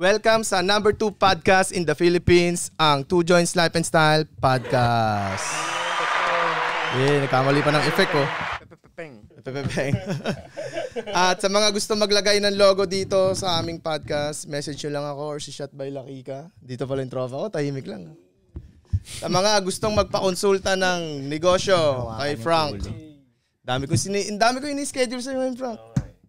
Welcome sa number 2 podcast in the Philippines, ang Two Joints Life and Style Podcast. Yeah, nagkamali pa ng effect ko. Oh. At sa mga gusto maglagay ng logo dito sa aming podcast, message nyo lang ako or si Shot by Lakika. Dito pala yung tropa ko, tahimik lang. Sa mga gustong magpakonsulta ng negosyo kay Frank. Dami ko sini, dami ko ini-schedule sa iyo, Frank.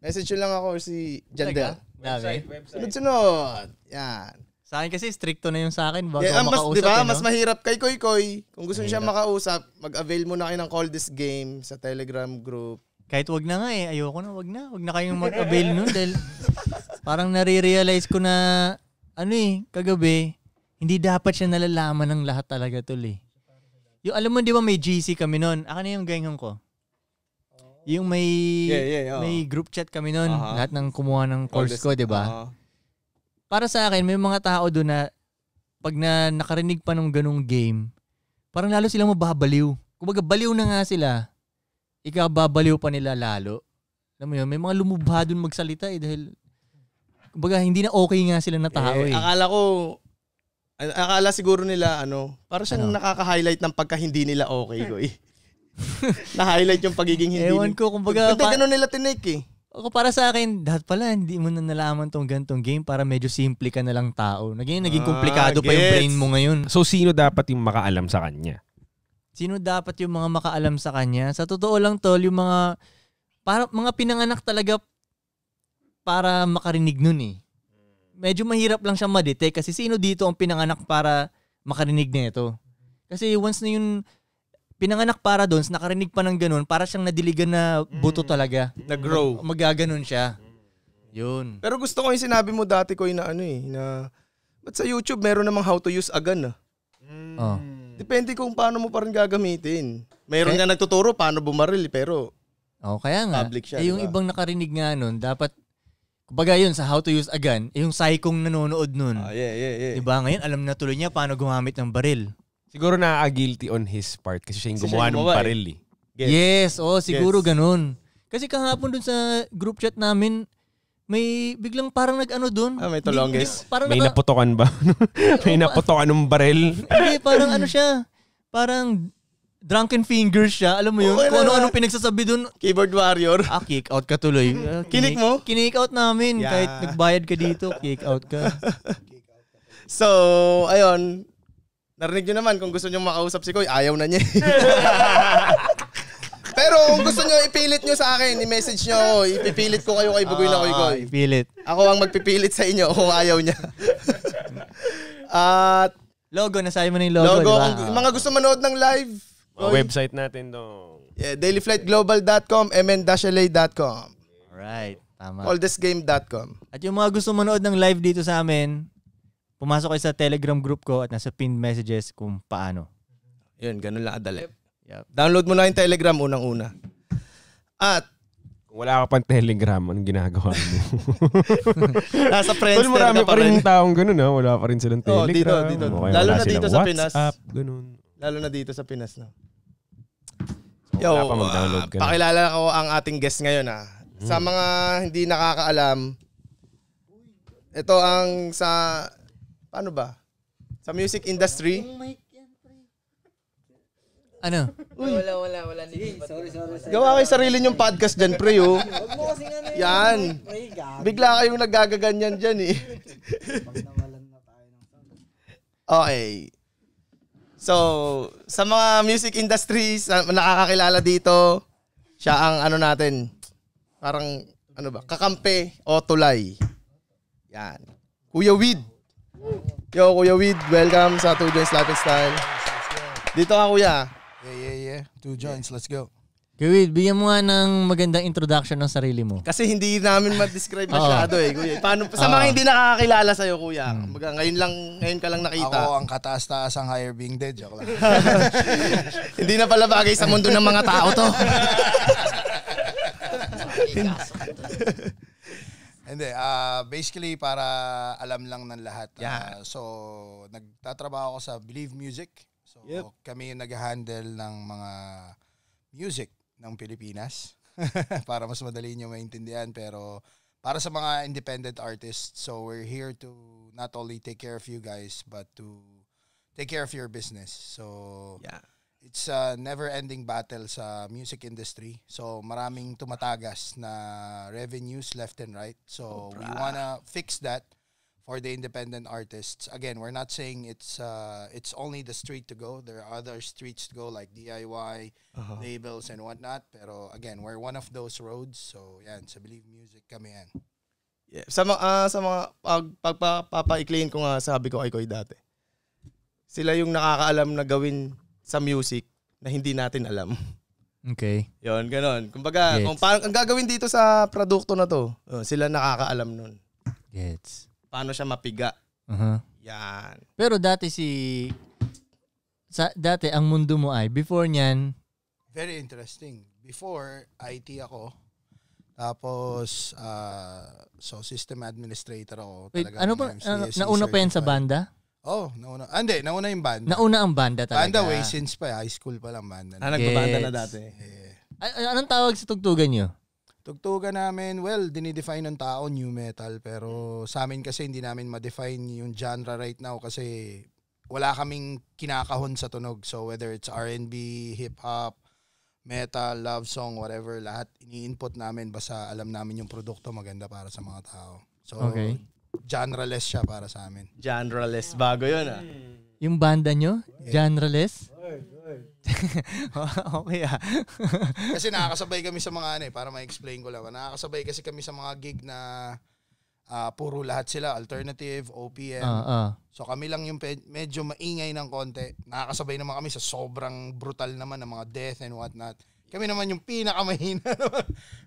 Message nyo lang ako or si Jandel. Website, Dami. website. Sunod-sunod. Yan. Sa akin kasi stricto na yung sa akin bago yeah, mas, makausap. Diba? Eh, no? Mas mahirap kay Koy Koy. Kung gusto niya makausap, mag-avail mo na kayo ng call this game sa Telegram group. Kahit wag na nga eh. Ayoko na, wag na. Wag na kayong mag-avail nun dahil parang nare-realize ko na ano eh, kagabi, hindi dapat siya nalalaman ng lahat talaga tol eh. Yung alam mo, di ba may GC kami noon? Ako na yung ganyan ko. Yung may yeah, yeah, oh. may group chat kami noon, uh-huh. lahat ng kumuha ng course this, ko, 'di ba? Uh-huh. Para sa akin, may mga tao doon na pag na nakarinig pa ng ganung game, parang lalo silang mababaliw. Kumbaga, baliw na nga sila. Ikaw, babaliw pa nila lalo. Alam mo yun, may mga lumubha doon magsalita eh dahil kumbaga, hindi na okay nga sila na tao eh. eh. Akala ko, akala siguro nila, ano, para siyang ano? nakaka-highlight ng pagka hindi nila okay goy. Na-highlight yung pagiging hindi. Ewan ko, kumbaga... Hindi, ganun nila tinake eh. Ako para sa akin, dapat pala hindi mo na nalaman tong gantong game para medyo simple ka na lang tao. Naging, naging ah, komplikado ah, pa yung brain mo ngayon. So sino dapat yung makaalam sa kanya? Sino dapat yung mga makaalam sa kanya? Sa totoo lang tol, yung mga para mga pinanganak talaga para makarinig nun eh. Medyo mahirap lang siya ma-detect kasi sino dito ang pinanganak para makarinig nito? Kasi once na yung pinanganak para doon, nakarinig pa ng ganun, para siyang nadiligan na buto mm. talaga. Mm. Nag-grow. Magaganon siya. Yun. Pero gusto ko yung sinabi mo dati ko na ano eh, na but sa YouTube meron namang how to use a ah. Oh. Mm. Oh. Depende kung paano mo pa rin gagamitin. Meron kaya, nga nagtuturo paano bumaril pero Oh, kaya nga. Public siya, eh, yung diba? ibang nakarinig nga nun, dapat Kumbaga yun, sa how to use Again, gun, eh, yung psychong nanonood nun. Ah, yeah, yeah, yeah. Diba? Ngayon, alam na tuloy niya paano gumamit ng baril. Siguro na a guilty on his part kasi siya yung gumawa ng gumawa, eh. baril eh. Yes, oh, siguro Yes. ganun. Kasi kahapon dun sa group chat namin, may biglang parang nag-ano dun. Ah, may Hindi- tolonges. hindi- May naka- naputokan ba? May naputokan ng baril. Hindi, parang ano siya. Parang drunken fingers siya. Alam mo yun? Oo, Kung ano- ano pinagsasabi dun. Keyboard warrior. Ah, kick out ka tuloy. Ah, Kinik mo? Kinik out namin. Yeah. Kahit nagbayad ka dito, kick out ka. So, ayun. Narinig nyo naman, kung gusto nyo makausap si Koy, ayaw na niya. Pero kung gusto nyo, ipilit nyo sa akin, i-message nyo ako, ipipilit ko kayo kay Bugoy na Koy Koy. Ah, ipilit. Ako ang magpipilit sa inyo kung ayaw niya. At... logo, nasabi mo na yung logo, logo diba? Kung, mga gusto manood ng live. Koy. Website natin dong. Yeah, dailyflightglobal.com, mn-la.com. Alright. Tama. Oldestgame.com. At yung mga gusto manood ng live dito sa amin, pumasok kayo sa Telegram group ko at nasa pinned messages kung paano. Yun, ganun lang kadali. Yep. Download mo na yung Telegram unang-una. At kung wala ka pang Telegram, anong ginagawa mo? Nasa Friendster ka pa rin. rin taong ganun, ha? wala pa rin silang Telegram. Oh, dito, dito. Okay, Lalo na dito sa Pinas. WhatsApp, ganun. Lalo na dito sa Pinas, no? So, Yo, pa mag uh, ah, pakilala ko ang ating guest ngayon, ha? Ah. Hmm. Sa mga hindi nakakaalam, ito ang sa Paano ba? Sa music industry? Ano? Uy. Wala, wala, wala. Sige, sorry, sorry, sorry. Gawa kayo sarili niyong podcast dyan, pre, oh. Huwag mo kasi nga na Yan. Bigla kayong nagagaganyan dyan, eh. okay. So, sa mga music industries na nakakakilala dito, siya ang ano natin, parang, ano ba, kakampe o tulay. Yan. Kuya Weed. Yo, Kuya Weed, welcome sa Two Joints Life and Style. Dito ka, Kuya. Yeah, yeah, yeah. Two Joints, let's go. Kuya Weed, bigyan mo nga ng magandang introduction ng sarili mo. Kasi hindi namin ma-describe masyado eh, Kuya. Paano, sa mga hindi nakakakilala sa'yo, Kuya. Hmm. Kumbaga, ngayon lang, ngayon ka lang nakita. Ako ang kataas-taas ang higher being dead. Joke lang. hindi na pala bagay sa mundo ng mga tao to. Hindi, uh, basically para alam lang ng lahat. Ah, yeah. Uh, so, nagtatrabaho ako sa Believe Music. So, yep. kami yung nag-handle ng mga music ng Pilipinas. para mas madali nyo maintindihan. Pero para sa mga independent artists, so we're here to not only take care of you guys, but to take care of your business. So, yeah it's a never-ending battle sa music industry. So maraming tumatagas na revenues left and right. So Obra. we wanna fix that for the independent artists. Again, we're not saying it's uh, it's only the street to go. There are other streets to go like DIY, uh-huh. labels and whatnot. Pero again, we're one of those roads. So yan, sa Believe Music kami yan. Yeah. Sa, mga, uh, ah, sa mga pag, pagpapaikliin ko nga sabi ko kay Koy dati. Sila yung nakakaalam na gawin sa music na hindi natin alam. Okay. Yon, ganun. Kumbaga, Gets. kung paano, ang gagawin dito sa produkto na to, sila nakakaalam nun. Gets. Paano siya mapiga. Uh-huh. Yan. Pero dati si, sa, dati ang mundo mo ay, before niyan, Very interesting. Before, IT ako. Tapos, uh, so system administrator ako. Wait, ano ba? Na, ano, nauna pa yan sa banda? Oh, nauna. Ah, hindi, nauna yung banda. Nauna ang banda talaga. Banda way since pa, eh. high school pa lang banda. Ah, nagbabanda na dati. Yeah. An- anong tawag sa tugtugan nyo? Tugtugan namin, well, dinidefine ng tao new metal pero sa amin kasi hindi namin ma-define yung genre right now kasi wala kaming kinakahon sa tunog. So whether it's R&B, hip hop, metal, love song, whatever, lahat ini-input namin basta alam namin yung produkto maganda para sa mga tao. So okay. Genreless siya para sa amin. Genreless. Bago yun ah. Yung banda nyo? Genreless? okay ah. kasi nakakasabay kami sa mga ano eh, para ma-explain ko lang. Nakakasabay kasi kami sa mga gig na uh, puro lahat sila, alternative, OPM. Uh, ah, uh. Ah. So kami lang yung pe- medyo maingay ng konti. Nakakasabay naman kami sa sobrang brutal naman ng mga death and whatnot. Kami naman yung pinakamahina.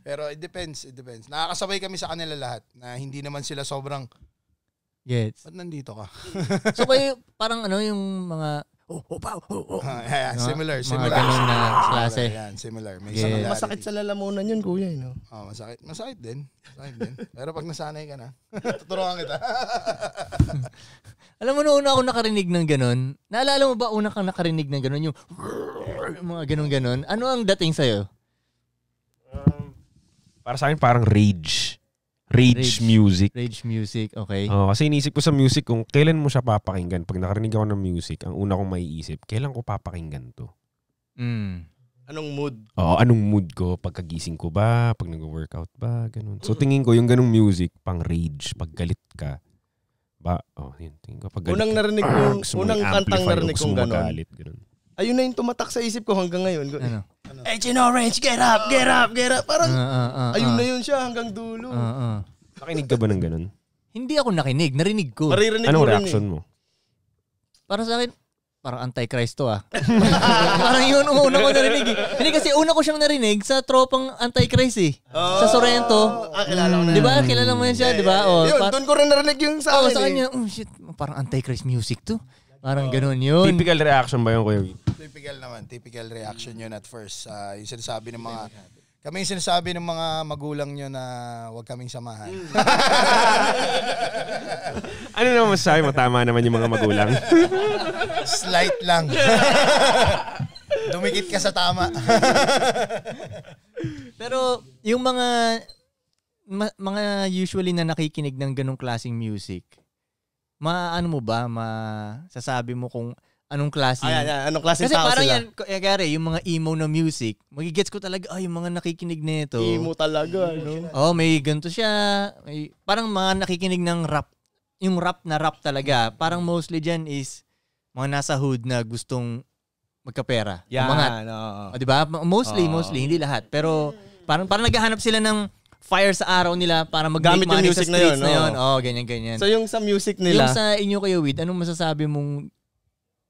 Pero it depends, it depends. Nakakasabay kami sa kanila lahat na hindi naman sila sobrang Yes. Ba't nandito ka? so kayo, parang ano yung mga oh, oh, pow, oh, oh. Ah, yeah, similar, no, similar. Mga ganun na ah, klase. Similar, yan, similar. May yeah. similarity. Masakit sa lalamunan yun, kuya. You eh, no? Know? Oh, masakit. Masakit din. Masakit din. Pero pag nasanay ka na, tuturuan kita. Alam mo, noong una ako nakarinig ng ganun, naalala mo ba una kang nakarinig ng ganun? Yung mga ganun-ganun. Ano ang dating sa'yo? Um, para sa akin, parang rage. Rage, Rage music. Rage music, okay. Oh, kasi iniisip ko sa music kung kailan mo siya papakinggan. Pag nakarinig ako ng music, ang una kong maiisip, kailan ko papakinggan to? Mm. Anong mood? oh, anong mood ko? Pagkagising ko ba? Pag nag-workout ba? Ganun. So tingin ko yung ganung music, pang rage, pag galit ka. Ba, oh, yun, tingin ko. Pag galit unang narinig ko, unang kantang narinig kong ganun. Galit, ganun. Ayun na yung tumatak sa isip ko hanggang ngayon. Ano? ano? Agent Orange, get up, get up, get up. Parang uh, uh, uh, ayun uh. na yun siya hanggang dulo. Uh, uh. Nakinig ka ba ng ganun? Hindi ako nakinig, narinig ko. Maririnig Anong reaction eh? mo? Para sa akin, parang anti-Christ to ah. parang yun ang una ko narinig. Eh. Hindi kasi una ko siyang narinig sa tropang anti-Christ eh. Oh, sa Sorrento. Ah, kilala ko na. Di ba? Kilala mo yan siya, yeah, di ba? Yeah, yeah. Oh, yun, par- doon ko rin narinig yung sa akin. Oh, sa eh. kanya, eh. oh shit, parang anti-Christ music to. Parang ganun yun. Typical reaction ba yun, Kuya Win? Typical naman. Typical reaction yun at first. Uh, yung sinasabi ng mga... Kami yung sinasabi ng mga magulang nyo na huwag kaming samahan. Hmm. ano naman masasabi mo? Tama naman yung mga magulang. Slight lang. Dumikit ka sa tama. Pero yung mga ma- mga usually na nakikinig ng ganong klaseng music, maano mo ba, masasabi mo kung anong klase. Ayan, ayan, anong klase Kasi tao parang sila? yan, kaya eh, yung mga emo na music, magigets ko talaga, ay, yung mga nakikinig nito. Na emo talaga, ano? Oo, oh, may ganito siya. May, parang mga nakikinig ng rap. Yung rap na rap talaga, parang mostly dyan is mga nasa hood na gustong magkapera. Yan, yeah, umangat. No. O, oh, diba? Mostly, oh. mostly, hindi lahat. Pero parang, parang naghahanap sila ng fire sa araw nila para mag Gamit yung money sa music na streets yun, na yun. oo. Oo, ganyan, ganyan. So yung sa music nila, Yung sa inyo kayo, Wid, anong masasabi mong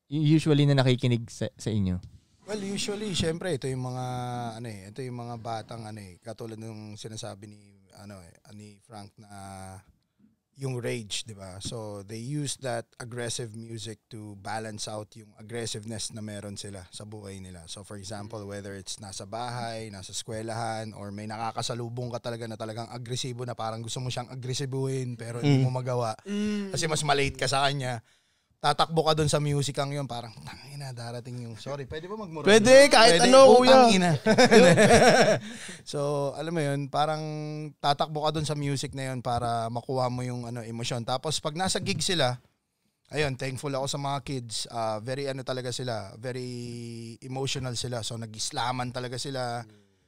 usually na nakikinig sa, sa inyo? Well, usually, syempre, ito yung mga, ano eh, ito yung mga batang, ano eh, katulad nung sinasabi ni, ano eh, ni Frank na yung rage, di ba? So, they use that aggressive music to balance out yung aggressiveness na meron sila sa buhay nila. So, for example, mm. whether it's nasa bahay, nasa eskwelahan, or may nakakasalubong ka talaga na talagang agresibo na parang gusto mo siyang agresibuhin pero mm. hindi mo mm. magawa. Mm. Kasi mas malate ka sa kanya tatakbo ka doon sa music ang yun, parang, tangina, darating yung, sorry, pwede ba magmura? Pwede, kahit pwede, ano, oh, kuya. Tangina. so, alam mo yun, parang tatakbo ka doon sa music na yun para makuha mo yung ano emosyon. Tapos, pag nasa gig sila, ayun, thankful ako sa mga kids. Uh, very ano talaga sila, very emotional sila. So, nag-islaman talaga sila.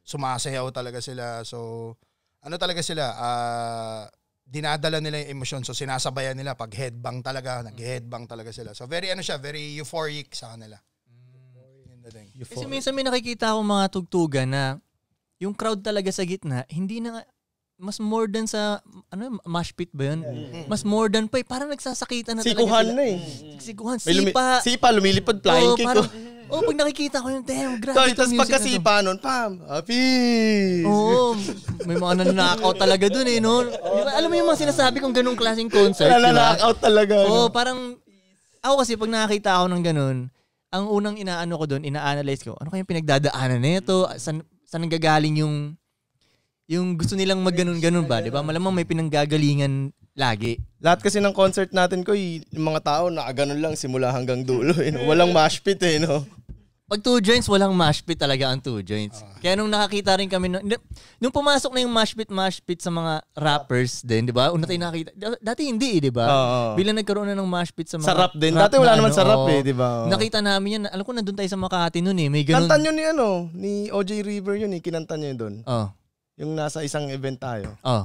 Sumasayaw talaga sila. So, ano talaga sila, ah, uh, dinadala nila yung emosyon. So, sinasabayan nila pag headbang talaga, nag-headbang talaga sila. So, very ano siya, very euphoric sa kanila. Euphoric. Kasi minsan may nakikita ko mga tugtugan na yung crowd talaga sa gitna, hindi na mas more than sa, ano, mash pit ba yun? Yeah. Mas more than pa eh. Parang nagsasakitan na Sikuhan talaga. Sikuhan na eh. Sikuhan, sipa. Lumi- sipa, lumilipad flying oh, kick. oh, pag nakikita ko yun, damn, grabe so, Tapos pagkasipa nun, pam, happy! Oo, oh, may mga nananakaw talaga dun eh, no? Alam mo yung mga sinasabi kong ganung klaseng concert, diba? Nananakaw talaga. Oo, oh, parang, ako kasi pag nakakita ako ng ganun, ang unang inaano ko doon, ina-analyze ko, ano kayang pinagdadaanan nito? San, saan nanggagaling yung yung gusto nilang mag-ganun-ganun ba, di ba? Malamang may pinanggagalingan lagi. Lahat kasi ng concert natin ko, yung mga tao na ganun lang simula hanggang dulo. Eh, no? Walang mosh pit eh, no? Pag two joints, walang mosh pit talaga ang two joints. Uh. Kaya nung nakakita rin kami, nung, nung pumasok na yung mosh pit, mosh pit sa mga rappers din, di ba? Una tayo nakita. Dati hindi eh, di ba? Uh, Bilang nagkaroon na ng mosh pit sa mga... Sarap din. Rap Dati wala na, naman ano, sarap eh, di ba? Nakita namin yan. Alam ko, nandun tayo sa Makati noon eh. May ganun. Kanta nyo ni ano, ni OJ River yun eh. Kinanta nyo yun doon. Oo. Yung nasa isang event tayo. Oh.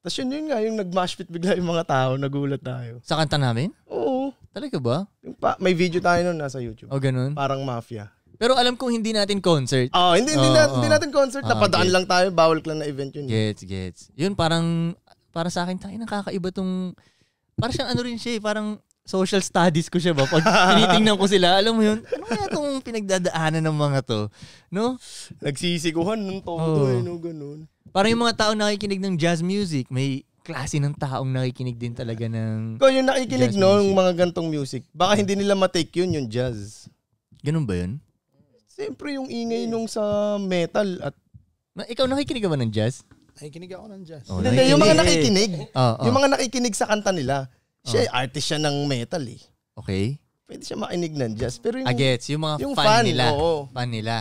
Tapos yun, yun nga, yung nag pit bigla yung mga tao, nagulat tayo. Sa kanta namin? Oo. Talaga ba? Yung pa, may video tayo nun nasa YouTube. Oh, ganun? Parang mafia. Pero alam kong hindi natin concert. Oo, oh, ah, hindi, hindi, oh, natin, oh. hindi natin concert. Oh, Napadaan gets. lang tayo, bawal lang na event yun. Gets, gets. Yun parang, para sa akin, tayo nakakaiba tong, parang siyang ano rin siya eh, parang social studies ko siya ba? Pag tinitingnan ko sila, alam mo yun, ano kaya itong pinagdadaanan ng mga to? No? Nagsisiguhan ng tong oh. to, eh, no? Ganun. Parang yung mga tao nakikinig ng jazz music, may klase ng taong nakikinig din talaga ng Kung yung nakikinig no, ng mga gantong music, baka hindi nila matake yun, yung jazz. Ganun ba yun? Siyempre yung ingay nung sa metal at... Na, ikaw nakikinig ka ba ng jazz? Nakikinig ako ng jazz. Oh, hindi, yung mga nakikinig. Oh, oh. Yung mga nakikinig sa kanta nila siya, oh. artist siya ng metal eh. Okay. Pwede siya makinig ng jazz. Pero yung, I gets. Yung mga yung fan, fan nila. Oo. Fan nila.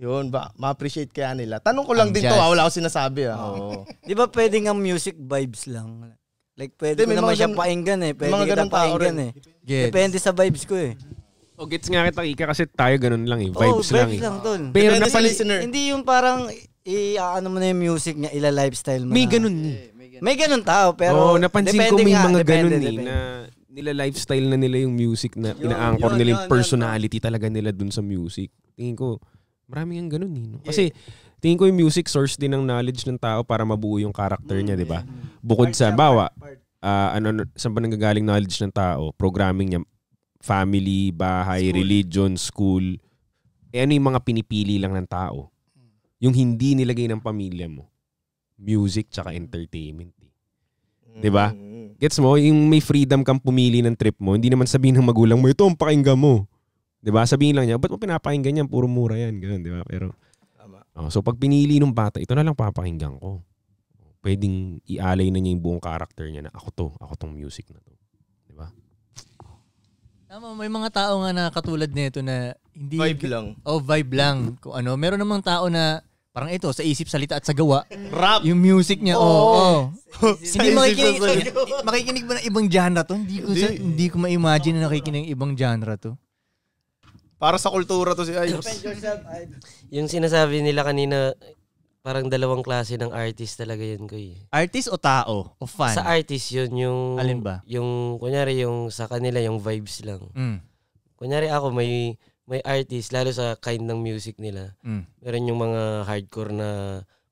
Yun, ba, ma-appreciate kaya nila. Tanong ko lang Ang din jazz. to, ah, ha, wala ako sinasabi. Ha. Ah. Oo. Di ba pwede ang music vibes lang? Like, pwede ko naman siya painggan eh. Pwede mga kita pakinggan eh. Gets. Depende sa vibes ko eh. O oh, gets nga kita, Ika, kasi tayo ganun lang eh. Oh, vibes, oh, lang, vibes lang eh. Lang, Pero na listener. Hindi yung parang, i-ano mo na yung music niya, ila-lifestyle mo May na. ganun. Eh ganun. May ganun tao, pero... Oh, napansin ko may mga ganun eh, depende. eh, na nila lifestyle na nila yung music na yun, ina-anchor yun, nila yung yun, personality yun. talaga nila dun sa music. Tingin ko, marami ang ganun eh. No? Kasi yeah. tingin ko yung music source din ng knowledge ng tao para mabuo yung character mm, niya, di ba? Mm. Bukod part sa, siya, bawa, Uh, ah, ano, ano, saan ba nanggagaling knowledge ng tao? Programming niya, family, bahay, school. religion, school. Eh ano yung mga pinipili lang ng tao? Mm. Yung hindi nilagay ng pamilya mo music tsaka mm. entertainment. Eh. Mm. 'Di ba? Gets mo? Yung may freedom kang pumili ng trip mo, hindi naman sabihin ng magulang mo, ito ang pakinggan mo. 'Di ba? Sabihin lang niya, ba't mo pinapakinggan yan? Puro mura yan. Ganun, 'di ba? Pero Oh, so pag pinili ng bata, ito na lang papakinggan ko. Pwedeng ialay na niya yung buong character niya na ako to, ako tong music na to. 'Di ba? Tama, may mga tao nga na katulad nito na hindi vibe lang. Oh, vibe lang. Kung ano, meron namang tao na Parang ito, sa isip, salita at sa gawa. Rap! Yung music niya, oh, oo. Oh, oh. hindi makikinig, makikinig ba ng ibang genre to? Hindi ko, sa, hindi ko ma-imagine na nakikinig ng ibang genre to. Para sa kultura to si Ayos. yung sinasabi nila kanina, parang dalawang klase ng artist talaga yun, Kuy. Artist o tao? O fan? Sa artist yun, yung... Alin ba? Yung, kunyari, yung sa kanila, yung vibes lang. Mm. Kunyari ako, may may artist, lalo sa kind ng music nila, mm. meron yung mga hardcore na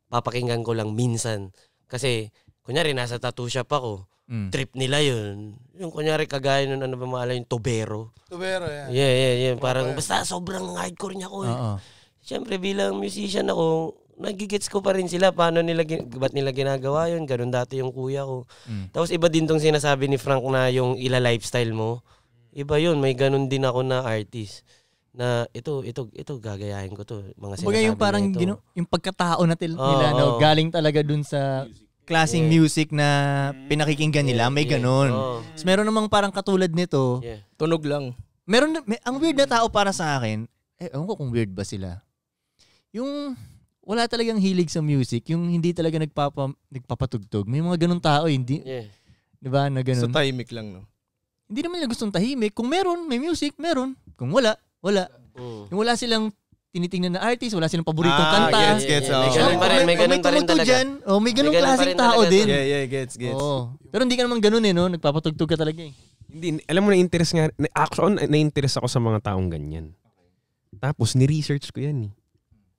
papakinggan ko lang minsan. Kasi, kunyari, nasa tattoo shop ako, mm. trip nila yun. Yung kunyari, kagaya nun, ano ba maala, yung tobero. Tobero, yan. Yeah, yeah, yeah. Parang, basta sobrang hardcore niya ko. Eh. Uh-huh. Siyempre, bilang musician ako, nagigets ko pa rin sila paano nila ba't nila ginagawa yun ganun dati yung kuya ko mm. tapos iba din tong sinasabi ni Frank na yung ila lifestyle mo iba yun may ganun din ako na artist na ito ito ito gagayahin ko to mga sinasabi yung parang ito. Gino, yung pagkatao na til, oh, nila oh, no, galing talaga dun sa music. yeah. music na mm. pinakikinggan nila yeah, may ganun. Yeah, oh. So, meron namang parang katulad nito. Yeah. Tunog lang. Meron may, ang weird na tao para sa akin. Eh ano ko kung weird ba sila. Yung wala talagang hilig sa music, yung hindi talaga nagpapa, nagpapatugtog. May mga ganun tao, eh, hindi. Yeah. 'Di ba? Na ganun. So tahimik lang, no. Hindi naman nila gustong tahimik. Kung meron, may music, meron. Kung wala, wala. Mm. Yung wala silang tinitingnan na artist, wala silang paboritong ah, kanta. Gets, gets. Yeah, yeah. May oh. ganun pa rin, may ganun pa rin talaga. Dyan, oh, may ganun, ganun klaseng tao din. Yeah, yeah, gets, gets. Oh. Pero hindi ka naman ganun eh, no? Nagpapatugtog ka talaga eh. Hindi, alam mo na interest nga, na, actually na-interest ako sa mga taong ganyan. Tapos ni-research ko 'yan eh.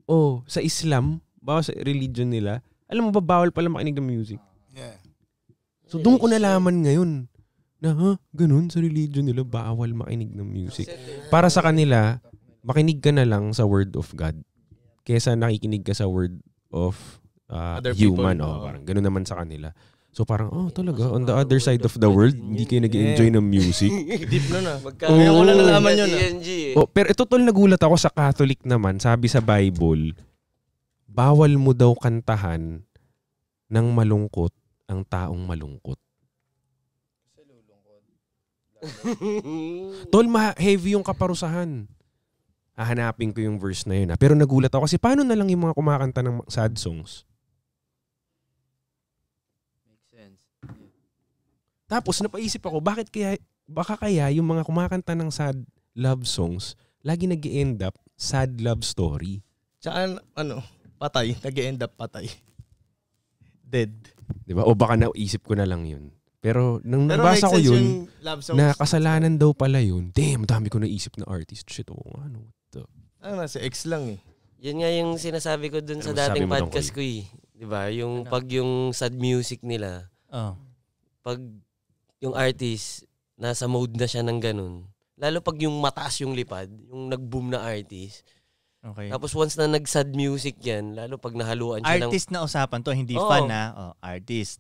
Oh, sa Islam, bawa sa religion nila, alam mo ba bawal pala makinig ng music? Yeah. So doon ko nalaman ngayon na ha, ganun sa religion nila bawal makinig ng music. Para sa kanila, makinig ka na lang sa word of God kesa nakikinig ka sa word of uh, other human. People, oh, parang ganun naman sa kanila. So parang, oh talaga, on the other side of the world, hindi kayo nag-enjoy ng music. Deep na ah. na. Magkano oh, ko na nalaman yun. Ah. Eh. Oh, pero ito tol, nagulat ako sa Catholic naman. Sabi sa Bible, bawal mo daw kantahan ng malungkot ang taong malungkot. Tol, ma- heavy yung kaparusahan. Hahanapin ko yung verse na yun. Ha? Ah. Pero nagulat ako kasi paano na lang yung mga kumakanta ng sad songs? Makes sense. Tapos napaisip ako, bakit kaya, baka kaya yung mga kumakanta ng sad love songs, lagi nag end up sad love story. Tsaka ano, patay. nag end up patay. Dead. Diba? O baka naisip ko na lang yun. Pero nang Pero nabasa ko yun, na kasalanan daw pala yun. Damn, dami ko naisip na artist. Shit, oo oh, ano, what ah, the... Ano, nasa X lang eh. Yun nga yung sinasabi ko dun ano sa dating podcast ko eh. Di ba? Yung ano? pag yung sad music nila. Oh. Pag yung artist, nasa mode na siya ng ganun. Lalo pag yung mataas yung lipad, yung nag-boom na artist, Okay. Tapos once na nag-sad music yan, lalo pag nahaluan siya artist ng... Artist na usapan to, hindi oh. fan ha. Ah. Oh, artist.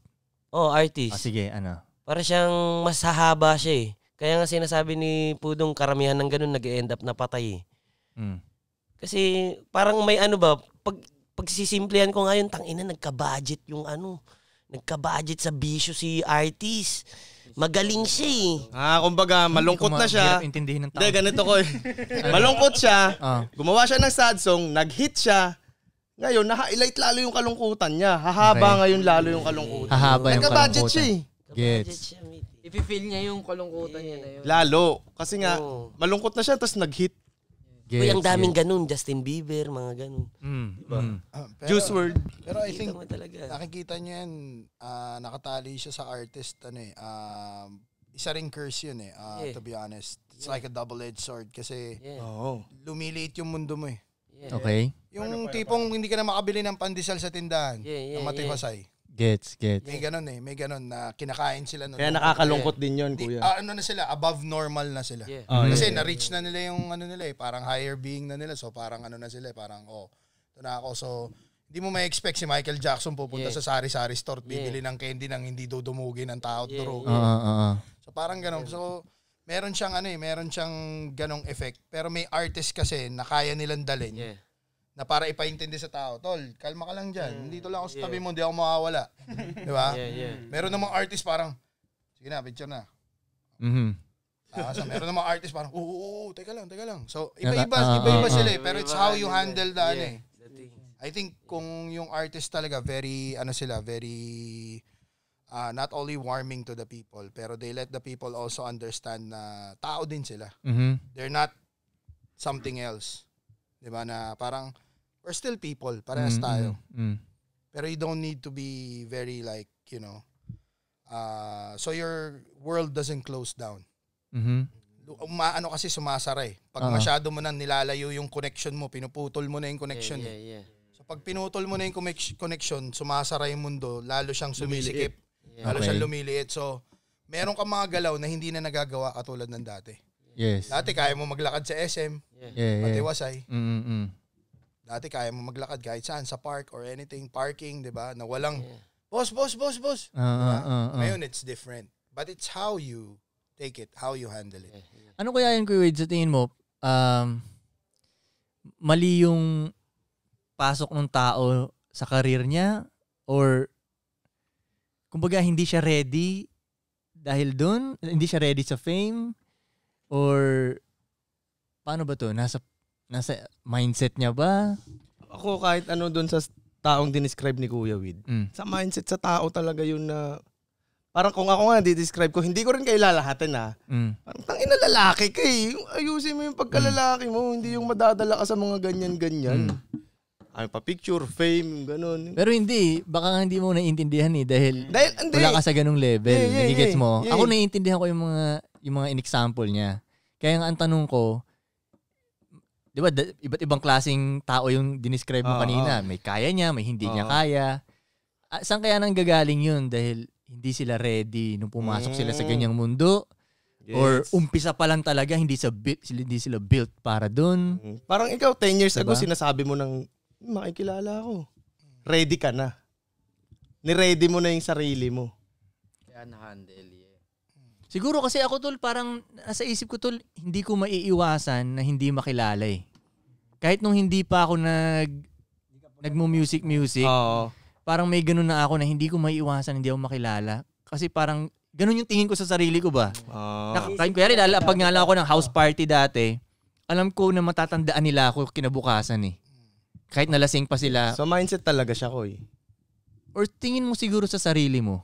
Oh, artist. Ah, sige, ano? Para siyang mas hahaba siya eh. Kaya nga sinasabi ni Pudong karamihan ng ganun nag-end up na patay eh. Mm. Kasi parang may ano ba, pag pagsisimplehan ko ngayon, tangina nagka-budget yung ano, nagka-budget sa bisyo si artist. Magaling siya eh. Ah, kumbaga malungkot na siya. Intindihin ng tao. Hindi, ganito ko eh. malungkot siya. Uh. Gumawa siya ng sad song, nag-hit siya, ngayon, na-highlight lalo yung kalungkutan niya. Hahaba okay. ngayon lalo yung kalungkutan. Hahaba yung Nagka-budget siya eh. Gets. Ipi-feel niya yung kalungkutan yeah. niya na yun. Lalo. Kasi nga, oh. malungkot na siya, tapos nag-hit. Gets. ang daming ganun. Justin Bieber, mga ganun. Mm. Diba? Mm. Ah, pero, Juice WRLD. Pero I think, nakikita niyo yan, uh, nakatali siya sa artist, ano eh, uh, isa ring curse yun eh, uh, yeah. to be honest. It's yeah. like a double-edged sword kasi yeah. oh. lumiliit yung mundo mo eh. Yeah. Okay. Yung tipong hindi ka na makabili ng pandesal sa tindahan, yeah, yeah, na matipasay. Gets, gets. May ganun eh, may ganun na kinakain sila. Nun. Kaya nakakalungkot din yun, Di, kuya. Ah, ano na sila, above normal na sila. Yeah. Oh, Kasi yeah, na-reach na nila yung ano nila eh, parang higher being na nila. So parang ano na sila eh, parang oh, ito na ako. So hindi mo may expect si Michael Jackson pupunta yeah. sa sari-sari store at bibili yeah. ng candy nang hindi dudumugin ng tao at yeah. duro. Uh, ah, uh, uh. So parang ganun. So meron siyang ano eh, meron siyang ganong effect. Pero may artist kasi na kaya nilang dalhin. Yeah. Na para ipaintindi sa tao, tol, kalma ka lang diyan. Mm, Dito lang ako sa yeah. mo, hindi ako mawawala. 'Di ba? Yeah, yeah. Meron namang artist parang sige na, picture na. Mhm. Ah, so meron namang artist parang, oo, oh, oh, oh, teka lang, teka lang. So, iba-iba, uh, iba-iba uh, sila eh. Pero it's how you handle the ano yeah, ano eh. I think kung yung artist talaga, very, ano sila, very uh, not only warming to the people, pero they let the people also understand na tao din sila. Mm-hmm. They're not something else. 'Di ba na parang we're still people, parehas mm-hmm. tayo. Mm-hmm. Pero you don't need to be very like, you know, uh, so your world doesn't close down. Mm-hmm. Uma, ano kasi sumasara eh. Pag uh-huh. masyado mo nang nilalayo yung connection mo, pinuputol mo na yung connection. Yeah, eh. yeah, yeah. So pag pinutol mo na yung connection, sumasara yung mundo, lalo siyang sumisikip. Yeah. Lalo okay. siyang lumiliit. So, meron kang mga galaw na hindi na nagagawa katulad ng dati. Yes. Dati kaya mo maglakad sa SM, yeah. Yeah, yeah. Mm-mm. Dati kaya mo maglakad kahit saan, sa park or anything, parking, di ba? Na walang, yeah. boss, boss, boss, boss. Uh, diba? uh, uh, uh. Ngayon, it's different. But it's how you take it, how you handle it. Ano kaya yun, Kuya Wade, sa tingin mo, um, mali yung pasok ng tao sa karir niya or kumbaga hindi siya ready dahil doon? Hindi siya ready sa fame? Or paano ba to? Nasa, nasa mindset niya ba? Ako kahit ano doon sa taong dinescribe ni Kuya Wid, mm. sa mindset sa tao talaga yun na Parang kung ako nga di-describe ko, hindi ko rin kayo lalahatin ha. Ah. Mm. Parang tangin na lalaki ka eh. Ayusin mo yung pagkalalaki mo, hindi yung madadala ka sa mga ganyan-ganyan. Mm. Ay, ano pa, picture, fame, ganun. Pero hindi, baka nga hindi mo naiintindihan eh dahil, dahil hindi. wala ka sa ganung level. Yeah, yeah, Nagigets mo. Yeah, yeah. Ako naiintindihan ko yung mga yung mga in-example niya. Kaya nga ang tanong ko, 'di ba, iba't ibang klasing tao yung diniscribe mo uh, kanina. May kaya niya, may hindi uh, niya kaya. Ah, saan kaya nang gagaling yun dahil hindi sila ready nung pumasok sila sa mm. ganyang mundo? Yes. Or umpisa pa lang talaga hindi sa hindi sila built para doon. Mm. Parang ikaw 10 years diba? ago sinasabi mo ng makikilala ako. Ready ka na. Ni-ready mo na yung sarili mo. Kaya na-handle, yeah. Siguro kasi ako, tol, parang nasa isip ko, tol, hindi ko maiiwasan na hindi makilala eh. Kahit nung hindi pa ako nag nagmo-music-music, oh. parang may ganun na ako na hindi ko maiiwasan, hindi ako makilala. Kasi parang ganun yung tingin ko sa sarili ko ba. Oh. Nak- kaya rin, pag nga lang ako ng house party dati, alam ko na matatandaan nila ako kinabukasan eh. Kahit nalasing pa sila. So mindset talaga siya, Koy. Or tingin mo siguro sa sarili mo.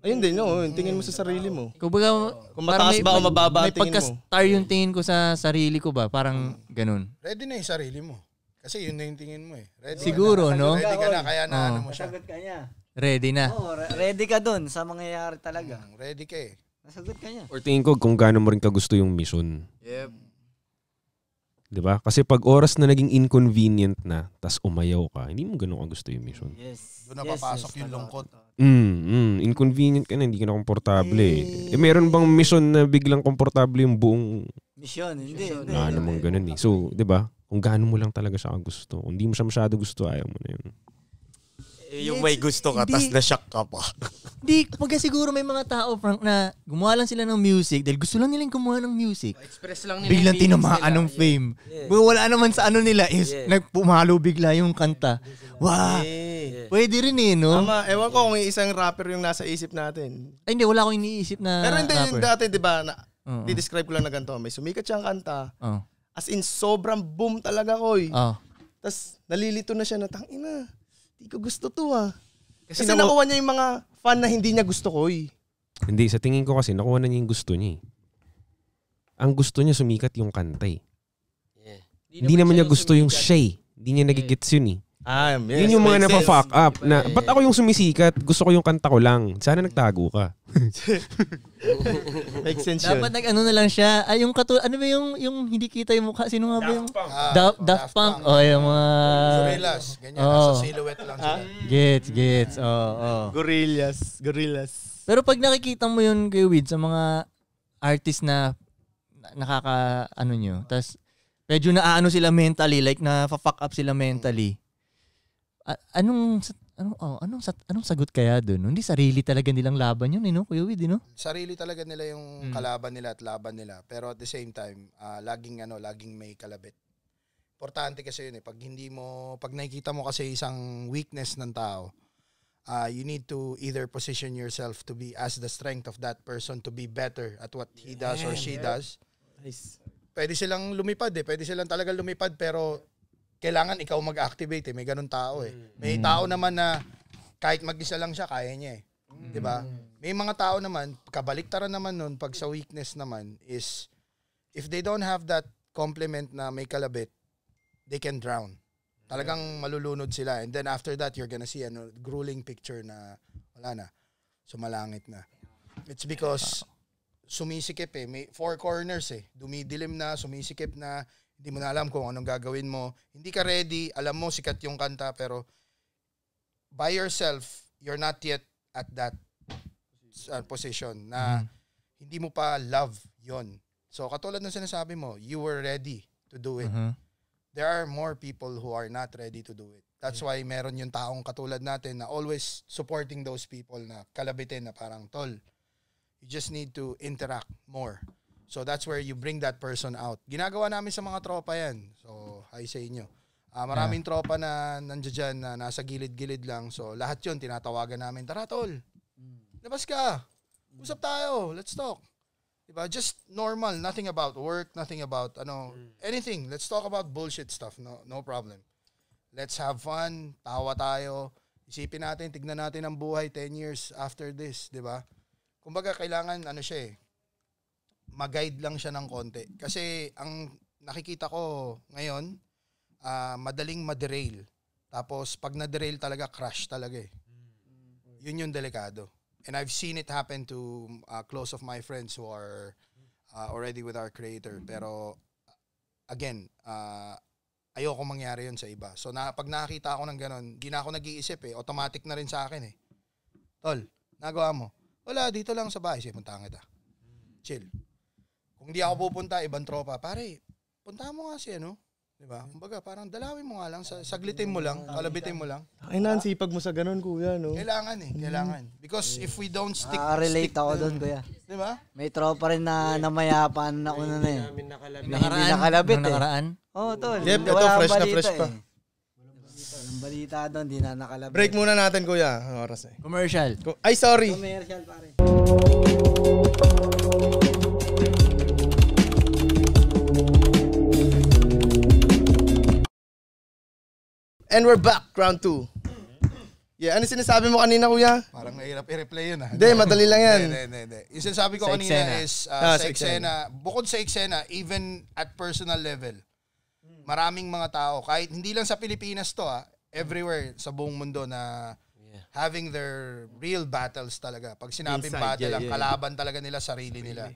Ayun din, no. Tingin mo sa sarili mo. Kung, baga, Kung mataas may, ba o mababa tingin mo. May pagka-star yung tingin ko sa sarili ko ba? Parang ganun. Ready na yung sarili mo. Kasi yun na yung tingin mo eh. Ready Siguro, na. no? Ready ka na, kaya na ah. ano mo siya. Sagot ka niya. Ready na. oh, ready ka dun sa mangyayari talaga. Hmm, ready ka eh. Nasagot ka niya. Or tingin ko kung gaano mo rin kagusto yung mission. Yep. 'Di ba? Kasi pag oras na naging inconvenient na, tas umayaw ka, hindi mo ganoon ang gusto yung mission. Yes. Doon yes, napapasok yes, yung lungkot. Mm, mm, inconvenient ka na, hindi ka na komportable. Eh, eh meron bang mission na biglang komportable yung buong mission? Hindi. hindi ano mong ganoon eh. So, 'di ba? Kung gaano mo lang talaga siya gusto. Kung hindi mo siya masyado gusto, ayaw mo na yun. Eh, yung may gusto ka, tapos na-shock ka pa. Di, pagka siguro may mga tao, Frank, na gumawa lang sila ng music dahil gusto lang nilang gumawa ng music. Oh, express lang nila. Biglang tinamaan ng fame. Yeah. yeah. Wala naman sa ano nila is yeah. nagpumalo bigla yung kanta. Wow! Yeah. Pwede rin eh, no? Ama, ewan ko kung isang rapper yung nasa isip natin. Ay, hindi. Wala akong iniisip na Pero hindi, rapper. dati, di ba, na, uh-huh. di-describe ko lang na ganito. May sumikat siyang kanta. Uh-huh. As in, sobrang boom talaga, koy. Uh-huh. Tapos, nalilito na siya na, tangina Di ko gusto to ah. Kasi, Kasi nakuha niya yung mga fan na hindi niya gusto ko eh. Hindi, sa tingin ko kasi nakuha na niya yung gusto niya eh. Ang gusto niya sumikat yung kanta eh. Hindi naman, niya gusto yung Shay. Eh. Hindi niya nagigits yun eh. Ah, yes. Yun yung mga napafuck up. Na, ba't ako yung sumisikat? Gusto ko yung kanta ko lang. Sana nagtago ka. Makes sense yun. Dapat nag-ano na lang siya. Ay, yung katulad, ano ba yung, yung hindi kita yung mukha? Sino nga ba yung? Ah, da- oh, Daft, Daft Punk. Punk. Oh, yung mga... Gorillas. Ganyan, oh. nasa silhouette lang siya. Ah, gets, gets. Oh, oh. Gorillas. Gorillas. Pero pag nakikita mo yun kay Weed sa mga artist na nakaka, ano nyo, tas medyo naaano sila mentally, like na fuck up sila mentally anong ano oh, anong anong sagot kaya doon? Hindi sarili talaga nilang laban 'yun, eh, no? Kuya Wid, eh, no? Sarili talaga nila yung hmm. kalaban nila at laban nila. Pero at the same time, uh, laging ano, laging may kalabit. Importante kasi 'yun eh. Pag hindi mo pag nakikita mo kasi isang weakness ng tao, uh, you need to either position yourself to be as the strength of that person to be better at what he does or she does. Nice. Pwede silang lumipad eh. Pwede silang talaga lumipad pero kailangan ikaw mag-activate eh. May ganun tao eh. Mm. May mm. tao naman na kahit mag-isa lang siya, kaya niya eh. Mm. 'Di ba? May mga tao naman, kabaliktaran naman nun pag sa weakness naman is if they don't have that complement na may kalabit, they can drown. Talagang malulunod sila. And then after that, you're gonna see a ano, grueling picture na wala na. Sumalangit na. It's because sumisikip eh. May four corners eh. Dumidilim na, sumisikip na. Hindi mo na alam kung anong gagawin mo. Hindi ka ready, alam mo sikat yung kanta pero by yourself, you're not yet at that uh, position na mm. hindi mo pa love yon. So katulad ng sinasabi mo, you were ready to do it. Uh-huh. There are more people who are not ready to do it. That's yeah. why meron yung taong katulad natin na always supporting those people na kalabitin na parang tol. You just need to interact more. So that's where you bring that person out. Ginagawa namin sa mga tropa yan. So hi sa inyo. Uh, maraming yeah. tropa na nandiyan dyan na nasa gilid-gilid lang. So lahat yon tinatawagan namin, tara tol, mm. labas ka, usap mm. tayo, let's talk. Diba? Just normal, nothing about work, nothing about ano, mm. anything. Let's talk about bullshit stuff, no, no problem. Let's have fun, tawa tayo. Isipin natin, tignan natin ang buhay 10 years after this, di ba? Kumbaga, kailangan, ano siya eh, mag-guide lang siya ng konti. Kasi ang nakikita ko ngayon, uh, madaling ma-derail. Tapos pag na-derail talaga, crash talaga eh. Mm. Yun yung delikado. And I've seen it happen to uh, close of my friends who are uh, already with our creator. Pero again, uh, ayoko mangyari yun sa iba. So na, pag nakita ako ng ganun, di na ako nag-iisip eh. Automatic na rin sa akin eh. Tol, nagawa mo. Wala, dito lang sa bahay. Sige, punta kita. Chill. Kung di ako pupunta, ibang tropa, pare, punta mo nga si ano, Di ba? Kumbaga, parang dalawin mo nga lang, sa, saglitin mo lang, kalabitin mo lang. Ay, nansipag mo sa ganun, kuya, no? Kailangan eh, hmm. kailangan. Because if we don't stick... Ah, relate stick ako doon, kuya. Di ba? May tropa rin na namayapan na una na eh. Hindi nakalabit. Hindi nakalabit eh. Nakaraan? Oo, oh, tol. Yep, ito, fresh na fresh pa. Eh. Walang balita doon, di na nakalabit. Break muna natin, kuya. Oras eh. Commercial. Ay, sorry. Commercial, pare. And we're back, round two. Yeah, ano sinasabi mo kanina, kuya? Parang mahirap i-replay yun, ah. Hindi, madali lang yan. Hindi, hindi, hindi. Yung sinasabi ko sa kanina eksena. is, uh, ah, sa, sa eksena, eksena, bukod sa eksena, even at personal level, maraming mga tao, kahit hindi lang sa Pilipinas to, ah, everywhere sa buong mundo na yeah. having their real battles talaga. Pag sinabing battle, yeah, ang yeah. kalaban talaga nila, sarili nila.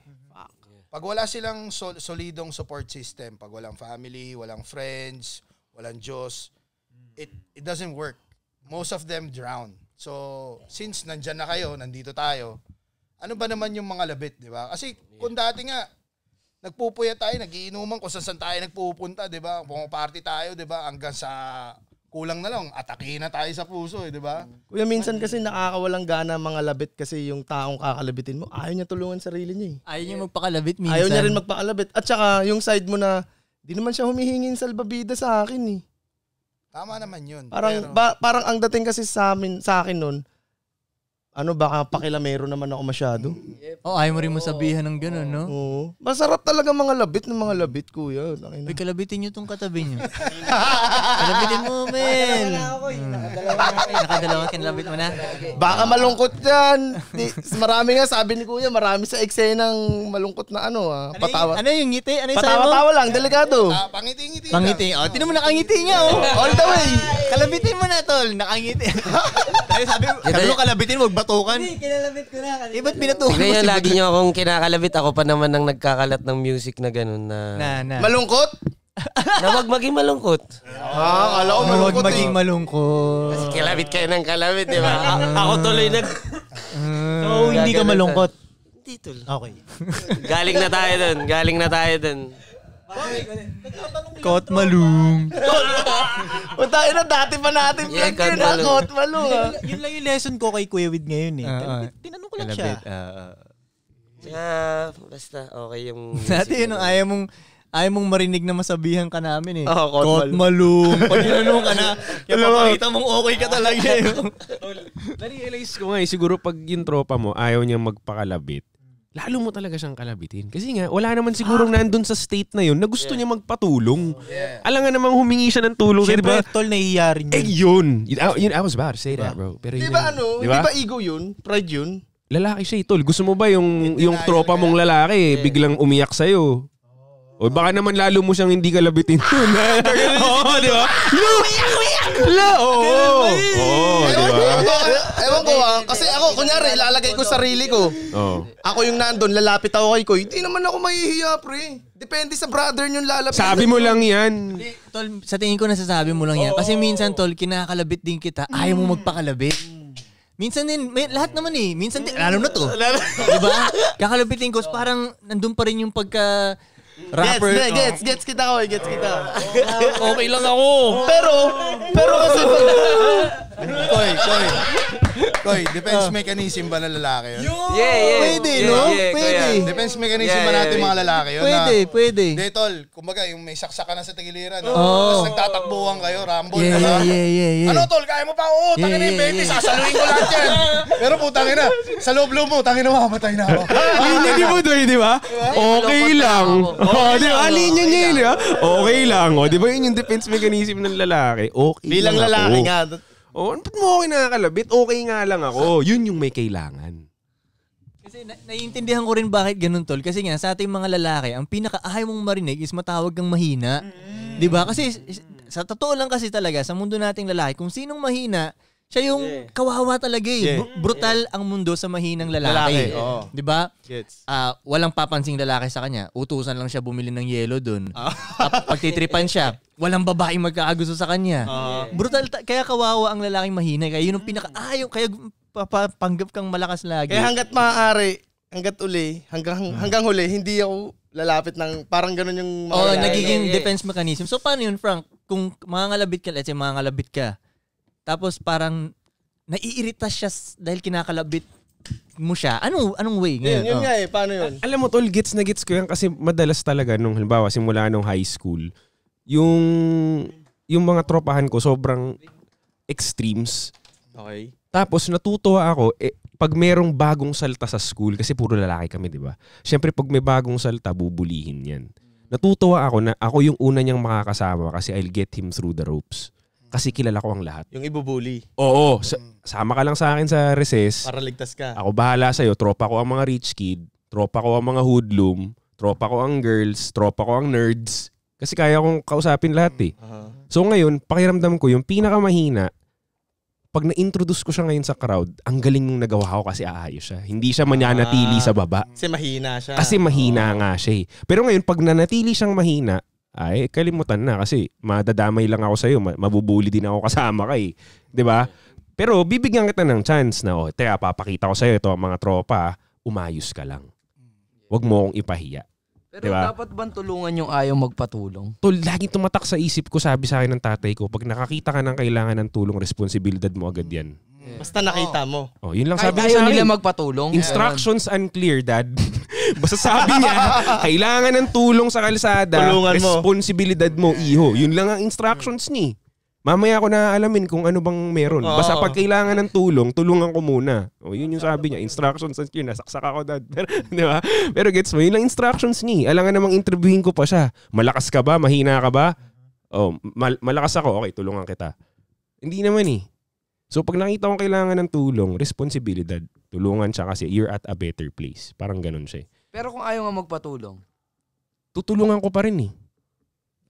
Pag wala silang sol- solidong support system, pag walang family, walang friends, walang Diyos, it it doesn't work. Most of them drown. So, since nandyan na kayo, nandito tayo, ano ba naman yung mga labit, di ba? Kasi kung dati nga, nagpupuya tayo, nagiinuman kung saan tayo nagpupunta, di ba? Pumaparty tayo, di ba? Hanggang sa kulang na lang, atake na tayo sa puso eh, di ba? Kuya, minsan kasi nakakawalang gana mga labit kasi yung taong kakalabitin mo, ayaw niya tulungan sarili niya eh. Ayaw niya magpakalabit minsan. Ayaw niya rin magpakalabit. At saka yung side mo na, di naman siya humihingin salbabida sa akin eh. Tama naman yun. Parang, pero... ba, parang ang dating kasi sa amin, sa akin nun, ano, baka meron naman ako masyado. Oh, ay mo rin mo sabihan ng gano'n, no? Oo. Masarap talaga mga labit ng mga labit, kuya. Tangina. Uy, kalabitin niyo tong katabi nyo. kalabitin mo, men. Nakadalawa kinalabit mo na. Baka malungkot yan. Di, marami nga, sabi ni kuya, marami sa eksenang malungkot na ano, ah. Ano patawa. Ano yung ngiti? Ano yung sabi mo? patawa lang, delikado. Ah, pangiti-ngiti. Pangiti. Oh, tinan mo nakangiti niya, oh. All the way. Kalabitin mo na, tol. Nakangiti. Tayo sabi mo, kalabitin mo, batukan. Hindi, kinalabit ko na. Kanina. Eh, ba't binatukan Hindi, mo lagi niyo akong kinakalabit. Ako pa naman nang nagkakalat ng music na ganun na... na, na. Malungkot? na wag maging malungkot. Ah, kala ko malungkot. Wag eh. maging malungkot. Kasi kalabit kayo ng kalabit, di ba? A- ako tuloy nag... Mm. so, hindi ka malungkot. Hindi tuloy. Okay. Galing na tayo dun. Galing na tayo dun. Bakit? Kot malung. o tayo na, dati pa natin yeah, vlog yun, Kot ah. malung, ha? Ah. Yun lang yung lesson ko kay Kuya Wid ngayon, eh. Uh, Tinanong ko lang siya. Bit, uh, uh, basta okay yung... Dati yun, ayaw mong ayaw mong marinig na masabihan ka namin eh. Oh, Kot malum. Pag tinanong ka na, yung papakita mong okay ka talaga eh. Narealize ko nga eh, siguro pag yung tropa mo, ayaw niya magpakalabit lalo mo talaga siyang kalabitin. Kasi nga, wala naman sigurong ah. nandun sa state na yun na gusto yeah. niya magpatulong. Oh, yeah. Alam nga namang humingi siya ng tulong. Siyempre, diba? tol, naiiyari niya. Eh, yun. I, ah, yun. I was about to say diba? that, bro. Pero yun, diba, yun, ano? Diba? diba ego yun? Pride yun? Lalaki siya, eh, tol. Gusto mo ba yung, yung tropa mong lalaki, eh, yeah. biglang umiyak sa'yo? Oh. O baka naman lalo mo siyang hindi kalabitin. Oo, oh, di ba? No! oo. Diba, kasi ako, kunyari, ilalagay ko sarili ko. Oo. Ako yung nandun, lalapit ako kay Koy. Hindi naman ako mahihiya, pre. Depende sa brother yung lalapit. Sabi mo lang yan. Di, tol, sa tingin ko nasasabi mo lang yan. Kasi minsan, tol, kinakalabit din kita. Ayaw mo mm. magpakalabit. Minsan din, may, lahat naman eh. Minsan din, mm. lalo na to. diba? Kakalapitin ko, parang nandun pa rin yung pagka rapper. Gets, gets, gets kita oh. ko, gets kita. Oh. okay lang ako. Pero, pero kasi... koy, koy. Koy, eh. defense ah. mechanism ba na lalaki yun? Yeah, yeah. Pwede, yeah, no? Yeah, pwede. Yeah. Defense mechanism yeah, ba natin yeah, mga lalaki yun? Pwede, na, pwede. Hindi, tol. Kumbaga, yung may saksak na sa tagiliran. Oh. Tapos nagtatakbuhan kayo, rambol yeah, na diba? Yeah, yeah, yeah, Ano, tol? Kaya mo pa? Oo, oh, tangin na yung eh, baby. Sasaluhin ko lahat yan. Pero po, tangin na. Sa loob loob mo, tangin na makamatay na ako. Linya ni mo doon, diba? oh, di ba? Okay lang. Oh, di Linya niya yun, di ba? Okay lang. Oh, di ba yun yung defense mechanism ng lalaki? Okay Bilang lalaki nga, Oh, ano mo ako nakakalabit? Okay nga lang ako. Yun yung may kailangan. Kasi na- naiintindihan ko rin bakit ganun tol. Kasi nga sa ating mga lalaki, ang pinakaahay mong marinig is matawag kang mahina. Mm. 'Di ba? Kasi sa totoo lang kasi talaga sa mundo nating lalaki, kung sinong mahina, siya yung yeah. kawawa talaga eh. Yeah. brutal yeah. ang mundo sa mahinang lalaki. lalaki yeah. 'Di ba? Uh, walang papansing lalaki sa kanya. Utusan lang siya bumili ng yelo doon. Ah. Pagtitripan siya, walang babae magkaagusto sa kanya. Ah. Brutal ta- kaya kawawa ang lalaking mahina. Kaya yun ang pinaka mm. ayaw ah, kaya papanggap kang malakas lagi. Kaya hangga't maaari, hangga't uli, hanggang mm. hanggang huli hindi ako lalapit ng parang ganun yung mga Oh, nagiging defense mechanism. So paano yun, Frank? Kung mangangalabit ka, let's say mangangalabit ka, tapos parang naiirita siya dahil kinakalabit mo siya. Ano anong way ngayon? Yun, yun oh. nga eh, paano yun? Alam mo tol, gets na gets ko yan kasi madalas talaga nung halimbawa simula nung high school, yung yung mga tropahan ko sobrang extremes. Okay. Tapos natutuwa ako eh, pag merong bagong salta sa school kasi puro lalaki kami, 'di ba? Syempre pag may bagong salta, bubulihin 'yan. Natutuwa ako na ako yung una niyang makakasama kasi I'll get him through the ropes kasi kilala ko ang lahat. Yung ibubuli. Oo. Sa, sama ka lang sa akin sa recess. Para ligtas ka. Ako bahala sa'yo. Tropa ko ang mga rich kid. Tropa ko ang mga hoodlum. Tropa ko ang girls. Tropa ko ang nerds. Kasi kaya kong kausapin lahat eh. Uh-huh. So ngayon, pakiramdam ko yung pinakamahina pag na-introduce ko siya ngayon sa crowd, ang galing nung nagawa ko kasi aayos siya. Hindi siya mananatili ah, sa baba. Kasi mahina siya. Kasi mahina oh. nga siya eh. Pero ngayon, pag nanatili siyang mahina, ay kalimutan na kasi madadamay lang ako sa iyo, mabubuli din ako kasama ka eh. 'Di ba? Pero bibigyan kita ng chance na oh, teka, papakita ko sa iyo ito ang mga tropa, ah. umayos ka lang. Huwag mo akong ipahiya. Pero diba? dapat bang tulungan yung ayaw magpatulong? Tol, laging tumatak sa isip ko, sabi sa akin ng tatay ko, pag nakakita ka ng kailangan ng tulong, responsibilidad mo agad yan. Yeah. Mm. Basta nakita mo. Oh, yun lang Kahit sabi ayaw sa nila magpatulong. Instructions yeah. unclear, dad. Basta sabi niya, kailangan ng tulong sa kalsada. Tulungan mo. Responsibilidad mo, iho. Yun lang ang instructions ni. Eh. Mamaya ko na alamin kung ano bang meron. Basta pag kailangan ng tulong, tulungan ko muna. O yun yung sabi niya. Instructions yun. Nasaksak ako dad. di ba? Pero gets mo, yun lang instructions ni. Eh. Alangan namang interviewin ko pa siya. Malakas ka ba? Mahina ka ba? Oh, mal- malakas ako. Okay, tulungan kita. Hindi naman eh. So pag nakita kong kailangan ng tulong, responsibilidad, tulungan siya kasi you're at a better place. Parang ganun siya eh. Pero kung ayaw nga magpatulong, tutulungan ko pa rin eh.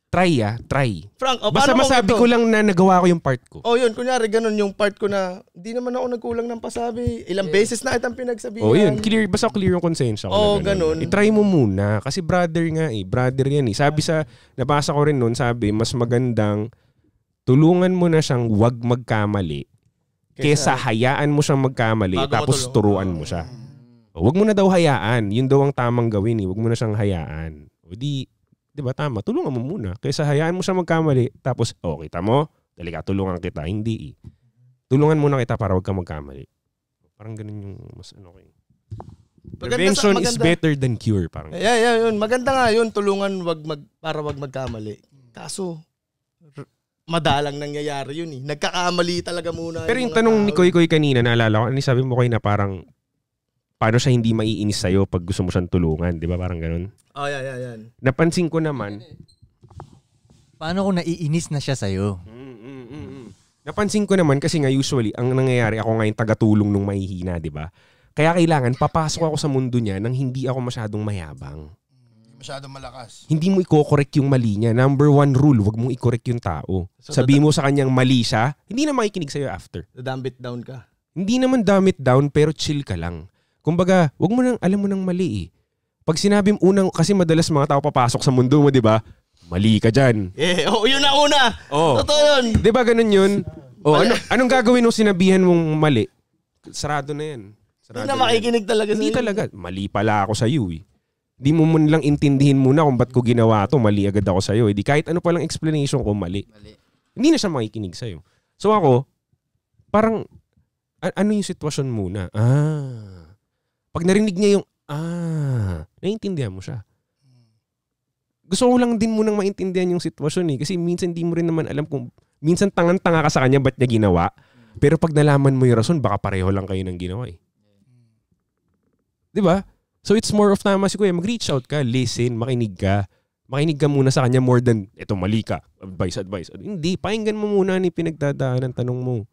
Try ah, try. Frank, oh, Basta masabi ko, lang na nagawa ko yung part ko. Oh, yun. Kunyari, ganun yung part ko na di naman ako nagkulang ng pasabi. Ilang yeah. beses na itang pinagsabihan. Oh, yun. Clear, basta clear yung konsensya ko. Oh, ganun. ganun. I-try mo muna. Kasi brother nga eh. Brother yan eh. Sabi sa, nabasa ko rin noon, sabi, mas magandang tulungan mo na siyang wag magkamali kesa, kesa hayaan mo siyang magkamali Bago tapos tulungan. turuan mo siya. Mm. O, diba? wag mo na daw hayaan. Yun daw ang tamang gawin eh. Wag mo na siyang hayaan. O di, di ba tama? Tulungan mo muna. Kaysa hayaan mo siya magkamali. Tapos, oh, kita mo? Talaga, tulungan kita. Hindi eh. Tulungan muna kita para wag ka magkamali. Parang ganun yung mas ano kayo. Eh. Prevention maganda, is better than cure. Parang. Yeah, yeah, yun. Maganda nga yun. Tulungan wag mag, para wag magkamali. Kaso, madalang nangyayari yun eh. Nagkakamali talaga muna. Pero yung, yung tanong ni Koy Koy kanina, naalala ko, ano sabi mo kayo na parang paano siya hindi maiinis sa'yo pag gusto mo siyang tulungan, di ba? Parang ganun. Oh, yeah, yeah, yeah. Napansin ko naman. Paano kung naiinis na siya sa'yo? Mm, mm, mm, mm. Napansin ko naman kasi nga usually, ang nangyayari ako ngayon tagatulong nung mahihina, di ba? Kaya kailangan papasok ako sa mundo niya nang hindi ako masyadong mayabang. Masyadong malakas. Hindi mo i-correct yung mali niya. Number one rule, wag mong i-correct yung tao. So, Sabi mo sa kanyang mali siya, hindi na makikinig sa'yo after. Dumb down ka. Hindi naman dumb it down, pero chill ka lang. Kumbaga, wag mo nang alam mo nang mali eh. Pag sinabi unang, kasi madalas mga tao papasok sa mundo mo, di ba? Mali ka diyan. Eh, oh, yun na una. Oh. Totoo yun. Di ba ganun yun? Oh, ano, anong gagawin mo sinabihan mong mali? Sarado na yan. Sarado Hindi na, na makikinig talaga Hindi sa'yo. talaga. Mali pala ako sa iyo eh. Hindi mo man lang intindihin muna kung ba't ko ginawa to, mali agad ako sa'yo. Hindi eh. kahit ano palang explanation ko, mali. mali. Hindi na siya makikinig sa'yo. So ako, parang, a- ano yung sitwasyon muna? Ah, pag narinig niya yung, ah, naiintindihan mo siya. Gusto ko lang din mo nang maintindihan yung sitwasyon eh. Kasi minsan hindi mo rin naman alam kung, minsan tangan-tanga ka sa kanya ba't niya ginawa. Pero pag nalaman mo yung rason, baka pareho lang kayo ng ginawa eh. Di ba? So it's more of tama si Kuya, mag-reach out ka, listen, makinig ka. Makinig ka muna sa kanya more than, eto mali ka, advice, advice. Hindi, painggan mo muna ni pinagdadaanan, tanong mo.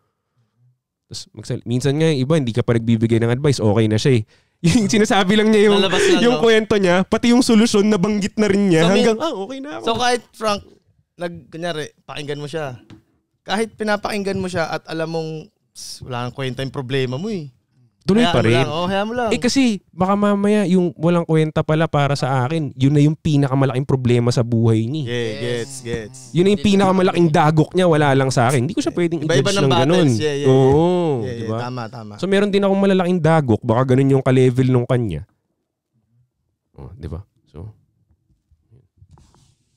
Tapos magsal- minsan nga yung iba, hindi ka pa nagbibigay ng advice, okay na siya eh yung sinasabi lang niya yung, yung no? kwento niya, pati yung solusyon na banggit na rin niya. So, hanggang, ah, okay na ako. So kahit Frank, nag, kunyari, pakinggan mo siya. Kahit pinapakinggan mo siya at alam mong wala kang kwenta yung problema mo eh. Tuloy hayaan pa rin. Mo lang, oh, hayaan mo lang. Eh kasi baka mamaya yung walang kwenta pala para sa akin, yun na yung pinakamalaking problema sa buhay niya. Yeah, yes, gets. Yun na yung pinakamalaking dagok niya, wala lang sa akin. Hindi ko siya pwedeng i-judge ng, ng ganun. Yeah, yeah, Oo, yeah, yeah, diba? Tama, tama. So meron din akong malalaking dagok, baka ganun yung ka-level nung kanya. Oh, di ba? So,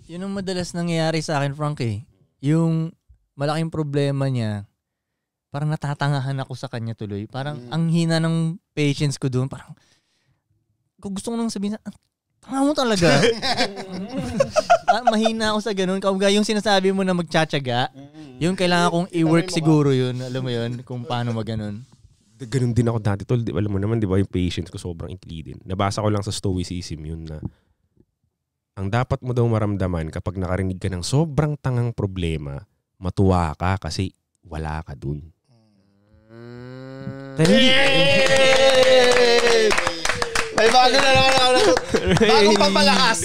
yun ang madalas nangyayari sa akin, Frank eh. Yung malaking problema niya, parang natatangahan ako sa kanya tuloy. Parang mm. ang hina ng patience ko doon. Parang, kung gusto ko nang sabihin, ah, tanga mo talaga. Ah, mahina ako sa ganun. Kauga, yung sinasabi mo na magtsatsaga, mm. yung kailangan kong i-work siguro yun. Alam mo yun, kung paano maganon. Ganun din ako dati, tol. Alam mo naman, di ba, yung patience ko sobrang ikli din. Nabasa ko lang sa stoicism yun na ang dapat mo daw maramdaman kapag nakarinig ka ng sobrang tangang problema, matuwa ka kasi wala ka dun. Pero hindi. May bago na naman ako. Ano, ano. Bagong pampalakas.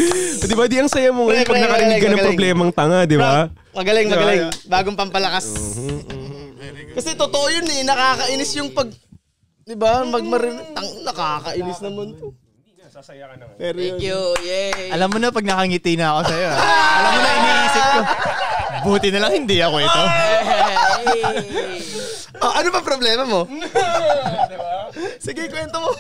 Eh, di ba, di ang saya mo ngayon pag nakarinig ka ng problemang tanga, di ba? Magaling, magaling. Bagong pampalakas. Mhm, mhm. Kasi totoo yun eh, nakakainis yung pag... Di ba? Magmarin... Tang, nakakainis naman to. Sasaya ka naman. Thank you. Yay. Alam mo na pag nakangiti na ako sa'yo. Ah. Alam mo na iniisip ko. Buti na lang hindi ako ito. Ah, ano ba problema mo? Sige, kwento mo.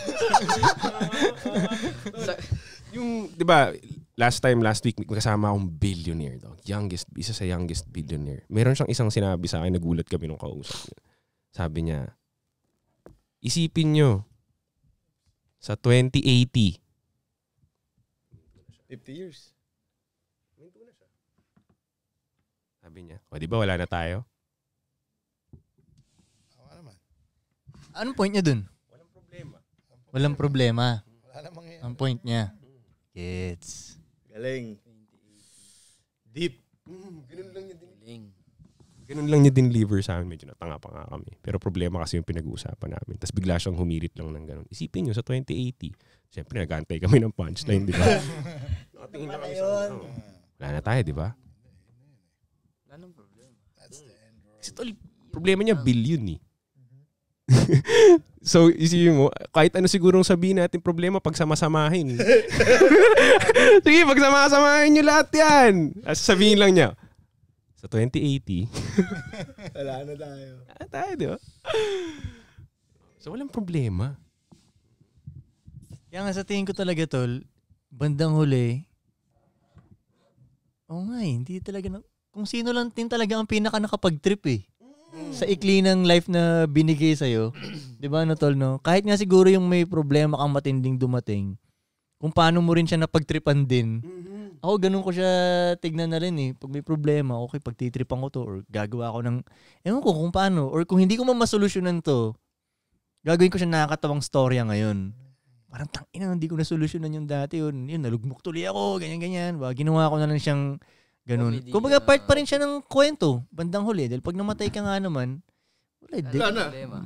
yung, di ba, last time, last week, kasama akong billionaire daw. Youngest, isa sa youngest billionaire. Meron siyang isang sinabi sa akin, nagulat kami nung kausap niya. Sabi niya, isipin nyo, sa 2080, 50 years. O di ba wala na tayo? Wala naman. Anong point niya dun? Walang problema. Walang problema. Wala namang yan. Ang point niya. Gets. Galing. Deep. Mm, ganun lang niya din. Galing. Ganun lang niya din liver sa amin. Medyo natanga pa nga kami. Pero problema kasi yung pinag-uusapan namin. Tapos bigla siyang humirit lang ng ganun. Isipin nyo, sa 2080, siyempre nag kami ng punchline, di ba? Nakatingin na kami sa... Wala na ano. tayo, di ba? Tol, problema niya, ah. billion eh. so, isipin mo, kahit ano sigurong sabihin natin problema, pagsamasamahin. Sige, pagsamasamahin nyo lahat yan. As ah, sabihin lang niya, sa 2080. Wala na tayo. Wala tayo, di ba? So, walang problema. Kaya nga sa tingin ko talaga, Tol, bandang huli, oh nga, eh, hindi talaga, na, kung sino lang din talaga ang pinaka nakapag-trip eh. Sa ikli ng life na binigay sa'yo. Di ba, no, tol, no? Kahit nga siguro yung may problema kang matinding dumating, kung paano mo rin siya napagtripan din. Mm-hmm. Ako, ganun ko siya tignan na rin eh. Pag may problema, okay, pagtitripan ko to or gagawa ako ng, ewan ko kung paano, or kung hindi ko man masolusyonan to, gagawin ko siya nakakatawang storya ngayon parang tangina, hindi ko na solusyonan yung dati yun. Yun, nalugmok tuloy ako, ganyan-ganyan. Ba, ginawa ko na lang siyang Ganun. Comedy, Kumbaga, uh, part pa rin siya ng kwento, bandang huli. Dahil pag namatay ka nga naman, wala, di,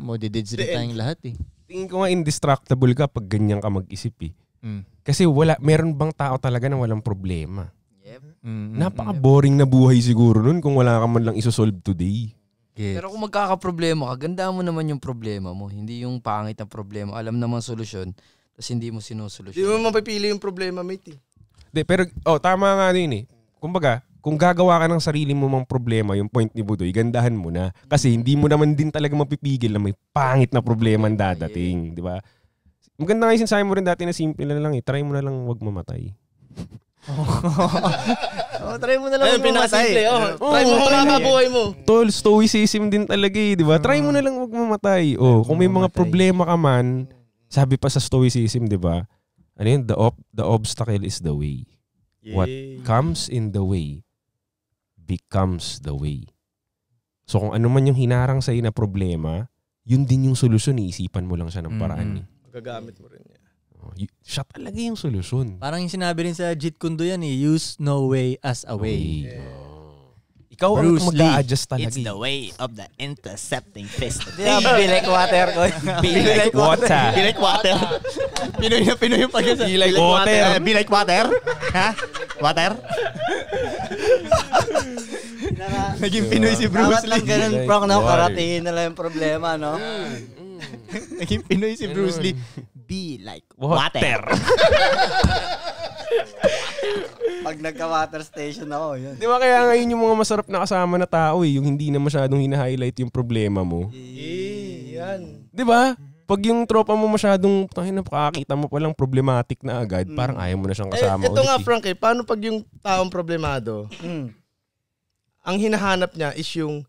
modidids rin tayong lahat eh. Tingin ko nga indestructible ka pag ganyan ka mag-isip eh. Mm. Kasi wala, meron bang tao talaga na walang problema? Yep. Mm-hmm. Napaka-boring na buhay siguro nun kung wala ka man lang isosolve today. Gets. Pero kung magkakaproblema ka, ganda mo naman yung problema mo. Hindi yung pangit na problema. Alam naman solusyon, tapos hindi mo sinusolusyon. Hindi mo mapipili yung problema, mate. Eh. De, pero, oh, tama nga din eh. Kumbaga, kung gagawa ka ng sarili mo mang problema, yung point ni Budoy, gandahan mo na. Kasi hindi mo naman din talaga mapipigil na may pangit na problema ang dadating. Di ba? Maganda nga yung sinasabi mo rin dati na simple na lang eh. Try mo na lang wag mamatay. oh, try mo na lang Ayun, mamatay. Simple, oh. try mo try pa buhay mo. Tol, stoicism din talaga eh, di ba? Try mo na lang wag mamatay. Oh, kung may mga problema ka man, sabi pa sa stoicism, di ba? Ano yun? The, ob- the obstacle is the way. What comes in the way becomes the way. So kung ano man yung hinarang sa na problema, yun din yung solusyon. Iisipan eh. mo lang siya ng paraan. Mm-hmm. Eh. mo rin niya. Oh, siya talaga yung solusyon. Parang yung sinabi rin sa Jeet Kundo yan eh, use no way as a way. Yeah. Oh. Ikaw Bruce ang mag-a-adjust talaga. It's eh. the way of the intercepting fist. Diba, be like water ko. Be like water. Be like water. Pinoy na Pinoy yung pag Be like water. Be like water. Ha? Eh, Water? Naging Pinoy si Bruce Lee. Dapat lang ganun prank na karatehin na lang yung problema, no? Naging Pinoy si Bruce Lee. Be like water. water. Pag nagka-water station ako, yan. Di ba kaya ngayon yung mga masarap na kasama na tao eh, yung hindi na masyadong hina-highlight yung problema mo? Eh, yan. Di ba? Pag yung tropa mo masyadong, tayo na pakakita mo palang problematic na agad, mm. parang ayaw mo na siyang eh, kasama. Eh, ito ulit, nga, eh. Frank, eh, paano pag yung taong problemado, mm. ang hinahanap niya is yung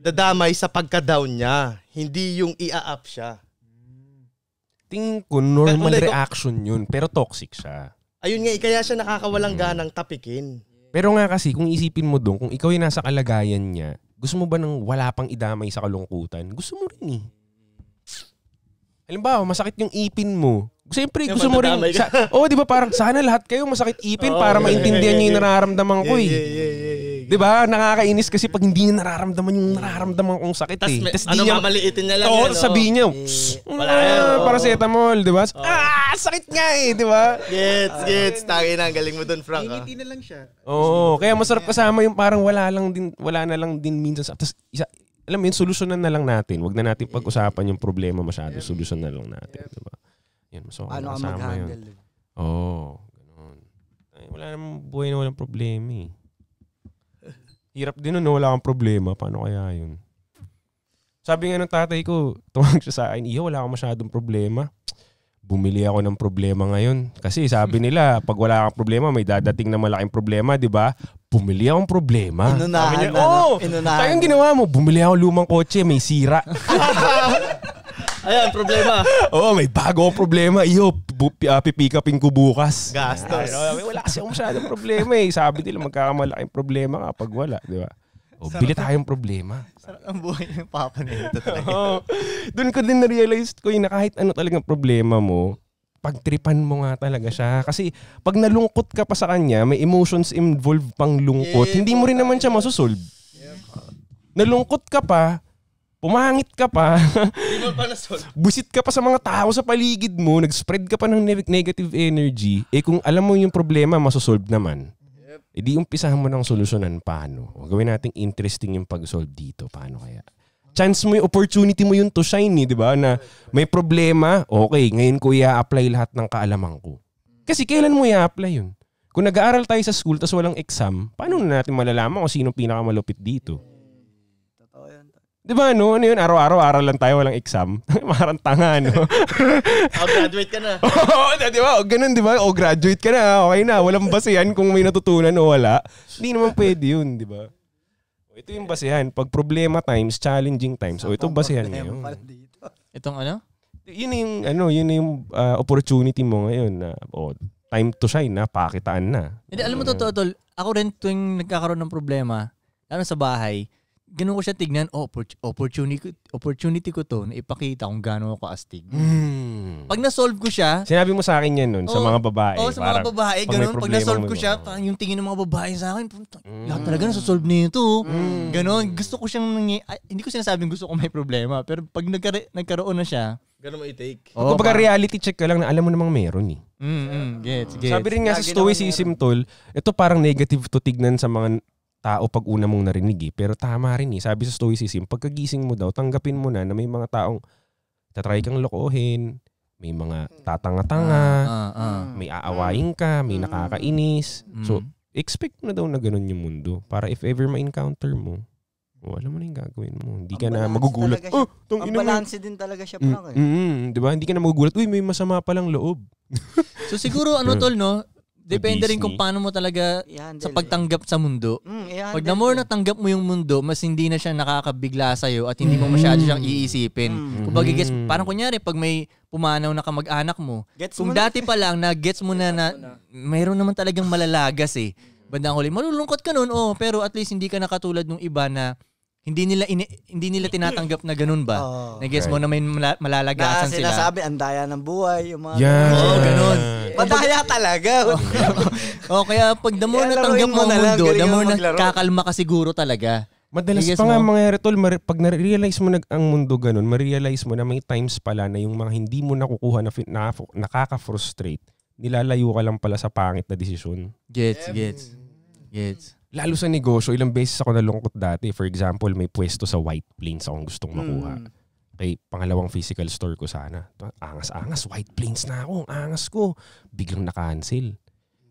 dadamay sa pagka-down niya, hindi yung ia-up siya. Tingin ko, normal Pero, oh. reaction yun, pero toxic siya. Ayun nga, eh, kaya siya nakakawalang mm. ganang tapikin. Pero nga kasi, kung isipin mo doon, kung ikaw yung nasa kalagayan niya, gusto mo ba nang wala pang idamay sa kalungkutan? Gusto mo rin eh. Halimbawa, masakit yung ipin mo. Siyempre, gusto mo rin. Sa, oh, di ba parang sana lahat kayo masakit ipin oh, para yeah, maintindihan yeah, nyo yung nararamdaman ko eh. Yeah, yeah, yeah, yeah, Di ba? Nakakainis kasi pag hindi niya nararamdaman yung nararamdaman kong sakit eh. Tapos ano, niya, mamaliitin niya lang. Oo, oh, sabihin niya, mm. wala ah, yan, oh. paracetamol, di ba? Oh. Ah, sakit nga eh, di ba? Gets, gets. Tagay na, galing mo dun, Frank. Ah. Ngingiti na lang siya. Oo, kaya masarap kasama yung parang wala lang din, wala na lang din minsan. Tapos isa, alam mo yun, solusyonan na lang natin. Huwag na natin mm. pag-usapan yung problema masyado. Yeah. Solusyon na lang natin. Yeah. Diba? Yan, mas okay. Ano ang mag-handle? Yun. Oh, ganun. Ay, wala namang buhay na walang problema eh. Hirap din nun, wala kang problema. Paano kaya yun? Sabi nga ng tatay ko, tumawag siya sa akin, iyo, wala akong masyadong problema. Bumili ako ng problema ngayon. Kasi sabi nila, pag wala kang problema, may dadating na malaking problema, di ba? bumili ako ng problema. Inunahan niya, na, oh, inunahan. Kaya ginawa mo, bumili akong lumang kotse, may sira. Ayan, problema. Oo, oh, may bago akong problema. Iyo, bu- uh, pipikapin ko bukas. Gastos. Yes. Ay, wala kasi akong masyadong problema eh. Sabi nila, magkakamalaking problema kapag wala, di ba? O, sarap bili tayong problema. Sarap ang buhay ng papa nito talaga. oh, doon ko din na-realize ko yung eh, na kahit ano talagang problema mo, pagtripan mo nga talaga siya. Kasi pag nalungkot ka pa sa kanya, may emotions involved pang lungkot, yeah. hindi mo rin naman siya masusolve. Yeah. Nalungkot ka pa, pumangit ka pa, busit ka pa sa mga tao sa paligid mo, nag-spread ka pa ng negative energy, eh kung alam mo yung problema, masosolve naman. Yep. Eh di umpisahan mo ng solusyonan paano. gawin natin interesting yung pag-solve dito. Paano kaya? chance mo yung opportunity mo yun to shine eh, di ba? Na may problema, okay, ngayon ko i-apply lahat ng kaalaman ko. Kasi kailan mo i-apply yun? Kung nag-aaral tayo sa school tapos walang exam, paano na natin malalaman kung sino pinakamalupit dito? Totoo yan. Di ba, no? Ano yun? Araw-araw, aral lang tayo, walang exam. Marang tanga, no? o, oh, graduate ka na. Oo, di ba? O, ganun, di ba? O, graduate ka na. Okay na. Walang base yan kung may natutunan o wala. Hindi naman pwede yun, di ba? Ito yung basihan. Pag problema times, challenging times. O, oh, basehan basihan ngayon. Itong ano? Yun yung, ano, yun yung uh, opportunity mo ngayon na, oh, time to shine na, pakitaan na. Hindi, alam mo, totoo, tol, ako rin tuwing nagkakaroon ng problema, lalo sa bahay, ganun ko siya tignan, oh, opportunity, opportunity ko to na ipakita kung gaano ako astig. Mm. Pag na-solve ko siya... Sinabi mo sa akin yan nun, oh, sa mga babae. Oo, oh, sa mga babae, ganun. Pag na-solve ko siya, parang yung tingin ng mga babae sa akin, mm. lahat talaga nasa-solve na ito. Mm. Ganun, gusto ko siyang... Nangy- ay, hindi ko sinasabing gusto ko may problema, pero pag nagkar- nagkaroon na siya, Ganun mo i-take. Oh, Kumbaga reality check ka lang na alam mo namang meron eh. Mm, mm, gets, gets. Sabi rin nga sa stoicism tol, ito parang negative to tignan sa mga tao pag una mong narinig eh. Pero tama rin eh. Sabi sa stoicism, pagkagising mo daw, tanggapin mo na na may mga taong tatry kang lokohin, may mga mm. tatanga-tanga, uh, uh, uh. may aawayin ka, may mm. nakakainis. Mm. So, expect mo na daw na ganun yung mundo para if ever ma-encounter mo, oh, alam mo na yung gagawin mo. Hindi ka na magugulat. Siya, oh, ah, tong ina balance din talaga siya prank mm, eh. Mm, 'di ba? Hindi ka na magugulat, uy, may masama pa lang loob. so siguro ano tol no, Depende rin kung paano mo talaga i sa pagtanggap sa mundo. Mm, Pag na more na tanggap mo yung mundo, mas hindi na siya nakakabigla sa iyo at hindi mo mm. masyado siyang iisipin. Mm. Kung bagay, guess, mm. parang kunyari, pag may pumanaw na kamag-anak mo, gets kung mo dati na. pa lang na gets mo na na, mayroon naman talagang malalagas eh. Bandang huli, malulungkot ka noon, oh, pero at least hindi ka nakatulad nung iba na hindi nila ini, hindi nila tinatanggap na ganun ba? Oh, na guess right. mo na may malalagasan na, sila. Sinasabi, ang daya ng buhay, yung mga yeah. oh, ganun. Madaya talaga. o kaya pag the more natanggap mo ang mundo, the more kakalma ka siguro talaga. Madalas pa nga mga retol, mar- pag na-realize mo na ang mundo ganun, ma-realize mo na may times pala na yung mga hindi mo nakukuha na, na nakaka-frustrate, nilalayo ka lang pala sa pangit na desisyon. Gets, yeah. gets. Gets. Lalo sa negosyo, ilang beses ako nalungkot dati. For example, may pwesto sa White Plains akong gustong makuha. Hmm Okay, pangalawang physical store ko sana. Angas-angas, White Plains na ako, angas ko. Biglang na-cancel.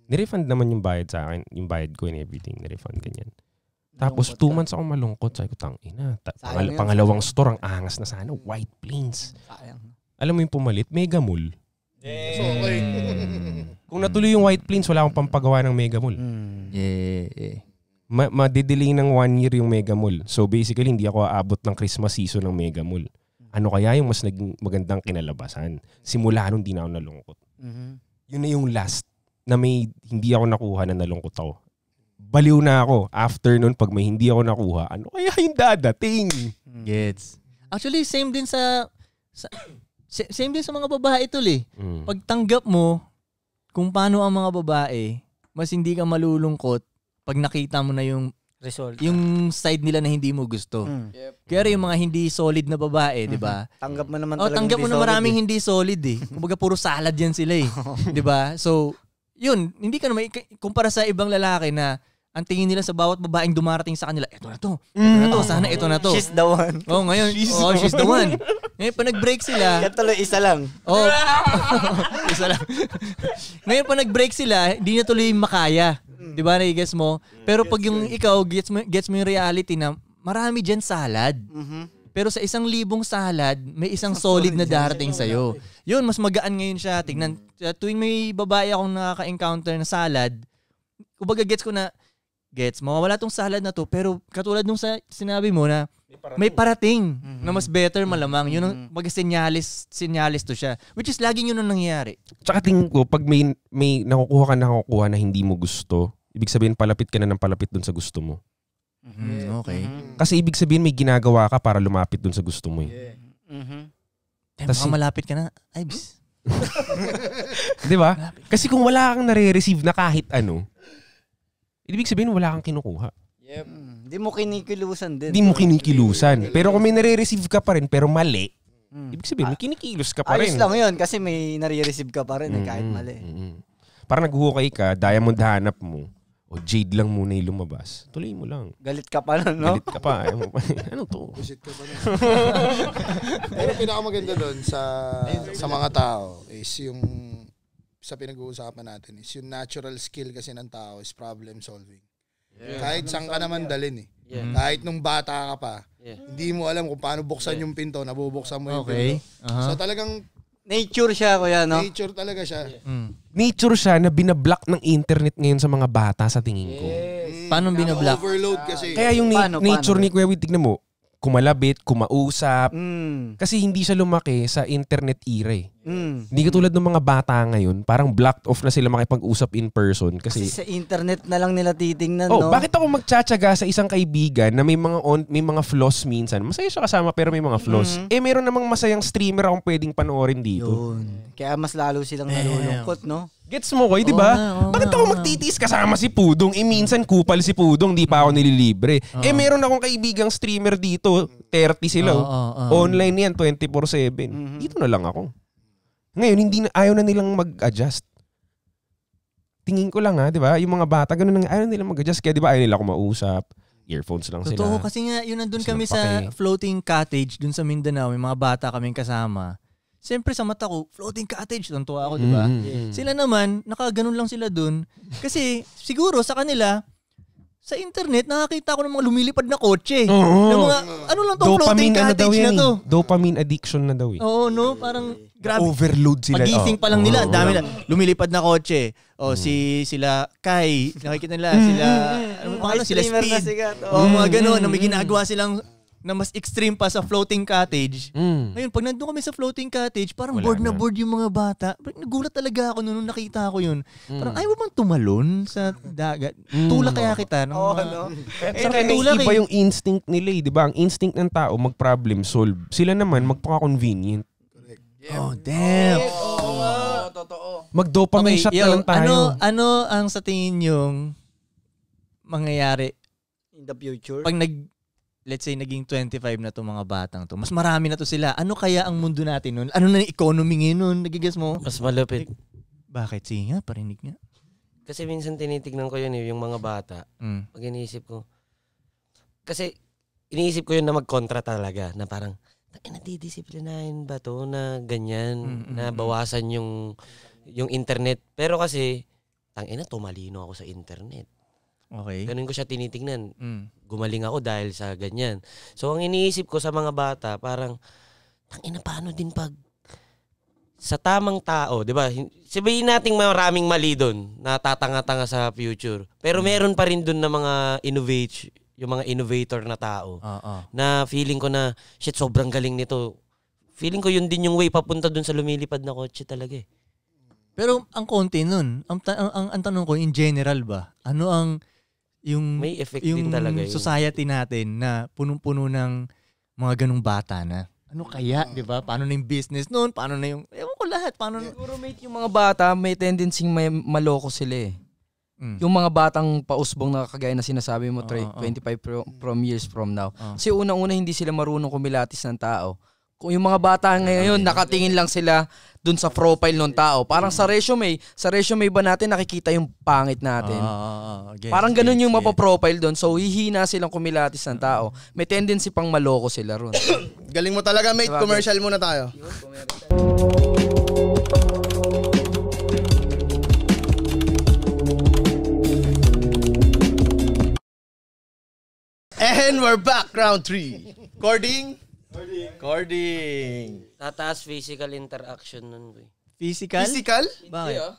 Nirefund naman yung bayad sa akin, yung bayad ko and everything, nirefund ganyan. Tapos two months ako malungkot. Sabi ko, tang ina. Ta- pangal- pangalawang store, ang angas na sana. White Plains. Alam mo yung pumalit? Mega Mall. Yeah. So, okay. Kung natuloy yung White Plains, wala akong pampagawa ng Mega Mall. Mm. Yeah. Ma- madidelay ng one year yung Mega Mall. So basically, hindi ako aabot ng Christmas season ng Mega Mall. Ano kaya yung mas naging magandang kinalabasan? Simula nung di na ako nalungkot. Mm-hmm. Yun na yung last na may hindi ako nakuha na nalungkot ako. Baliw na ako. After nun, pag may hindi ako nakuha, ano kaya yung dadating? Mm. Gets. Actually, same din sa, sa same din sa mga babae tol eh. Mm. Pag tanggap mo kung paano ang mga babae, mas hindi ka malulungkot pag nakita mo na yung result. Yung side nila na hindi mo gusto. Mm. Yep. Kaya yung mga hindi solid na babae, mm-hmm. 'di ba? Mm-hmm. Tanggap mo naman talaga. oh, tanggap mo na maraming eh. hindi solid eh. Kumbaga puro salad 'yan sila eh, 'di ba? So, yun, hindi ka naman kumpara sa ibang lalaki na ang tingin nila sa bawat babaeng dumarating sa kanila, eto na to, eto na to, mm. sana eto na to. She's the one. Oh, ngayon, she's, oh, she's the one. Ngayon, pa nag-break sila. Yan tuloy, isa lang. Oh, isa lang. ngayon, pa nag-break sila, hindi na tuloy makaya. Mm. 'Di ba? Na-guess mo. Mm. Pero pag yung ikaw gets mo, gets mo yung reality na marami diyan salad. Mm-hmm. Pero sa isang libong salad, may isang solid na darating sa iyo. Yun, mas magaan ngayon siya. Tingnan, tuwing may babae akong nakaka-encounter na salad, kumbaga gets ko na, gets, mawawala tong salad na to. Pero katulad nung sa, sinabi mo na, parating. May parating mm-hmm. na mas better malamang. Yun ang mm-hmm. mag-senyalis, senyalis to siya. Which is laging yun ang nangyayari. Tsaka tingin ko, pag may, may nakukuha ka na nakukuha na hindi mo gusto, ibig sabihin palapit ka na ng palapit dun sa gusto mo. Mm-hmm. Mm, okay. Mm-hmm. Kasi ibig sabihin may ginagawa ka para lumapit dun sa gusto mo. Eh. Yeah. Mm-hmm. malapit ka na. Ay, 'Di ba? Kasi kung wala kang nare-receive na kahit ano, ibig sabihin wala kang kinukuha. Yep. Mm. Di mo kinikilusan din. Di mo kinikilusan. Pero kung may nare-receive ka pa rin, pero mali, mm. ibig sabihin, may ah, kinikilos ka pa rin. Ayos lang yun, kasi may nare-receive ka pa rin, mm-hmm. kahit mali. Mm-hmm. Parang naghuhukay ka, diamond hanap mo, o jade lang muna yung lumabas. Tuloy mo lang. Galit ka pa lang, no? Galit ka pa. ano to? Bullshit ka pa Pero eh, pinakamaganda doon sa sa mga tao is yung sa pinag-uusapan natin is yung natural skill kasi ng tao is problem solving. Yeah. Kahit saan ka naman dalin eh. Yeah. Mm. Kahit nung bata ka pa, yeah. hindi mo alam kung paano buksan yeah. yung pinto, nabubuksan mo yung okay. pinto. Uh-huh. So talagang Nature siya, kuya, no? Nature talaga siya. Yeah. Mm. Nature siya na binablock ng internet ngayon sa mga bata sa tingin ko. Yes. Mm. Paano binablock? Overload kasi. Kaya yung na- paano, nature paano? ni Kuya Wid, tignan mo, kumalabit, kumausap. Mm. Kasi hindi siya lumaki sa internet era eh. Mm. Hindi katulad ng mga bata ngayon, parang blocked off na sila makipag-usap in person. Kasi, kasi sa internet na lang nila titingnan, oh, no? Bakit ako magtsatsaga sa isang kaibigan na may mga on, may mga flaws minsan? Masaya siya kasama pero may mga flaws. Mm. Eh, meron namang masayang streamer akong pwedeng panoorin dito. Yun. Kaya mas lalo silang nalulungkot, no? Gets mo ko, eh, di ba? Oh, Bakit ako magtitiis kasama si Pudong? Eh minsan kupal si Pudong, di pa ako nililibre. Oh. Eh meron akong kaibigang streamer dito, 30 sila. Oh, oh, oh. Online yan, 24-7. Mm-hmm. Dito na lang ako. Ngayon, hindi na, ayaw na nilang mag-adjust. Tingin ko lang ha, di ba? Yung mga bata, ganun na ayaw na nilang mag-adjust. Kaya di ba ayaw nila ako mausap earphones lang Totoo, sila. Totoo, kasi nga, yun nandun kami sa floating cottage dun sa Mindanao. May mga bata kaming kasama. Siyempre sa mata ko, floating cottage, tuntua ako, di ba? Mm-hmm. Sila naman, nakaganon lang sila dun. Kasi siguro sa kanila, sa internet, nakakita ko ng mga lumilipad na kotse. Oo. Ng mga, ano lang to, Dopamine floating ano cottage yan na to. Eh. Dopamine addiction na daw eh. Oo, no? Parang, grabe. Overload sila. Pagising pa lang nila, ang dami na. Lumilipad na kotse. O mm. si sila Kai, nakikita nila mm. sila, ano mga pangalan, sila Steve. na sigat. Oo, mga mm. ganun, na may ginagawa silang na mas extreme pa sa floating cottage. Mm. Ngayon, pag nandun kami sa floating cottage, parang Wala bored na, na bored yung mga bata. Nagulat talaga ako noon nakita ko yun. Mm. Parang ayaw bang tumalon sa dagat? Mm. Tula kaya kita. Ng, oh, mga... Ano? Eh, Saka, tula iba yung instinct nila eh, di ba? Ang instinct ng tao, mag-problem solve. Sila naman, magpaka-convenient. Yeah. Oh, damn. Oh, oh, oh. Totoo. Mag-dopamine okay, shot yo, na lang tayo. Ano, ano ang sa tingin yung mangyayari in the future? Pag nag let's say naging 25 na to mga batang to, mas marami na to sila. Ano kaya ang mundo natin noon? Ano na yung economy ngayon noon? Nagigas mo? Mas malupit. Bakit? Sige nga, parinig niya. Kasi minsan tinitignan ko yun eh, yung mga bata. Mm. Pag iniisip ko, kasi iniisip ko yun na magkontra talaga, na parang, eh, nadidisiplinahin ba to na ganyan, mm-hmm. na mm. bawasan yung yung internet. Pero kasi, tang ina, tumalino ako sa internet. Okay. Ganun ko siya tinitingnan. Mm. Gumaling ako dahil sa ganyan. So ang iniisip ko sa mga bata, parang, tang ina, paano din pag sa tamang tao, di ba? Sabihin nating maraming mali doon na tatanga-tanga sa future. Pero mm. meron pa rin doon na mga innovate, yung mga innovator na tao. Uh-uh. Na feeling ko na, shit, sobrang galing nito. Feeling ko yun din yung way papunta doon sa lumilipad na kotse talaga eh. Pero ang konti nun, ang, ta- ang, ang, ang tanong ko in general ba, ano ang yung may effect yung din talaga yung society natin na punong-puno ng mga ganung bata na ano kaya, uh, 'di ba? Paano na yung business noon? Paano na yung ewan ko lahat, paano yeah. Siguro mate, yung mga bata may tendency may maloko sila eh. Mm. Yung mga batang pausbong na kagaya na sinasabi mo, Trey, uh, 25 pro, from years from now. Uh. Kasi unang-una hindi sila marunong kumilatis ng tao. Kung yung mga bata ngayon, nakatingin lang sila dun sa profile ng tao. Parang sa mm. resume, sa resume ba natin nakikita yung pangit natin? Ah, ah, ah, ah. gets, Parang ganun yung gets. mapaprofile doon. So hihina silang kumilatis ng tao. May tendency pang maloko sila ron. Galing mo talaga, mate. Commercial muna tayo. And we're back, round 3. Cording? Recording. Recording. Tataas physical interaction nun, boy. Physical? Physical? Bakit? Hindi, ah.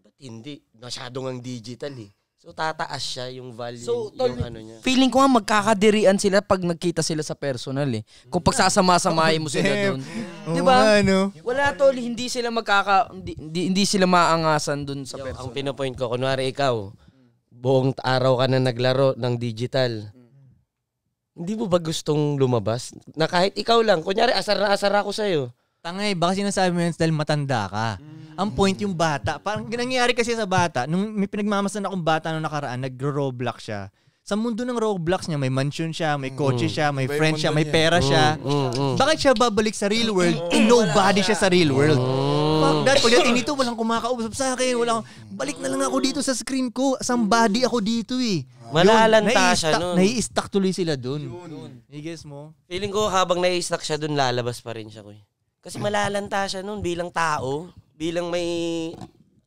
Ba't hindi? Masyadong ang digital eh. So tataas siya yung value, so, tol, yung ano niya. Feeling ko nga magkakadirian sila pag nagkita sila sa personal eh. Kung pagsasama-samahin mo sila doon. Oh, di ba? Ano? Wala tol, hindi sila magkaka hindi, hindi sila maangasan doon sa Yo, personal. Ang pinopoint ko kunwari ikaw, buong araw ka na naglaro ng digital. Hindi mo ba gustong lumabas? Na kahit ikaw lang, kunyari asar na asar ako sa'yo. Tangay, baka sinasabi mo yun dahil matanda ka. Mm. Ang point yung bata. Parang nangyayari kasi sa bata, nung may pinagmamasan akong bata nung nakaraan, nagro-roblox siya. Sa mundo ng Roblox niya, may mansion siya, may mm. kotse siya, may Iba yung friend siya, may pera siya. Mm, mm, Bakit siya babalik sa real world kung nobody siya sa real world? Fuck that. Pagdating dito, walang kumakausap sa akin. Walang, balik na lang ako dito sa screen ko. Somebody ako dito eh. Ah. Malalanta siya nun. Nai-stuck tuloy sila dun. I guess mo? Feeling ko habang nai-stuck siya dun, lalabas pa rin siya, kuy. Kasi malalanta siya nun bilang tao, bilang may,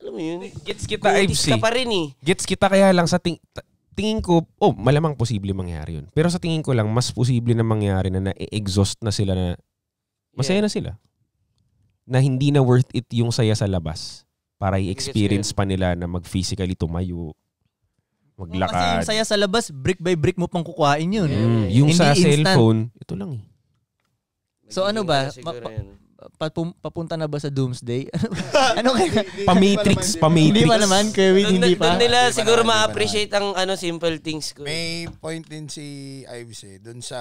alam mo yun, Gets kita, Ibs. Kutis ka pa rin eh. Gets kita kaya lang sa ting... ta- tingin ko, oh, malamang posible mangyari yun. Pero sa tingin ko lang, mas posible na mangyari na na-exhaust na sila na masaya yeah. na sila. Na hindi na worth it yung saya sa labas para i-experience pa nila na mag-physically tumayo, maglakad. Kasi yung saya sa labas, brick by brick mo pang kukuhain yun. Mm, yung hindi sa instant. cellphone, ito lang eh. So ano ba? Ma- ano papum- papunta na ba sa doomsday? ano kaya? Pamatrix, pamatrix. Hindi pa naman, Kerwin, hindi pa. Doon nila Hindi pa siguro ma-appreciate ang ano simple things ko. May point din si Ives eh, doon sa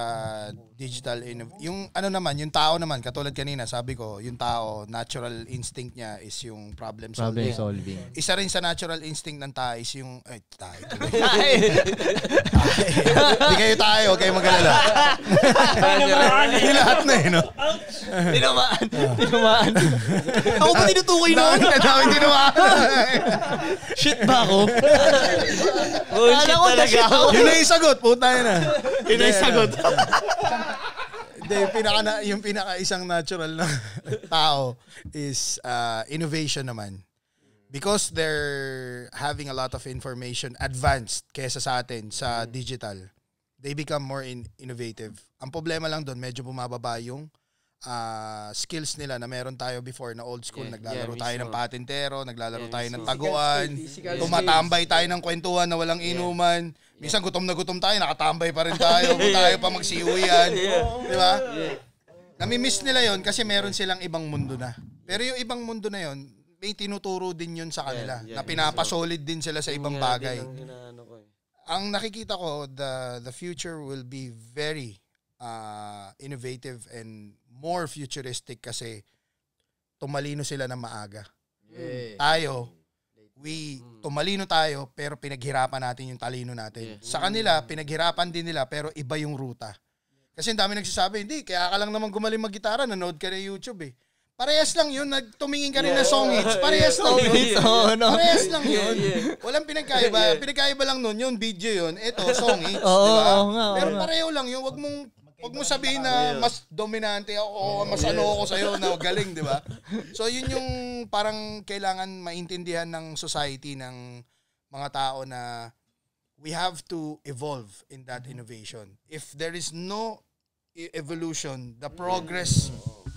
digital innov- Yung ano naman, yung tao naman, katulad kanina, sabi ko, yung tao, natural instinct niya is yung problem Problem solving. Isa rin sa natural instinct ng tao is yung, ay, tayo. tuloy. Tayo. Hindi kayo tayo, huwag kayo Hindi na eh, no? Tinamaan. Tinamaan. ako ba tinutukoy na? Ang dami tinamaan. shit ba ako? Bullshit ko talaga ako. Yun na yung sagot. Puta yun na. Yun na yung sagot. Hindi, yung pinaka, na, yung pinaka isang natural na tao is uh, innovation naman. Because they're having a lot of information advanced kesa sa atin sa mm. digital. They become more in innovative. Ang problema lang doon, medyo bumababa yung uh, skills nila na meron tayo before na old school. Yeah, naglalaro yeah, tayo ng patintero, naglalaro yeah, tayo ng taguan, physical, tumatambay skills. tayo ng kwentuhan na walang inuman. Yeah. Minsan gutom na gutom tayo, nakatambay pa rin tayo, yeah. tayo pa magsiuwian. yeah. Di ba? Yeah. Nami-miss nila yon kasi meron silang ibang mundo na. Pero yung ibang mundo na yon may tinuturo din yun sa kanila yeah, yeah, na pinapasolid din sila sa ibang bagay. Din ko eh. ang nakikita ko, the the future will be very uh, innovative and more futuristic kasi tumalino sila ng maaga. Yeah. Tayo, we mm. tumalino tayo pero pinaghirapan natin yung talino natin. Yeah. Sa kanila, pinaghirapan din nila pero iba yung ruta. Kasi ang dami nagsasabi, hindi, kaya ka lang naman gumaling mag-gitara, nanood ka na YouTube eh. Parehas lang yun, nagtumingin ka rin yeah. ng song hits. Parehas yeah. lang yun. Yeah. Oh, no. Parehas lang yun. Yeah. Walang pinagkaiba. Yeah. Pinagkaiba lang nun, yun, video yun. Ito, song hits. oh, diba? oh, nga, Pero pareho lang yun. wag mong Huwag mo sabihin na mas dominante ako o mas ano ako sa'yo na galing, di ba? So, yun yung parang kailangan maintindihan ng society, ng mga tao na we have to evolve in that mm-hmm. innovation. If there is no e-, evolution, the progress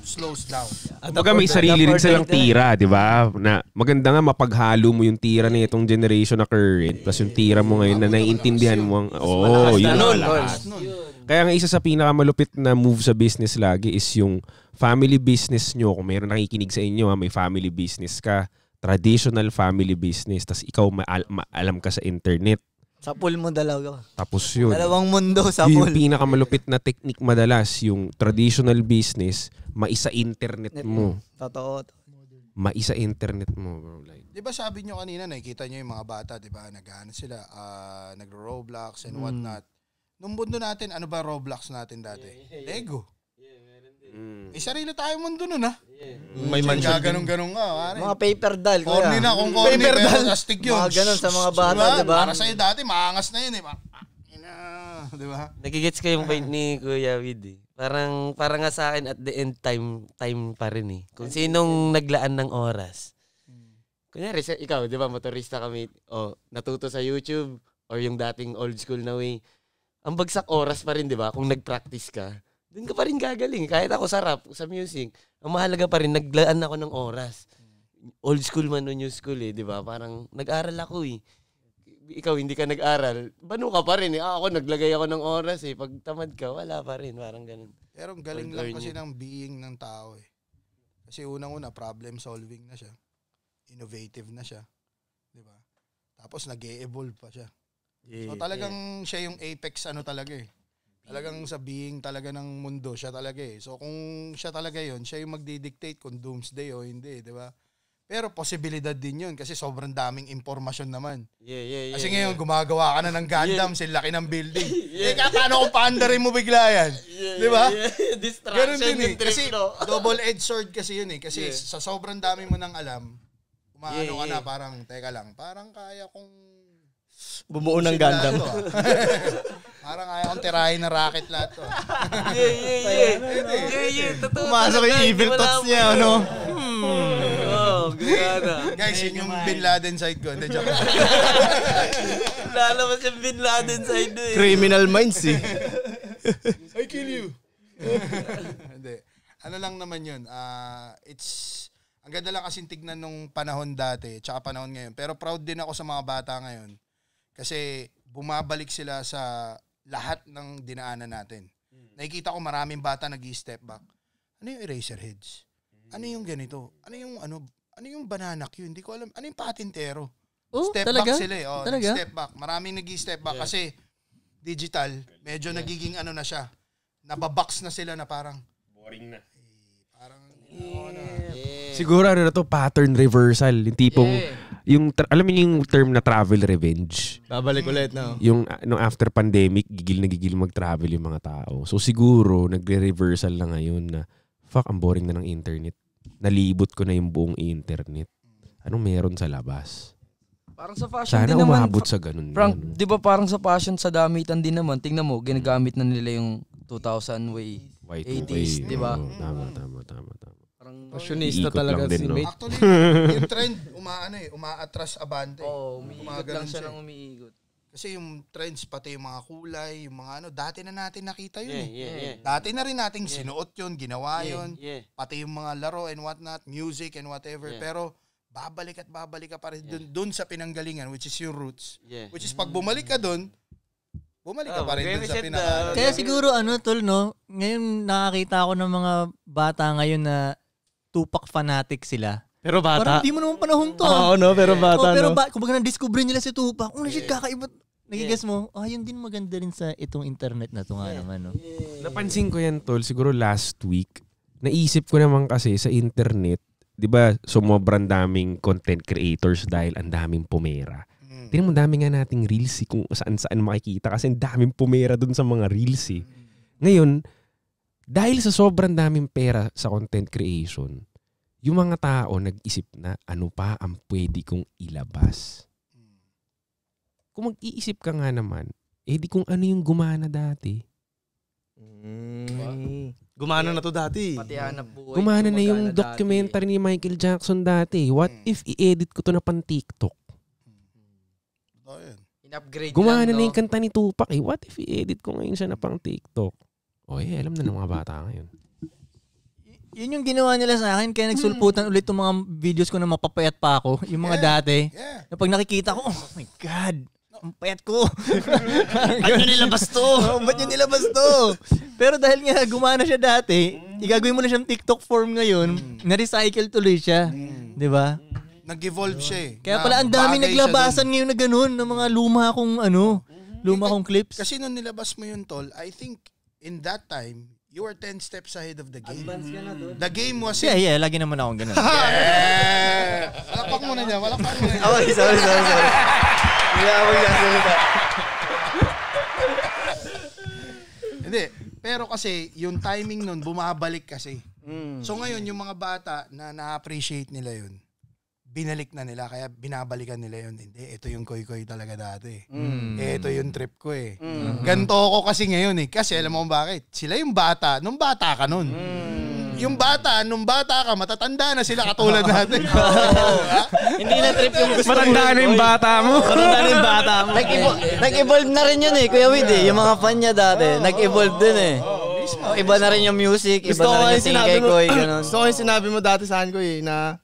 slows down. At Kumbaga may sarili rin silang tira, di ba? Na maganda nga mapaghalo mo yung tira na itong generation na current plus yung tira mo ngayon na naiintindihan mo ang... Oo, oh, yun. Lakas nun. Kaya ang isa sa pinakamalupit na move sa business lagi is yung family business nyo. Kung meron nakikinig sa inyo, ha, ah, may family business ka, traditional family business, tas ikaw maal- maalam ka sa internet. Sa pool mo dalawa. Tapos yun. Dalawang mundo sa pool. Yung pinakamalupit na technique madalas, yung traditional business, maisa internet mo. Totoo. Maisa internet mo, bro. Like, di ba sabi nyo kanina, nakikita nyo yung mga bata, di ba? Naghahanap sila, uh, ah, nagro-roblox and mm. whatnot. Nung mundo natin, ano ba Roblox natin dati? Yeah, yeah, yeah. Lego. Yeah, meron din. Mm. Eh, tayo mundo nun, ha? Yeah. Mm. May mansion din. Ganon-ganon nga. Pare. Mga paper doll. Corny na kung corny, paper doll. plastic yun. Mga ganon sa mga bata, diba? diba? Para sa'yo dati, maangas na yun, eh. Ma- Ah, di ba? Nagigets ko yung point ni Kuya Wid. Eh. Parang para nga sa akin at the end time time pa rin eh. Kung sinong naglaan ng oras. Hmm. Kunyari, ikaw, di ba, motorista kami, oh, natuto sa YouTube or yung dating old school na way, ang bagsak oras pa rin, di ba? Kung nag-practice ka, doon ka pa rin gagaling. Kahit ako sarap sa music, ang mahalaga pa rin, naglaan ako ng oras. Old school man o new school eh, di ba? Parang nag-aral ako eh. Ikaw hindi ka nag-aral, banu ka pa rin eh. Ah, ako naglagay ako ng oras eh. Pag tamad ka, wala pa rin. Parang ganun. Pero ang galing lang kasi ng being ng tao eh. Kasi unang-una, problem solving na siya. Innovative na siya. Di ba? Tapos nag evolve pa siya. Yeah, so talagang yeah. siya yung apex ano talaga eh. Talagang sa being talaga ng mundo siya talaga eh. So kung siya talaga yon siya yung magdi-dictate kung doomsday o hindi, di ba? Pero posibilidad din yun kasi sobrang daming impormasyon naman. Yeah, yeah, yeah. Kasi ngayon yeah. gumagawa ka na ng Gundam, yeah. laki ng building. yeah. Eh, paano kung paandarin mo bigla yan? Yeah, di ba? Yeah, yeah. Distraction Ganun din eh. kasi no? double-edged sword kasi yun eh. Kasi yeah. sa sobrang dami mo nang alam, umaano yeah, yeah. ka na parang, teka lang, parang kaya kong Bumuo ng Gundam. Ano, ah. Parang ayaw kong tirahin na racket lahat to. Oh. yeah, yeah, yeah. Ano, yeah, yeah. Eh. Totoo. Pumasok yung evil thoughts niya, ano. ano? Hmm. Oh, gana. Guys, yun yung Bin Laden side ko. Hindi, joke. Lalabas yung Bin Laden side doon. Eh. Criminal minds, eh. I kill you. Hindi. ano lang naman yun. Uh, it's ang ganda lang kasi tignan nung panahon dati, tsaka panahon ngayon. Pero proud din ako sa mga bata ngayon kasi bumabalik sila sa lahat ng dinaanan natin. Hmm. Nakikita ko maraming bata nag step back. Ano yung eraser heads? Ano yung ganito? Ano yung ano? Ano yung banana queue? Hindi ko alam. Ano yung patintero? Oh, step talaga? back sila eh. Oh, talaga? Step back. Maraming nag step back yeah. kasi digital, medyo yeah. nagiging ano na siya. Nababox na sila na parang boring na. Eh, parang yeah. Ano yeah. Siguro ano na to, pattern reversal. Yung tipong yeah yung alam niyo yung term na travel revenge. Babalik ulit na. No? Yung ah, nung after pandemic, gigil na gigil mag-travel yung mga tao. So siguro nagre-reversal na ngayon na fuck ang boring na ng internet. Nalibot ko na yung buong internet. Anong meron sa labas? Parang sa fashion Sana din naman. Sana umabot sa ganun. Frank, ganun. di ba parang sa fashion sa damitan din naman, tingnan mo, ginagamit na nila yung 2000 way, Y2K, 80s, di ba? Oh, tama, tama, tama, tama. Parang Fashionista Iikot talaga si no? mate. actually yung trend umaano eh, umaatras abante. Oo, oh, umiigot lang siya siya. ng eh. umiikot. Kasi yung trends pati yung mga kulay, yung mga ano, dati na natin nakita yun Yeah, eh. yeah, yeah. Dati na rin nating sinuot yun, ginawa Yeah, yun. yeah. Pati yung mga laro and what not, music and whatever. Yeah. Pero babalik at babalik ka pa rin dun, dun sa pinanggalingan which is your roots. Yeah. Which is pag bumalik ka doon, bumalik ka ah, pa rin dun sa pinanggalingan. Uh, Kaya siguro ano tol no, ngayon nakakita ako ng mga bata ngayon na Tupac fanatic sila. Pero bata. Parang hindi mo naman panahon to. Oo, oh, no? Pero bata, oh, pero no? Ba- kumbaga na-discover nila si Tupac. Oh, shit, kakaiba. Nagigess mo, oh, yun din maganda rin sa itong internet na to nga naman, no? Napansin ko yan, Tol, siguro last week. Naisip ko naman kasi sa internet, di ba, sumobrang daming content creators dahil ang daming pumera. Mm. Tingnan mo, dami nga nating reels eh, kung saan-saan makikita kasi ang daming pumera dun sa mga reels eh. Mm. Ngayon, dahil sa sobrang daming pera sa content creation, yung mga tao nag-isip na ano pa ang pwede kong ilabas. Kung mag-iisip ka nga naman, eh di kung ano yung gumana dati. Mm. Gumana na to dati. Pati hmm. Gumana na yung dati. documentary ni Michael Jackson dati. What mm. if i-edit ko to na pang TikTok? Mm. In-upgrade Gumana lang, no? na yung kanta ni Tupac eh. What if i-edit ko ngayon siya na pang TikTok? O eh, alam na ng mga bata ngayon. Yun yung ginawa nila sa akin kaya nagsulputan ulit yung mga videos ko na mapapayat pa ako. Yung mga yeah, dati. Yeah. Na pag nakikita ko, oh my God, ang payat ko. ba't nyo nilabas to? oh, ba't nyo nilabas to? Pero dahil nga gumana siya dati, igagawin mo na siyang TikTok form ngayon, mm. na-recycle tuloy siya. Mm. Di ba? Mm. Nag-evolve siya eh. Kaya pala ang dami naglabasan ngayon na ganun ng mga luma kong ano, mm-hmm. luma kong clips. Kasi nung nilabas mo yun, Tol, I think in that time, you were 10 steps ahead of the game. Advance ka na doon. The game was Yeah, yeah, lagi naman akong ganun. yeah! Palakpak mo na niya, palakpak mo na niya. Okay, sorry, sorry, sorry. Hindi ako yung salita. Hindi, pero kasi yung timing nun, bumabalik kasi. Mm. So ngayon, yung mga bata na na-appreciate nila yun, binalik na nila kaya binabalikan nila yun. Hindi, ito yung koy-koy talaga dati. Mm. Eh, ito yung trip ko eh. Mm. Ganto ako kasi ngayon eh. Kasi alam mo bakit? Sila yung bata. Nung bata ka nun. Mm yung bata, nung bata ka, matatanda na sila katulad natin. Hindi na trip yung gusto Matanda eh. na yung bata mo. Matanda na yung bata mo. Nag-evolve na rin yun eh, Kuya Wid eh. Yung mga fan niya dati, oh, nag-evolve din eh. Oh, iba na rin yung music, iba na rin yung tingkay ko. Gusto ko yung sinabi mo dati sa akin ko eh, na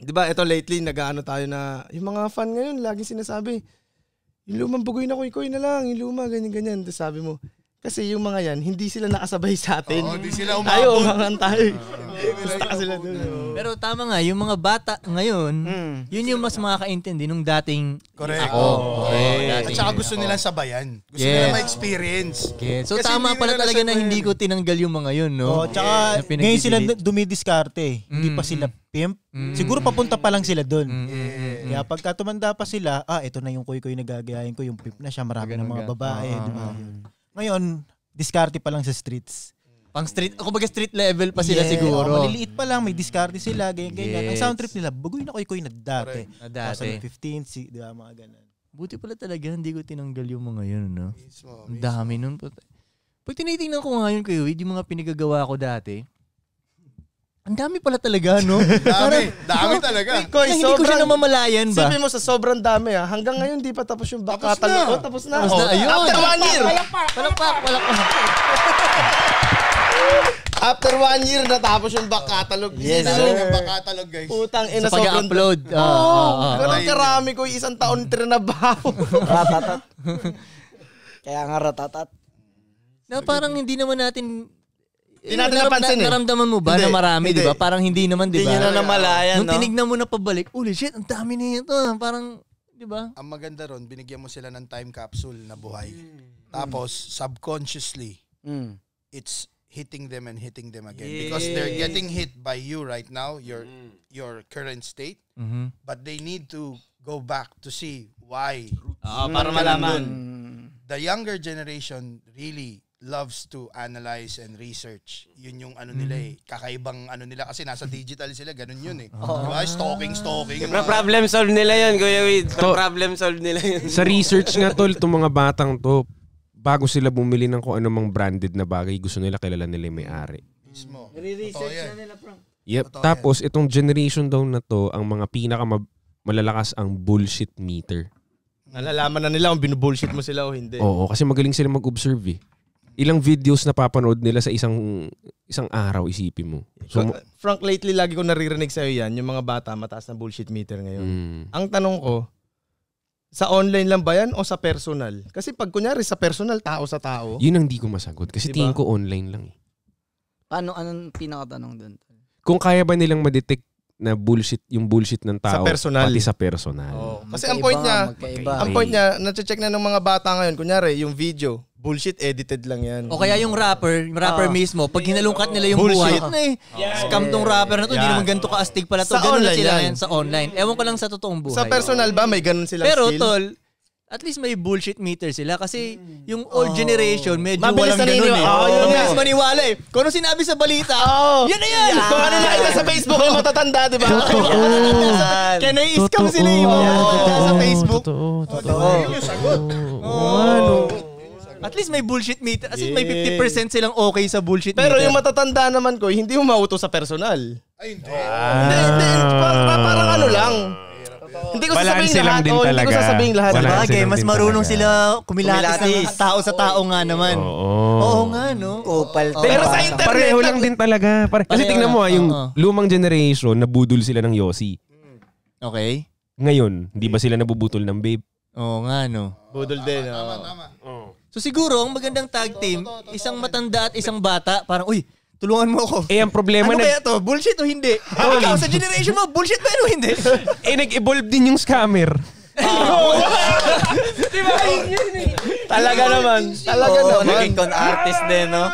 'di ba? Ito lately nagaano tayo na yung mga fan ngayon lagi sinasabi, yung lumang bugoy na koy-koy na lang, yung luma ganyan ganyan. Tapos sabi mo, kasi yung mga yan, hindi sila nakasabay sa atin. Oo, hindi sila umabot. Tayo, umangan tayo. Basta ka sila doon. Pero tama nga, yung mga bata ngayon, mm. yun yung mas makakaintindi nung dating Correct. ako. Oh, correct. At saka gusto nilang sabayan. Gusto yes. nilang ma-experience. Yes. So Kasi tama pala talaga na hindi ko tinanggal yung mga yun, no? Oh, tsaka yeah. ngayon sila dumidiskarte. Mm. Hindi pa mm. sila pimp. Mm. Siguro papunta pa lang sila doon. Mm. Kaya pagka tumanda pa sila, ah, ito na yung kuy ko na nagagayahin ko, yung pimp na siya, marami ng mga babae, di ba? Ah, ah, ah. Ngayon, diskarte pa lang sa streets. Pang street, kung street level pa sila yeah, siguro. Oh, maliliit pa lang, may diskarte sila, ganyan, ganyan. Yes. Ang sound trip nila, bagoy na koy-koy na dati. Na dati. 2015, ano, si, di ba, mga ganun. Buti pala talaga, hindi ko tinanggal yung mga yun, no? Ang dami nun. Pag tinitingnan ko ngayon, kayo, yung mga pinagagawa ko dati, ang dami pala talaga, no? dami, dami talaga. Koy, hindi sobrang, ko siya namamalayan ba? Sipin mo sa sobrang dami ah. Hanggang ngayon di pa tapos yung baka. Tapos na. Oh, tapos na. Tapos oh, ayun. After one year. Palakpak, palakpak, palakpak. After one year, natapos yung bakatalog. Yes, sir. Yung bakatalog, guys. Putang ina, so, sobrang... upload ah, ah, Oo. Oh, oh, oh, karami ko, isang taon trinabaho. ratatat. Kaya nga ratatat. Na parang hindi naman natin hindi natin naramda, napansin eh. Naramdaman mo ba hindi, na marami, di ba? Parang hindi naman, di ba? Hindi nyo na namalayan, Nung tinignan mo na pabalik, holy shit, ang dami nito. Ah. Parang, di ba? Ang maganda ron, binigyan mo sila ng time capsule na buhay. Mm. Tapos, subconsciously, mm. it's hitting them and hitting them again yes. because they're getting hit by you right now, your mm. your current state. Mm-hmm. But they need to go back to see why. Oh, mm. para hmm. malaman. The younger generation really loves to analyze and research. Yun yung ano nila mm-hmm. eh. Kakaibang ano nila kasi nasa mm-hmm. digital sila, ganun yun eh. Di ba? Stalking, stalking. Yung problem solve nila yun, Kuya Wid. To- problem solve nila yun. Sa research nga tol, itong mga batang to, bago sila bumili ng kung anumang branded na bagay, gusto nila kilala nila yung may-ari. mismo. Totoo research na nila, Frank. Yep. Totoo Tapos, itong generation daw na to, ang mga pinaka malalakas ang bullshit meter. Nalalaman na nila kung binubullshit mo sila o hindi. Oo, kasi magaling sila mag-observe eh ilang videos na papanood nila sa isang isang araw, isipin mo. So, so Frank, lately lagi ko naririnig sa'yo yan, yung mga bata, mataas na bullshit meter ngayon. Mm. Ang tanong ko, sa online lang ba yan o sa personal? Kasi pag kunyari sa personal, tao sa tao. Yun ang hindi ko masagot. Kasi diba? tingin ko online lang eh. Paano, anong pinakatanong doon? Kung kaya ba nilang ma-detect na bullshit yung bullshit ng tao sa personal. pati sa personal. Oh, kasi ang point niya, ang point niya, nache-check na ng mga bata ngayon kunyari yung video. Bullshit, edited lang yan. O kaya yung rapper, yung rapper ah. mismo, pag hinalungkat nila yung Bullshit buhay, na eh. scam tong rapper na to, hindi Yeah. naman ganito ka-astig pala to. Sa Ganun na online sila yan. sa online. Ewan ko lang sa totoong buhay. Sa personal ba, may ganun silang Pero skill? tol, at least may bullshit meter sila kasi hmm. yung old oh. generation medyo Mabilis walang naniniwa- ganun eh. Oo, oh, yun Mabilis nga. maniwala eh. Kung ano sinabi sa balita, Oo. Oh. yan na yan! Kung ano nakita sa Facebook ng matatanda, di ba? Kaya nai-scam sila yung mga sa Facebook. Totoo. Totoo. Yun yung sagot. Oo. ano? At least may bullshit meter. As in, may 50% silang okay sa bullshit Pero yung matatanda naman ko, hindi mo mauto sa personal. Ay, hindi. Ah. Hindi, hindi. Parang ano lang. Hindi ko Balanse sasabihin lang lahat. din oh, Hindi ko talaga. sasabihin lahat. Balanse Bagay, mas marunong talaga. sila kumilatis Kumilatis. ng tao sa tao nga naman. Oo, nga, no? Kupal. Pero sa internet, Pareho lang din talaga. Pare- Kasi tingnan mo ah, lang, yung oo. lumang generation, nabudol sila ng Yossi. Okay. Ngayon, hindi ba sila nabubutol ng babe? Oo nga, no? Budol din. Tama, tama. So siguro, ang magandang tag team, isang matanda at isang bata, parang, uy, tulungan mo ako. Eh, ang problema ano na... Ano kaya to? Bullshit o hindi? Um, Ikaw, sa generation mo, bullshit ba yun o hindi? eh, nag-evolve din yung scammer. Oh. diba? Talaga naman. Talaga naman. Naging con artist din, no?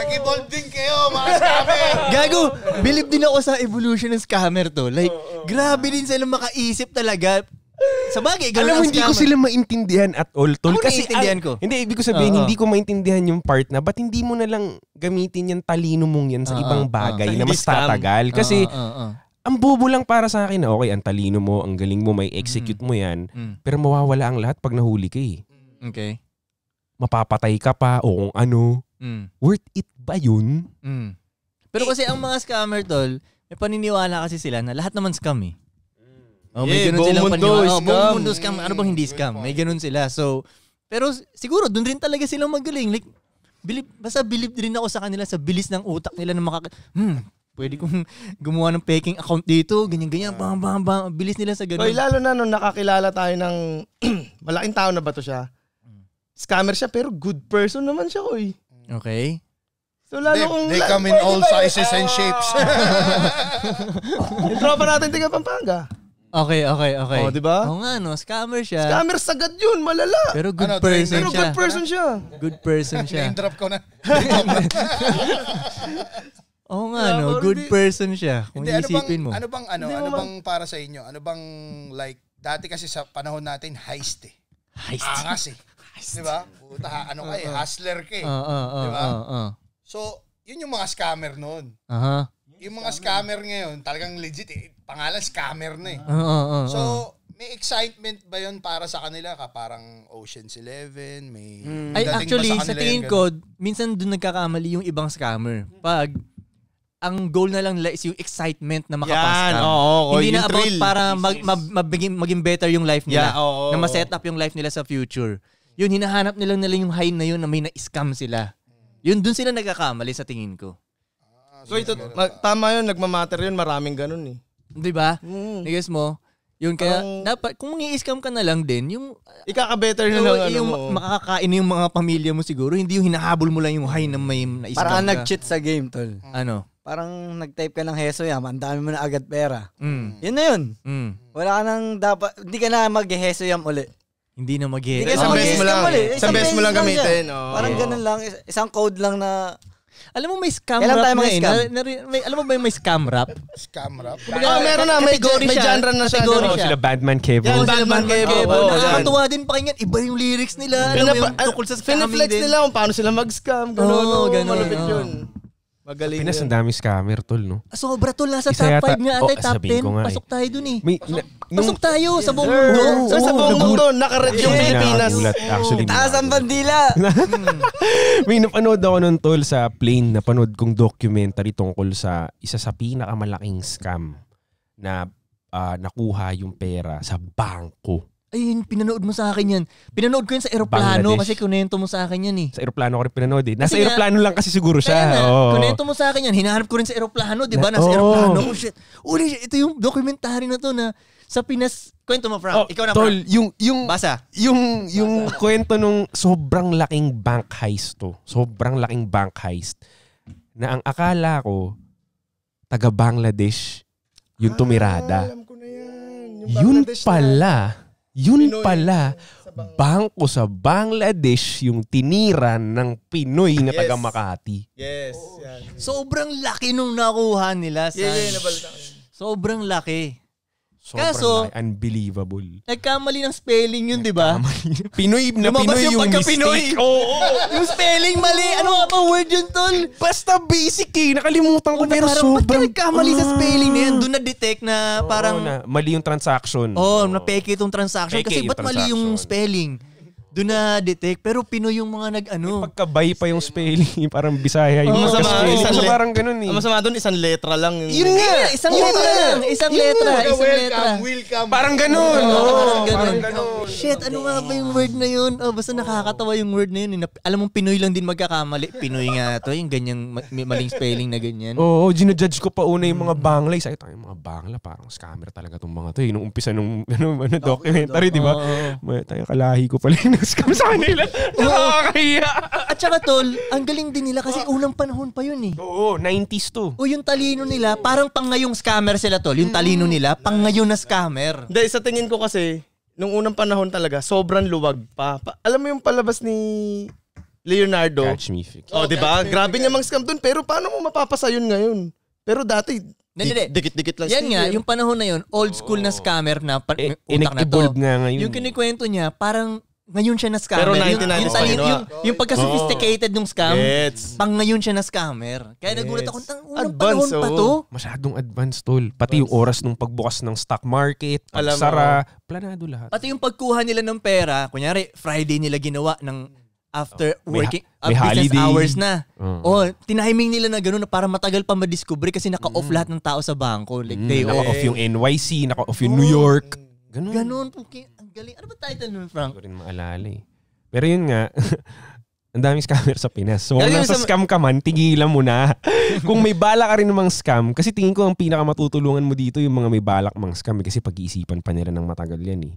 Nag-evolve din kayo, mga scammer. Gago, believe din ako sa evolution ng scammer to. Like, grabe din sa sila makaisip talaga sa bagay, ganun Alam mo, hindi ko sila maintindihan at all, tol. kasi, naiintindihan ah, ko. Hindi, ibig ko sabihin, uh-huh. hindi ko maintindihan yung part na, ba't hindi mo na lang gamitin yung talino mong yan sa uh-huh. ibang bagay uh-huh. na mas tatagal? Kasi, uh-huh. ang bobo lang para sa akin na, okay, ang talino mo, ang galing mo, may execute mm. mo yan, mm. pero mawawala ang lahat pag nahuli ka eh. Okay. Mapapatay ka pa o kung ano. Mm. Worth it ba yun? Mm. Pero kasi ang mga scammer, tol, may paniniwala kasi sila na lahat naman scam eh. Oh, may yeah, ganun silang paniwala. Oh, buong mundo scam. Ano bang hindi scam? May ganun sila. So, pero siguro doon rin talaga silang magaling. Like, believe, basta believe din ako sa kanila sa bilis ng utak nila na makaka... Hmm, pwede kong gumawa ng peking account dito, ganyan-ganyan, bam, bam, bam. Bilis nila sa ganun. Oy, lalo na nung nakakilala tayo ng malaking tao na ba to siya? Scammer siya, pero good person naman siya, oy. Okay. So lalo they, kung... They come in all sizes and shapes. Yung tropa natin, tiga Pampanga. Okay, okay, okay. Oh, di ba? Oo nga, no. Scammer siya. Scammer sagad yun, malala. Pero good Ano, person Pero good person siya. Good person siya. Na-interrupt ko na. Oo nga, no. Good di- person siya. Kung Hindi, ano bang, mo. ano bang, ano, ano bang para sa inyo? Ano bang, like, dati kasi sa panahon natin, heist eh. Heist. Angas eh. Di ba? Puta, ha- ano ka eh, hustler ka eh. Oo, oo, Di ba? oo, oo. So, yun yung mga scammer noon. Aha. Yung mga scammer ngayon, talagang legit eh pangalan scammer na eh. Oo, oh, oo, So, may excitement ba yon para sa kanila ka parang Ocean's 11 may mm. actually sa, sa tingin ko minsan doon nagkakamali yung ibang scammer pag ang goal na lang is yung excitement na makapasta. ka. Oo, oo, Hindi na thrill. about para mag, mag, magiging, maging better yung life nila. Yeah, oo, oo. Na ma-set up yung life nila sa future. Yun, hinahanap nila nila yung high na yun na may na-scam sila. Yun, dun sila nagkakamali sa tingin ko. Ah, so ito, tama yun, nagmamatter yun, maraming ganun eh. 'Di ba? Mm. Guess mo? Yun kaya um, dapat kung i-scam ka na lang din, yung ikaka-better na lang yung, ano makakain yung mga pamilya mo siguro, hindi yung hinahabol mo lang yung high na may na Para ka. nag-cheat sa game, tol. Ano? Parang nag-type ka ng heso yam, ang dami mo na agad pera. Mm. Yun na yun. Mm. Wala ka nang dapat, hindi ka na mag-heso yam uli. Hindi na mag-heso. Sa best mo lang. Sa best mo lang gamitin. Oh. Parang ganun lang, isang code lang na alam mo may scam Kailan rap na eh. Na, na, may, alam mo ba yung may scam rap? scam rap? Oh, meron na. May, siya, may genre na siya. Category siya. Oh, sila Bandman Cable. Yan, Batman Cable. Oh, Nakakatuwa din pakinggan. Iba yung lyrics nila. Alam mo yung tukol sa scamming din. nila kung paano sila mag-scam. Ganun. Oh, ganun. Malapit yun. Magaling. Sa Pinas, ang dami scammer, tol, no? Ah, sobra, tol. Nasa Isa top 5 nga ata, oh, top 10. Nga, eh. Pasok tayo dun, eh. May, na, Pasok tayo sa buong mundo. Oh, sa buong mundo, nakaret yung Pilipinas. Actually, Taas ang bandila. May napanood ako nun, tol, sa plane. Napanood kong documentary tungkol sa isa sa pinakamalaking scam na uh, nakuha yung pera sa bangko ay, pinanood mo sa akin yan. Pinanood ko yan sa aeroplano kasi kunento mo sa akin yan eh. Sa aeroplano ko rin pinanood eh. Nasa kasi aeroplano lang kasi siguro siya. Kaya na, oh. kunento mo sa akin yan. Hinahanap ko rin sa aeroplano, di ba? Nasa oh. aeroplano. Oh shit. Uli, ito yung documentary na to na sa Pinas, kwento mo, Frank. Oh, Ikaw na, Frank. Tol, yung, yung, Basa. yung, yung Basa. kwento nung sobrang laking bank heist to. Sobrang laking bank heist. Na ang akala ko, taga Bangladesh, yung ah, tumirada. Ah, alam ko na yan. Yung Bangladesh yun pala. Na yun Pinoy pala, sa bang- bangko sa Bangladesh yung tinira ng Pinoy na yes. taga Makati. Yes. Oh, yan. Sobrang laki nung nakuha nila. San. Yeah, yeah, Sobrang laki. Sobrang Kaso, lie. unbelievable. Nagkamali ng spelling yun, di ba? Pinoy na Lumabas Pinoy yung, yung mistake. Pinoy. Oo, oo. yung spelling mali. Ano nga ba word yun, tol? Basta basic eh. Nakalimutan ko. Pero parang, sobrang... Ba't nagkamali sa spelling na yan? Ah. Doon na-detect na parang... Oo, na, mali yung transaction. Oo, oh, na peke itong transaction. Peke kasi ba't mali yung spelling? Doon na detect. Pero Pinoy yung mga nag-ano. May pagkabay pa yung spelling. parang Bisaya yung oh, magka-spelling. Masama, let- parang ganun eh. Ang masama doon, isang letra lang. Yun nga! Isang yun letra lang. Isang yun letra. Yun isang welcome, letra. Welcome. Parang ganun. Oh, oh, parang ganun. Shit, ano nga ba yung word na yun? Oh, basta nakakatawa yung word na yun. Alam mo, Pinoy lang din magkakamali. Pinoy nga to. Yung ganyang maling spelling na ganyan. Oo, oh, ginajudge ko pa una yung mga Bangla. Isa ito, yung mga Bangla, parang scammer talaga tong mga to. Yung eh. umpisa nung ano, ano, documentary, di ba? Tayo, kalahi ko pala naglalabas kami sa kanila. Nakakahiya. At saka tol, ang galing din nila kasi ah. unang panahon pa yun eh. Oo, 90s to. O yung talino nila, parang pang ngayong scammer sila tol. Yung talino mm. nila, pang ngayon na scammer. Dahil sa tingin ko kasi, nung unang panahon talaga, sobrang luwag pa. pa alam mo yung palabas ni Leonardo. Catch me if you oh, can. Oh, di ba? Grabe niya mang scam dun. Pero paano mo mapapasa yun ngayon? Pero dati, dikit-dikit lang. Yan nga, yung panahon na yun, old school na scammer na pa- Eh, utak na to. inactive ngayon. Yung kinikwento niya, parang ngayon siya na scammer. Pero 1990 yung, yung, talino, yung, yung pagka-sophisticated oh. ng scam, Gets. pang ngayon siya na scammer. Kaya Gets. nagulat ako, tang unang advanced, panahon pa oh. to. Oh. Masyadong advanced tol. Pati advanced. yung oras ng pagbukas ng stock market, pagsara, planado lahat. Pati yung pagkuha nila ng pera, kunyari Friday nila ginawa ng after oh. working may, ha- ah, may business hours na. O, oh, oh tiniming nila na gano'n para matagal pa madiscover kasi naka-off mm. lahat ng tao sa bangko. Like mm. day off. Naka-off yung NYC, naka-off yung oh. New mm. York. Ganun. Ganun. Okay galing. Ano ba title nun, Frank? Hindi ko rin maalala eh. Pero yun nga, ang daming scammer sa Pinas. So, kung nasa sa... scam ka man, tigilan mo na. kung may balak ka rin namang scam, kasi tingin ko ang pinaka matutulungan mo dito yung mga may balak mang scam eh, kasi pag-iisipan pa nila ng matagal yan eh.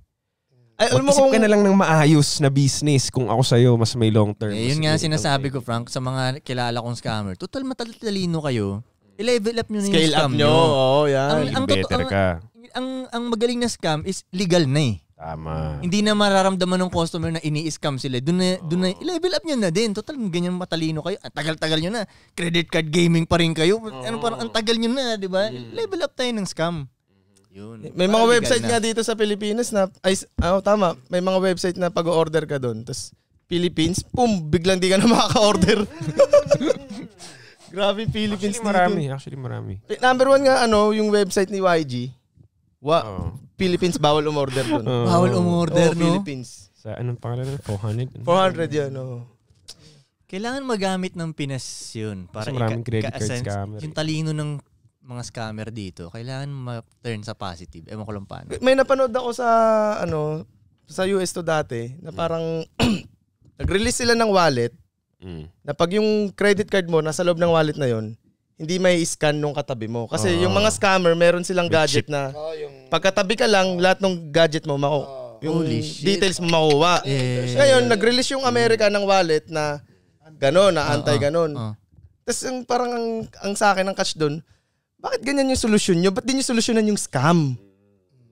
Ay, alam mo kung... ka na lang ng maayos na business kung ako sa'yo, mas may long term. Eh, yun nga sinasabi ko, Frank, sa mga kilala kong scammer. Total matatalino kayo. I-level up nyo na yung scam up nyo. nyo. Oo, yan. Ang, ang, better ang, ka. Ang, ang, ang magaling na scam is legal na eh. Tama. Hindi na mararamdaman ng customer na ini-scam sila. Doon na, oh. doon na, level up nyo na din. Total, ganyan matalino kayo. Ang ah, tagal-tagal nyo na. Credit card gaming pa rin kayo. Oh. Ano parang, ang tagal nyo na, di ba? Mm. Level up tayo ng scam. Yun. May mga ah, website na. nga dito sa Pilipinas na, ay, ah, oh, tama, may mga website na pag-order ka doon. Tapos, Philippines, pum, biglang di ka na makaka-order. Grabe, Philippines actually, marami, dito. Actually, marami. Number one nga, ano, yung website ni YG. Wa, oh. Philippines, bawal umorder doon. Oh. Bawal umorder, oh, no? Philippines. Sa anong pangalan na? 400? 400 yun, no. Oh. Kailangan magamit ng Pinas yun. Para Kasi maraming credit card scammer. Yung talino ng mga scammer dito, kailangan ma-turn sa positive. Ewan ko lang paano. May napanood ako sa, ano, sa US to dati, na mm. parang nag-release sila ng wallet, mm. na pag yung credit card mo nasa loob ng wallet na yon hindi may scan nung katabi mo. Kasi oh. yung mga scammer, meron silang gadget chip. na ah, pagkatabi ka lang, lahat ng gadget mo, mako, oh. yung details mo makuha. Yeah. Ngayon, nag-release yung America ng wallet na gano'n, na ah, anti-gano'n. Ah, oh, oh. oh. Tapos yung parang ang, ang sa akin, ang catch doon, bakit ganyan yung solusyon nyo? Ba't din yung solusyonan yung scam?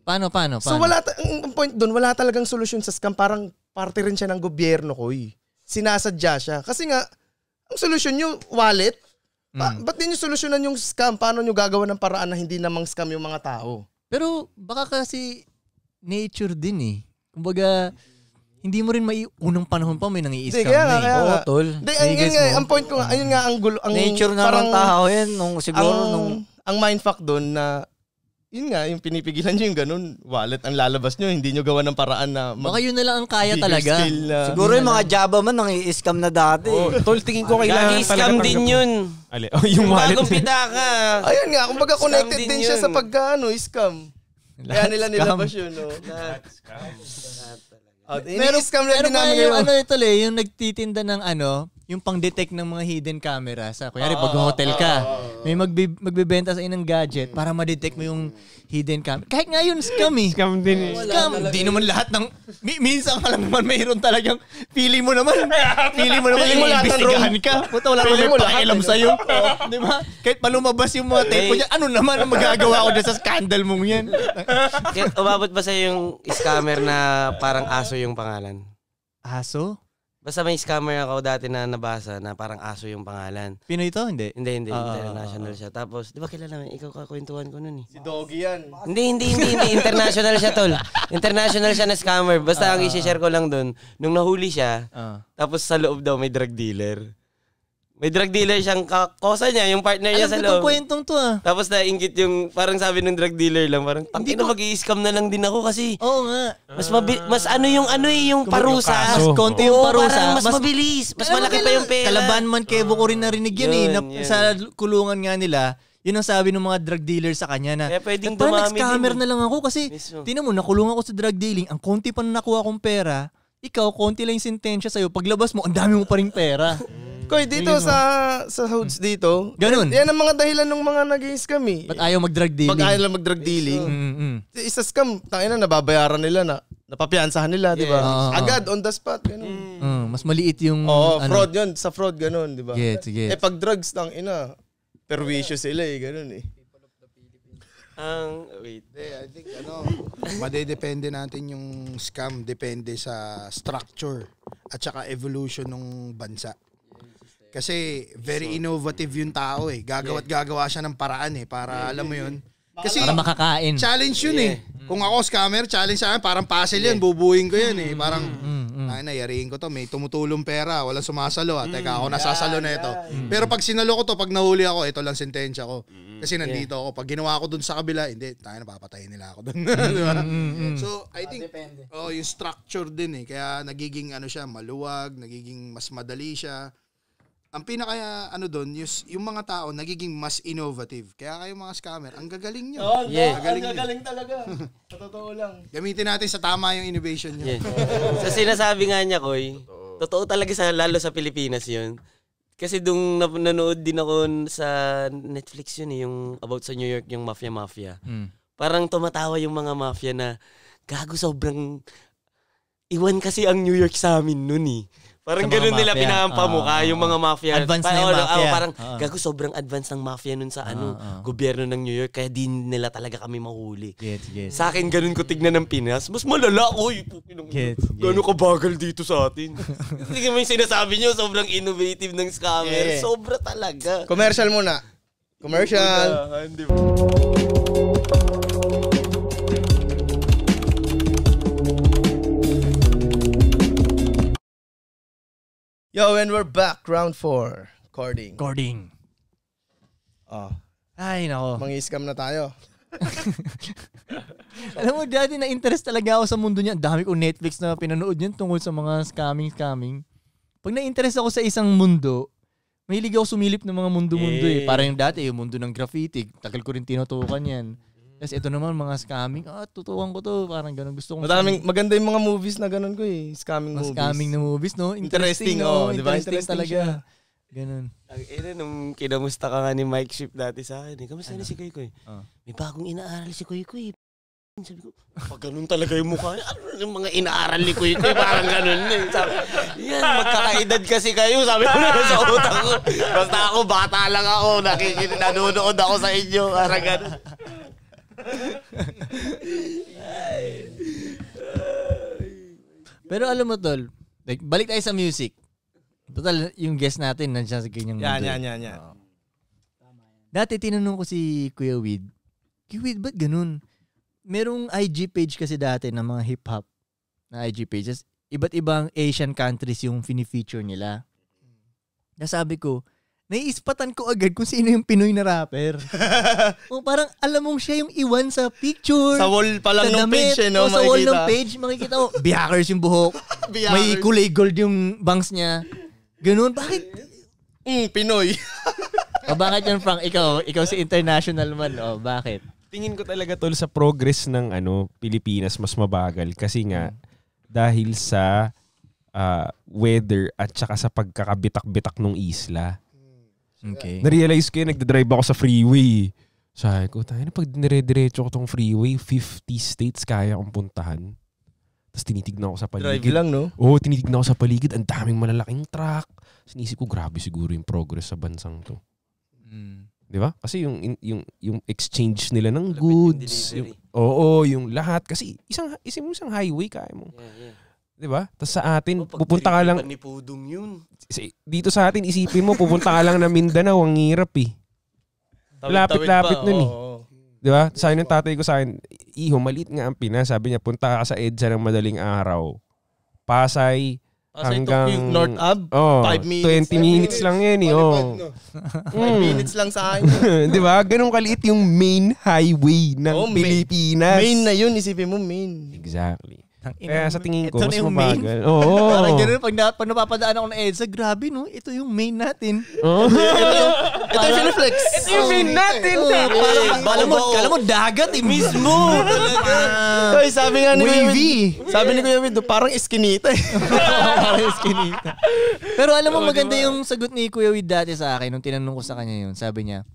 Paano, paano, paano? So wala, ta- ang point doon, wala talagang solusyon sa scam. Parang parte rin siya ng gobyerno ko eh. Sinasadya siya. Kasi nga, ang solusyon nyo, wallet, pa- mm. Ba't din nyo solusyonan yung scam? Paano nyo gagawa ng paraan na hindi namang scam yung mga tao? Pero baka kasi nature din eh. Kumbaga, hindi mo rin may unang panahon pa may nangiiskam na eh. Kaya, tol. Di, ang, yun, nga, ang point ko nga, ayun nga ang gulo. Ang, Nature na parang, ng tao yan. Nung siguro, ang, nung... Ang mindfuck doon na yun nga, yung pinipigilan nyo yung ganun, wallet ang lalabas nyo, hindi nyo gawa ng paraan na mag- Baka yun na lang ang kaya talaga. na, Siguro yung mga Java man nang i-scam na dati. Oh, tol, tingin ko kailangan i scam din yun. Ali, oh, yung wallet. Bagong pitaka. Ayun nga, kumbaga Scam connected din din, siya sa pagka, ano, i scam. Kaya nila nilabas yun, no? Lahat scam. Meron scam lang Pero din namin kaya yung ngayon. ano ito le, yung nagtitinda ng ano, yung pang-detect ng mga hidden camera sa ah. kunyari oh, pag hotel ka ah, may magbi- magbebenta sa inang gadget para ma-detect mo yung hidden camera kahit nga yun scam eh scam din eh scam di naman lahat ng mi- minsan ka lang naman mayroon talagang pili mo naman pili mo naman yung imbestigahan ka puta wala naman may pakialam sa'yo oh, di ba kahit palumabas yung mga tape niya ano naman ang magagawa ko sa scandal mong yan umabot ba sa'yo yung scammer na parang aso yung pangalan aso Basta may scammer ako dati na nabasa na parang aso yung pangalan. Pinoy to? Hindi? Hindi, hindi. Ah, ah international ah, ah. siya. Tapos, di ba kilala mo? Ikaw kakwentuhan ko nun eh. Si Doggy yan. Hindi, hindi, hindi. hindi. international siya, tol. International siya na scammer. Basta ang isi-share ko lang dun, nung nahuli siya, tapos sa loob daw may drug dealer. May drug dealer siyang kakosa niya, yung partner niya Alam sa loob. Alam ko kwentong to ah. Tapos naingit yung, parang sabi ng drug dealer lang, parang, tangin na mag scam na lang din ako kasi. Oo nga. Mas mabi- mas ano yung, ano eh, yung parusa. Mas konti yung parusa. Parang mas, mas mabilis. Mas malaki pa yung pera. Kalaban man kebo ko rin narinig yan eh, yun, eh. Na, yun. Sa kulungan nga nila, yun ang sabi ng mga drug dealer sa kanya na, Kaya pwedeng dumami scammer na lang ako kasi, tinan mo, nakulong ako sa drug dealing, ang konti pa na nakuha kong pera, ikaw, konti lang yung sentensya sa'yo, paglabas mo, ang dami mo pa rin pera. Koy, dito sa oh. sa hoods hmm. dito. Ganun. Yan, ang mga dahilan ng mga naging scam eh. Ba't ayaw mag-drug dealing? Pag ayaw lang mag-drug dealing. Mm-hmm. Isa scam, tangina, nababayaran nila na napapiansahan nila, yeah. di ba? Uh, Agad, on the spot, ganun. Uh, mas maliit yung... Oo, ano. fraud yun. Sa fraud, ganun, di ba? Gets, gets. Eh, pag drugs, tang ina, perwisyo sila eh, ganun eh. Ang, um, wait. Hey, I think, ano, madedepende natin yung scam, depende sa structure at saka evolution ng bansa. Kasi very so, innovative yung tao eh. Gagawa't yeah. gagawa siya ng paraan eh para yeah, alam mo yun. Kasi para makakain. Challenge yun yeah. eh. Mm. Kung ako scammer, challenge sa akin parang puzzle yeah. 'yan, bubuuin ko 'yan eh. Mm-hmm. Parang mm. ay nayariin ko 'to, may tumutulong pera, walang sumasalo ah. Teka, ako mm-hmm. nasasalo yeah, na ito. Yeah. Mm. Pero pag sinalo ko 'to, pag nahuli ako, ito lang sentensya ko. Kasi nandito yeah. ako. Pag ginawa ko dun sa kabila, hindi, tayo napapatayin nila ako dun. di ba? Mm. So, I think ah, oh, yung structure din eh. Kaya nagiging ano siya, maluwag, nagiging mas madali siya ang pinaka ano doon yung, yung mga tao nagiging mas innovative. Kaya kayo mga scammer, ang gagaling niyo. Oh, yeah. Gagaling ang gagaling talaga. sa totoo lang. Gamitin natin sa tama yung innovation niyo. Yeah. sa so, sinasabi nga niya, Koy, totoo. totoo talaga sa lalo sa Pilipinas 'yun. Kasi dung nanood din ako sa Netflix yun eh, yung about sa New York, yung mafia-mafia. Hmm. Parang tumatawa yung mga mafia na, gago sobrang, iwan kasi ang New York sa amin noon eh. Parang ganun mafia. nila pinampamukha uh, yung mga mafia. Advance pa, na yung ano, mafia. Oh, parang uh, gago sobrang advance ng mafia nun sa uh, ano, uh, gobyerno ng New York kaya din nila talaga kami mahuli. Yes, yes. Sa akin ganoon ko tignan ng Pinas, mas malala ko ng Gets, Gano'n yes. kabagal dito sa atin. Tingnan mo yung sinasabi nyo, sobrang innovative ng scammer. Yeah. Sobra talaga. Commercial muna. Commercial. Hindi Yo, and we're back, round 4. Cording. Cording. Oh, ah. Ay, nako. mangi-scam na tayo. Alam mo, dati na-interest talaga ako sa mundo niya. dami kong Netflix na pinanood yun tungkol sa mga scamming-scamming. Pag na-interest ako sa isang mundo, mahilig ako sumilip ng mga mundo-mundo eh. Parang yung dati, yung mundo ng graffiti. Tagal ko rin tinutukan yan. Tapos ito naman, mga scamming. Ah, tutuwan ko to. Parang ganun. Gusto ko. Madaming, maganda yung mga movies na ganun ko eh. Scamming mga movies. Scamming na movies, no? Interesting, interesting oh. Di ba? Interesting, interesting talaga. Siya. Ganun. Ang ina, nung kinamusta ka nga ni Mike Ship dati sa akin, eh, kamusta ano? na si Kuy Kuy? Uh. May bagong inaaral si Kuy Kuy. Sabi ko, pag ganun talaga yung mukha niya, ano yung mga inaaral ni Kuy Kuy? Parang ganun na. Eh. Sabi, yan, magkakaedad kasi kayo. Sabi ko na sa utak ko. Basta ako, bata lang ako. Nakikinig, nanonood ako sa inyo. Parang ganun. Pero alam mo, tol, like, balik tayo sa music. Total, yung guest natin, nandiyan sa ganyang Yan, eh. yan, yan, yan. Oh. Dati tinanong ko si Kuya Weed, Kuya Weed, ba't ganun? Merong IG page kasi dati ng mga hip-hop na IG pages. Iba't ibang Asian countries yung fini-feature nila. Nasabi ko, naiispatan ko agad kung sino yung Pinoy na rapper. o parang alam mong siya yung iwan sa picture. Sa wall pa lang ng page, eh, no? O, sa makikita. wall ng page, makikita mo, Biakers yung buhok. biyakers. May kulay gold yung bangs niya. Ganun, bakit? Mm, Pinoy. o bakit yan, Frank? Ikaw, ikaw si international man. O oh, bakit? Tingin ko talaga tol sa progress ng ano Pilipinas mas mabagal kasi nga dahil sa uh, weather at saka sa pagkakabitak-bitak ng isla. Okay. Narealize ko yun, nagdadrive ako sa freeway. Sabi ko, tayo na pag nire-diretso ko tong freeway, 50 states kaya kong puntahan. Tapos tinitignan ko sa paligid. Drive lang, no? Oo, tinitignan ko sa paligid. Ang daming malalaking truck. Sinisip ko, grabe siguro yung progress sa bansang to. Mm. Di ba? Kasi yung, yung, yung exchange nila ng goods. Yung, yung oo, yung lahat. Kasi isang, isang, isang highway kaya mo. Yeah, yeah. 'Di ba? Tapos sa atin, oh, pupunta ka lang ni Pudong 'yun. Dito sa atin isipin mo pupunta ka lang na Mindanao, ang hirap eh. Lapit-lapit noon eh. 'Di ba? Sa ng tatay ko sa akin, iho maliit nga ang Pinas. Sabi niya punta ka sa EDSA ng madaling araw. Pasay, Ah, hanggang North Ab, oh, 5 minutes. 20 minutes, lang yan eh. Oh. 5 mm. minutes lang sa akin. Di ba? Ganun kaliit yung main highway ng oh, Pilipinas. Main, main na yun. Isipin mo, main. Exactly. Kaya sa tingin ko, mas mabagal. Oo. Oh, Parang gano'n, pag, na, pag napapadaan ako ng EDSA, grabe no, ito yung main natin. Oh. ito yung Cineflex. Ito yung main natin. kala mo, kala mo dagat eh, mismo. Ay, sabi nga ni Kuya sabi ni Kuya Wid, parang iskinita eh. parang iskinita. Pero alam mo, maganda yung sagot ni Kuya Wid dati sa akin nung tinanong ko sa kanya yun. Sabi niya,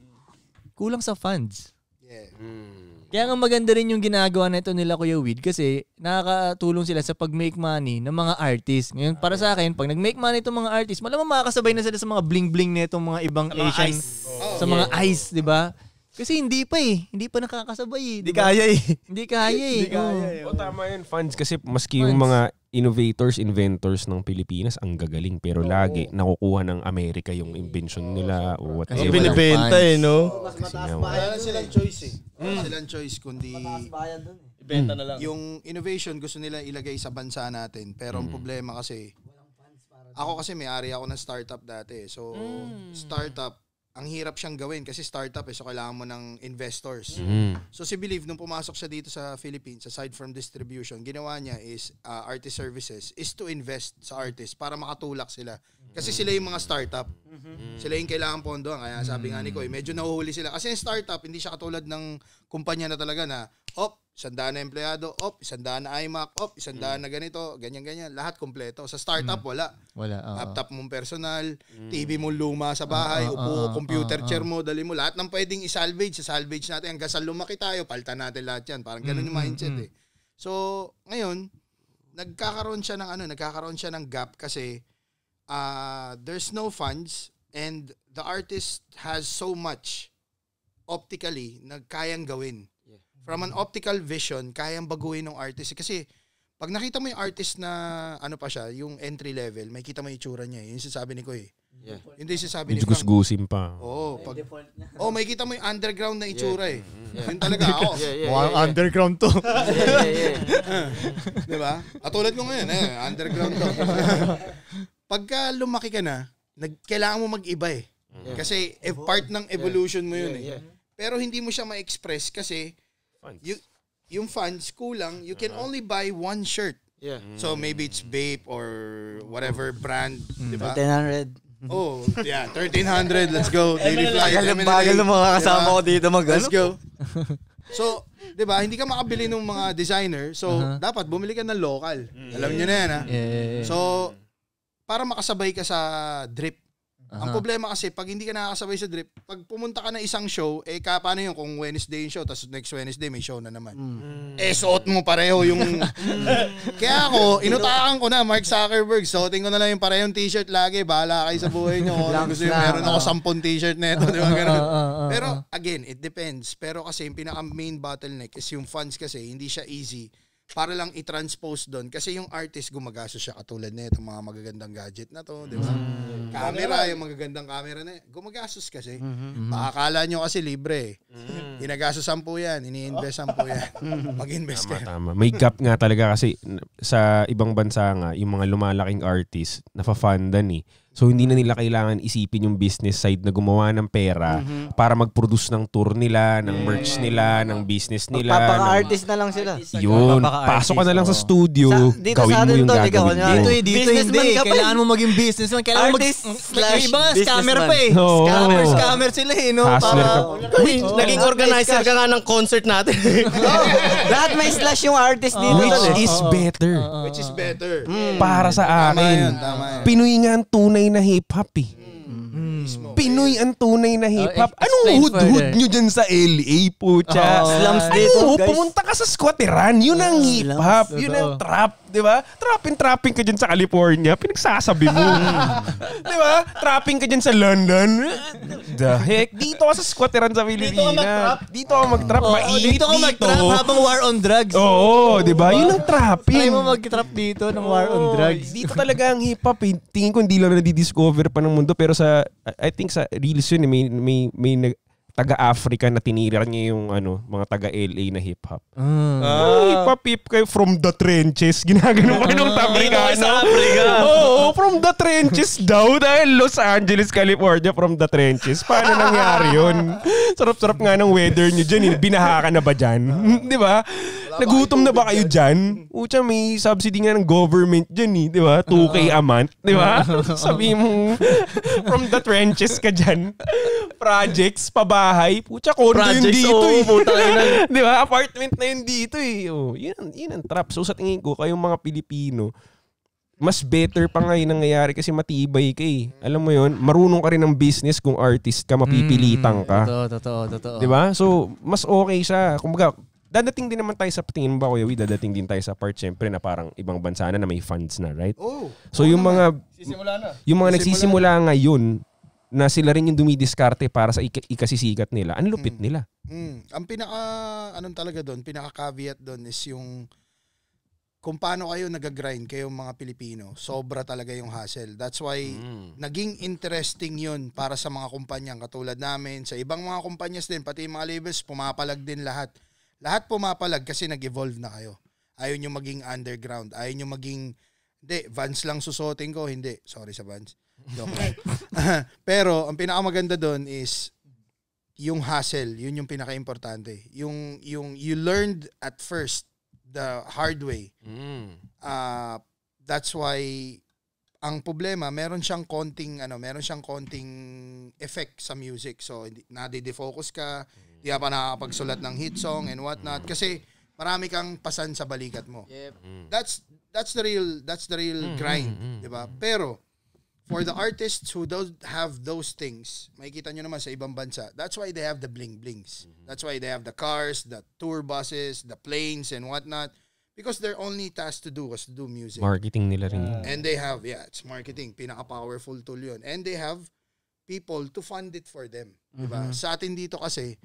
kulang sa funds. Yeah. Mm. Kaya nga maganda rin yung ginagawa na ito nila Kuya Weed kasi nakakatulong sila sa pag-make money ng mga artist. Ngayon, para sa akin, pag nag-make money itong mga artist, malamang makakasabay na sila sa mga bling-bling na itong mga ibang sa Asian. Ice. Oh. Sa mga yeah. ice, di ba? Kasi hindi pa eh. Hindi pa nakakasabay eh. Hindi diba? kaya eh. hindi kaya eh. hindi kaya eh. Oh. tama yun, fans. Kasi maski funds. yung mga innovators, inventors ng Pilipinas ang gagaling pero Oo. lagi nakukuha ng Amerika yung invention nila o whatever. Kasi binibenta eh, no? Kasi mataas bayan Wala na silang choice eh. Wala mm. silang choice kundi Mataas bayan dun eh. Ibenta mm. na lang. yung innovation gusto nila ilagay sa bansa natin. Pero ang mm. problema kasi, ako kasi may-ari ako ng startup dati. Eh. So, startup, ang hirap siyang gawin kasi startup eh, so kailangan mo ng investors. Mm-hmm. So si Believe, nung pumasok siya dito sa Philippines, aside from distribution, ginawa niya is uh, artist services, is to invest sa artist para makatulak sila. Kasi sila yung mga startup. Mm-hmm. Sila yung kailangan pondo. Kaya sabi nga ni mm. Koy, medyo nahuhuli sila. Kasi yung startup, hindi siya katulad ng kumpanya na talaga na, oh, isandaan na empleyado, op, isandaan na iMac, op, isandaan mm. na ganito, ganyan-ganyan. Lahat kompleto. Sa startup, mm. wala. Wala. Uh, Laptop mong personal, mm. TV mo luma sa bahay, uh, uh, upo, uh, computer uh, uh, chair mo, dali mo. Lahat ng pwedeng i salvage salvage natin. Hanggang sa lumaki tayo, palta natin lahat yan. Parang ganun mm, yung mindset mm, eh. So, ngayon, nagkakaroon siya ng ano, nagkakaroon siya ng gap kasi uh, there's no funds and the artist has so much optically na kayang gawin From an optical vision, kayang baguhin ng artist. Kasi pag nakita mo yung artist na ano pa siya, yung entry level, may kita mo yung itsura niya. Eh. Yun sinasabi ni ko eh. Yeah. Hindi siya sinasabi ni Frank. Gusgusin pa. Oo. Oh, pag, oh, may kita mo yung underground na itsura yeah. eh. Mm-hmm. Yeah. Yun talaga ako. Oh. Yeah, yeah, yeah, yeah. underground to. yeah, yeah, yeah. diba? At tulad ko ngayon, eh, underground to. Pagka lumaki ka na, nag, kailangan mo mag-iba eh. Yeah. Mm-hmm. Kasi eh, part ng evolution yeah. mo yun yeah, eh. yeah. eh. Pero hindi mo siya ma-express kasi Funds. You, yung funds kulang, you can uh-huh. only buy one shirt. Yeah. Mm. So maybe it's Bape or whatever brand, mm. 1300. Oh, yeah, 1300. Let's go. Daily flight. Bagal ng mga kasama ko dito mag Let's ano? go. So, 'di ba, hindi ka makabili ng mga designer. So, uh-huh. dapat bumili ka ng local. Mm. Alam niyo na 'yan, ha? Yeah. So, para makasabay ka sa drip Uh-huh. Ang problema kasi, pag hindi ka nakakasabay sa drip, pag pumunta ka na isang show, eh ka, paano yun kung Wednesday yung show, tapos next Wednesday may show na naman. Mm. Eh, suot mo pareho yung... Mm. Kaya ako, inutakan ko na, Mark Zuckerberg, suotin ko na lang yung parehong t-shirt lagi, bahala kayo sa buhay nyo. Kung gusto yung meron ako sampung t-shirt na ito, di ba? Ganun. Pero, again, it depends. Pero kasi, yung pinaka-main bottleneck is yung funds kasi, hindi siya easy para lang i-transpose doon kasi yung artist gumagastos siya katulad nito mga magagandang gadget na to, di ba? Mm. Camera, yung magagandang camera na gumagastos kasi. Mm-hmm. Makakala nyo kasi libre. Mm. Mm-hmm. Ginagastosan po yan, ini-invest po yan. Mm-hmm. Mag-invest tama, kayo. Tama. May gap nga talaga kasi sa ibang bansa nga, yung mga lumalaking artist, nafafundan eh So hindi na nila kailangan isipin yung business side na gumawa ng pera mm-hmm. para mag-produce ng tour nila, ng yeah, merch nila, yeah. ng business nila. Papaka-artist ng... na lang sila. Yun. Pasok ka na lang sa studio. Sa, dito gawin sa atin mo yung to, gagawin mo. Dito, dito, businessman hindi. Ka eh. kailangan mo maging businessman. Kailangan artist mag, slash iba, scammer man. pa eh. No. Eh. Scammer, scammer sila eh. No? Hustler para, ka. Uy, oh. naging organizer ka nga ng concert natin. oh, lahat may slash yung artist dito. Which is better. Which is better. Hmm. Para sa akin. Pinoy nga ang tunay tunay na hip-hop eh. Mm. Pinoy ang tunay na oh, hip-hop. Oh, Anong hood-hood nyo dyan sa LA, pucha? Oh, slums dito, ano? guys. pumunta ka sa squatteran. Yun ang hip-hop. Yun ang trap di ba? Trapping-trapping ka dyan sa California, pinagsasabi mo. di ba? Trapping ka dyan sa London. The heck? Dito ka sa squatteran sa Pilipinas. Dito ka mag-trap. Oh, Mainit dito. Dito ka mag-trap habang war on drugs. Oo, di ba? Yun ang trapping. Try mo mag-trap dito ng war on drugs. Dito talaga ang hip-hop. Eh. Tingin ko hindi lang na discover pa ng mundo. Pero sa, I think sa reels yun, eh, may, may, may, taga-Africa na tinira niya yung ano, mga taga-LA na hip-hop. Ah. Uh, Ipapip kayo from the trenches. Ginagano ko nung Tabrikano. Ah, sa Africa. Oo, oh, from the trenches daw. Dahil Los Angeles, California, from the trenches. Paano nangyari yun? Sarap-sarap nga ng weather niyo dyan. Eh. Binaha ka na ba dyan? Ah. Di ba? Nagutom na ba kayo dyan? Mm. Ucha, may subsidy nga ng government dyan eh, di ba? 2K a month, di ba? Sabi mo, from the trenches ka dyan. Projects, pabahay. Pucha, kondo yun dito oh, eh. di ba? Apartment na yun dito eh. Oh, yun, yun ang trap. So sa tingin ko, kayong mga Pilipino, mas better pa nga yung nangyayari kasi matibay ka eh. Alam mo yon marunong ka rin ng business kung artist ka, mapipilitan mm, ka. Mm, totoo, totoo, totoo. Diba? So, mas okay siya. Kumbaga, dadating din naman tayo sa tingin ba Kuya Wi, dadating din tayo sa part syempre na parang ibang bansa na na may funds na, right? Oh. So yung mga sisimula na. Yung mga nagsisimula na. ngayon na sila rin yung dumidiskarte para sa ik- ikasisikat nila. Ang lupit mm. nila. Mm. Ang pinaka anong talaga doon, pinaka caveat doon is yung kung paano kayo nagagrind kayong mga Pilipino, sobra talaga yung hassle. That's why mm. naging interesting yun para sa mga kumpanyang katulad namin, sa ibang mga kumpanyas din, pati mga labels, pumapalag din lahat. Lahat pumapalag kasi nag-evolve na kayo. Ayaw nyo maging underground. Ayaw nyo maging, hindi, Vans lang susuotin ko. Hindi, sorry sa Vans. Pero ang pinakamaganda doon is yung hustle, yun yung pinaka-importante. Yung, yung you learned at first the hard way. Mm. Uh, that's why ang problema, meron siyang konting ano, meron siyang konting effect sa music. So hindi na defocus ka, mm. Di ka pa nakakapagsulat ng hit song and what not. Kasi marami kang pasan sa balikat mo. Yep. Mm. That's that's the real that's the real mm, grind, mm-hmm. 'di ba? Pero for the artists who don't have those things, makikita nyo naman sa ibang bansa. That's why they have the bling blings. Mm-hmm. That's why they have the cars, the tour buses, the planes and what not Because their only task to do was to do music. Marketing nila rin. Uh, and they have, yeah, it's marketing. Pinaka-powerful tool yun. And they have people to fund it for them. Mm-hmm. Diba? Sa atin dito kasi,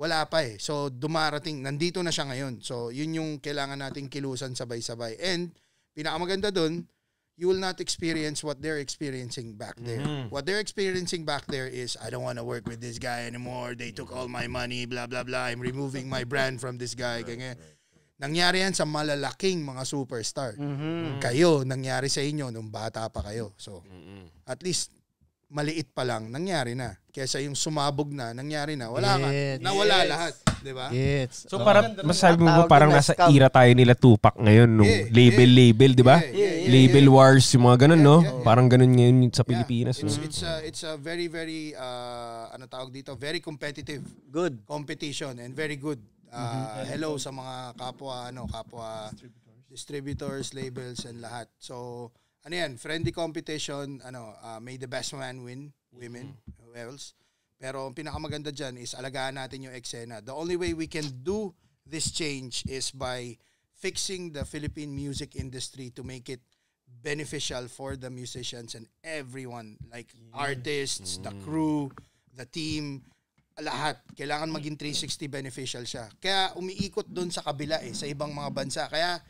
wala pa eh. So dumarating, nandito na siya ngayon. So yun yung kailangan nating kilusan sabay-sabay. And pinakamaganda doon, you will not experience what they're experiencing back there. Mm-hmm. What they're experiencing back there is I don't want to work with this guy anymore. They took all my money, blah blah blah. I'm removing my brand from this guy. Kanya. Right, right. Nangyari yan sa malalaking mga superstar. Mm-hmm. Kayo, nangyari sa inyo nung bata pa kayo. So, mm-hmm. at least maliit pa lang, nangyari na. Kesa yung sumabog na, nangyari na. Wala yes. ka. Nawala yes. lahat. Di ba? Yes. So, so para masabi mo ba parang nasa scam. era tayo nila Tupac ngayon nung yeah, label yeah. label, di ba? Yeah, yeah, yeah, label yeah. wars yung mga ganun, yeah, no? Yeah, yeah. Parang ganun ngayon sa Pilipinas. Yeah. It's, no? it's a it's a very very uh, ano tawag dito, very competitive. Good competition and very good. Uh, mm-hmm. hello sa mga kapwa ano, kapwa distributors, distributors labels and lahat. So ano yan, friendly competition, ano, uh, may the best man win, women, mm-hmm. who else. Pero ang pinakamaganda dyan is alagaan natin yung eksena. The only way we can do this change is by fixing the Philippine music industry to make it beneficial for the musicians and everyone like yeah. artists, mm. the mm-hmm. crew, the team, lahat. Kailangan maging 360 beneficial siya. Kaya umiikot doon sa kabila eh, sa ibang mga bansa. Kaya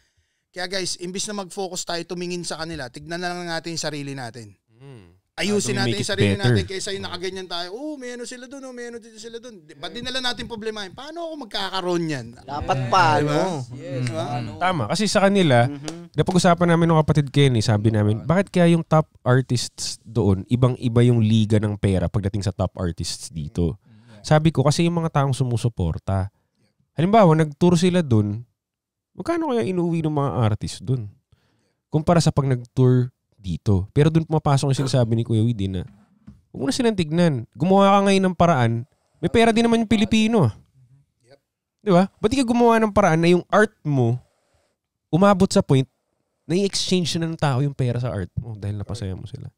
kaya guys, imbis na mag-focus tayo tumingin sa kanila, tignan na lang natin yung sarili natin. Hmm. Ayusin natin yung sarili better. natin kaysa yung nakaganyan tayo. Oh, may ano sila doon, oh, may ano dito sila doon. Yeah. Ba't dinala natin problemahin? Paano ako magkakaroon yan? Dapat yes. pa, diba? Yes. Diba? Mm. Tama, kasi sa kanila, mm-hmm. napag-usapan namin ng kapatid Kenny, sabi oh namin, bakit kaya yung top artists doon, ibang-iba yung liga ng pera pagdating sa top artists dito? Mm-hmm. Sabi ko, kasi yung mga taong sumusuporta. Halimbawa, nagturo sila doon, Magkano kaya inuwi ng mga artist doon? Kumpara sa pag nag-tour dito. Pero doon pumapasok yung sinasabi ni Kuya Widi na huwag mo na silang tignan. Gumawa ka ngayon ng paraan. May pera din naman yung Pilipino. Ah. Di ba? Ba't ka gumawa ng paraan na yung art mo umabot sa point na i-exchange na ng tao yung pera sa art mo dahil napasaya mo sila.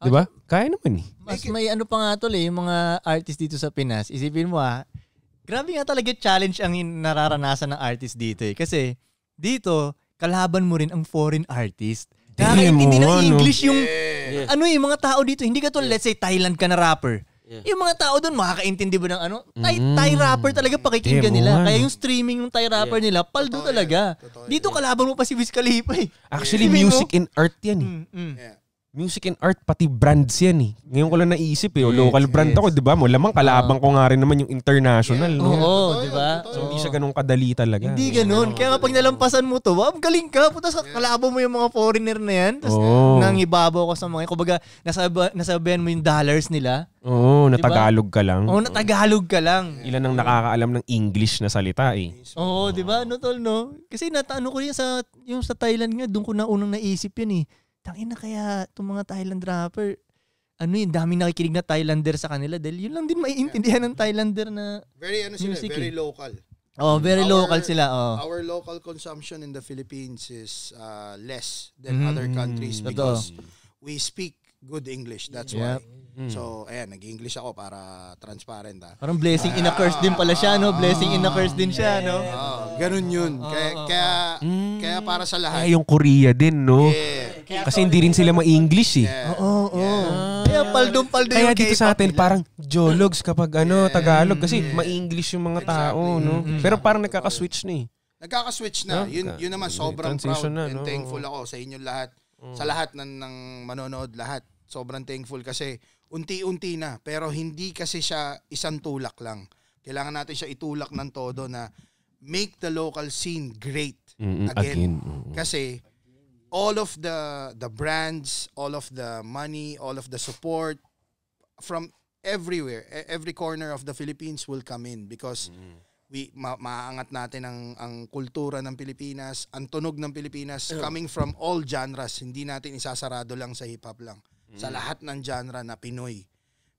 Di ba? Kaya naman eh. Mas may ano pa nga tol eh, yung mga artist dito sa Pinas. Isipin mo ah, Grabe nga talaga challenge ang nararanasan ng artist dito eh. Kasi dito, kalaban mo rin ang foreign artist. Na kahit hindi na English ano? yung, yeah. ano yung eh, mga tao dito. Hindi ka to, yeah. let's say, Thailand ka na rapper. Yeah. Yung mga tao doon, makakaintindi ba ng ano? Thai, mm. Thai rapper talaga pakikinggan Demo, nila. Kaya yung streaming yung Thai rapper yeah. nila, paldo Totoo talaga. Yan. Dito kalaban mo pa si Wiz Khalifa eh. Actually, yeah. music and art yan eh. Mm, mm. Yeah. Music and art, pati brands yan eh. Ngayon ko lang naisip eh. Yes, local yes. brand ako, di ba? Mo, Malamang kalabang uh, ah. ko nga rin naman yung international. Yeah. No? Oo, oh, di ba? So, hindi siya ganun kadali talaga. Hindi ganun. Kaya kapag nalampasan mo to, wow, galing ka. Putas, kalabo mo yung mga foreigner na yan. Tapos oh. nangibabaw ko sa mga. Kumbaga, nasab nasabihan mo yung dollars nila. Oo, oh, natagalog diba? ka lang. Oo, oh, natagalog ka lang. Ilan ang nakakaalam ng English na salita eh. Oo, oh, di ba? No, tol, no? Kasi nataano ko yan sa, yung sa Thailand nga, doon ko na unang naisip yun eh tangin na kaya itong mga Thailand rapper, ano yun, daming nakikinig na Thailander sa kanila dahil yun lang din maiintindihan yeah. ng Thailander na Very ano sila, very eh. local. Oh, very our, local sila. Oh. Our local consumption in the Philippines is uh, less than mm, other countries because Totoo. we speak good English. That's yeah. why. Mm. So, ayan, nag-English ako para transparent ah. Parang blessing ah, in a ah. curse din pala siya, no? Blessing ah, in a curse din siya, yeah. no? Oh, ganun yun. Oh, kaya, oh, kaya, mm. kaya para sa lahat. Kaya yung Korea din, no? Yeah. Kaya Kasi hindi rin sila ma-English eh. Oo, oo. Oh, yeah. Kaya paldong-paldo yung dito sa atin, nila. parang jologs kapag ano, yeah. Tagalog. Kasi yeah. ma-English yung mga tao, no? Mm-hmm. Pero parang nagkaka-switch na eh. Nagkaka-switch na. Oh, yun, yun naman, sobrang proud na, and thankful ako sa inyo lahat. Sa mm. lahat ng, ng manonood lahat. Sobrang thankful kasi unti-unti na pero hindi kasi siya isang tulak lang. Kailangan natin siya itulak ng todo na make the local scene great mm-hmm. again. again. Mm-hmm. Kasi all of the the brands, all of the money, all of the support from everywhere, e, every corner of the Philippines will come in because mm-hmm. we ma- maangat natin ang ang kultura ng Pilipinas, ang tunog ng Pilipinas coming from all genres. Hindi natin isasarado lang sa hip hop lang mm. sa lahat ng genre na Pinoy.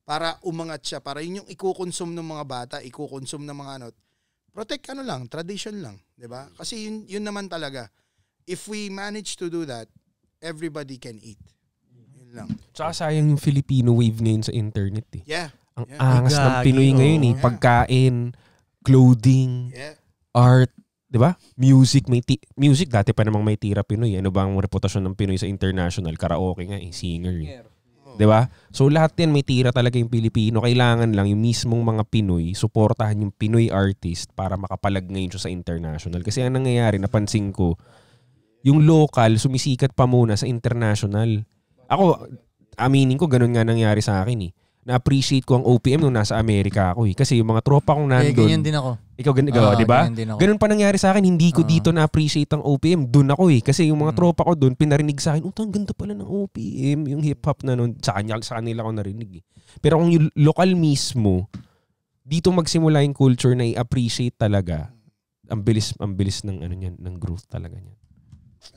Para umangat siya, para yun yung ikukonsume ng mga bata, ikukonsume ng mga ano. Protect ano lang, tradition lang, 'di ba? Mm. Kasi yun, yun naman talaga. If we manage to do that, everybody can eat. Mm. Yun lang. Tsaka sayang yung Filipino wave ngayon sa internet eh. Yeah. Ang yeah. angas Iga, ng Pinoy ngayon eh. Oh. Pagkain, clothing, yeah. art, 'di ba? Music may ti- music dati pa namang may tira Pinoy. Eh. Ano ba ang reputasyon ng Pinoy sa international? Karaoke nga, eh, singer. Eh. Hmm. 'Di ba? So lahat 'yan may tira talaga yung Pilipino. Kailangan lang yung mismong mga Pinoy suportahan yung Pinoy artist para makapalag ngayon siya sa international. Kasi ang nangyayari napansin ko, yung local sumisikat pa muna sa international. Ako, aminin ko ganun nga nangyari sa akin eh na-appreciate ko ang OPM nung nasa Amerika ako eh. Kasi yung mga tropa kong eh, nandun. Eh, ganyan din ako. Ikaw ganun, ikaw, di ba? Ganun pa nangyari sa akin, hindi ko uh. dito na-appreciate ang OPM. Doon ako eh. Kasi yung mga mm. tropa ko doon, pinarinig sa akin, oh, ang ganda pala ng OPM, yung hip-hop na noon. Sa kanya, sa kanila ko narinig eh. Pero kung yung local mismo, dito magsimula yung culture na i-appreciate talaga. Ang bilis, ang bilis ng ano niyan, ng growth talaga niyan.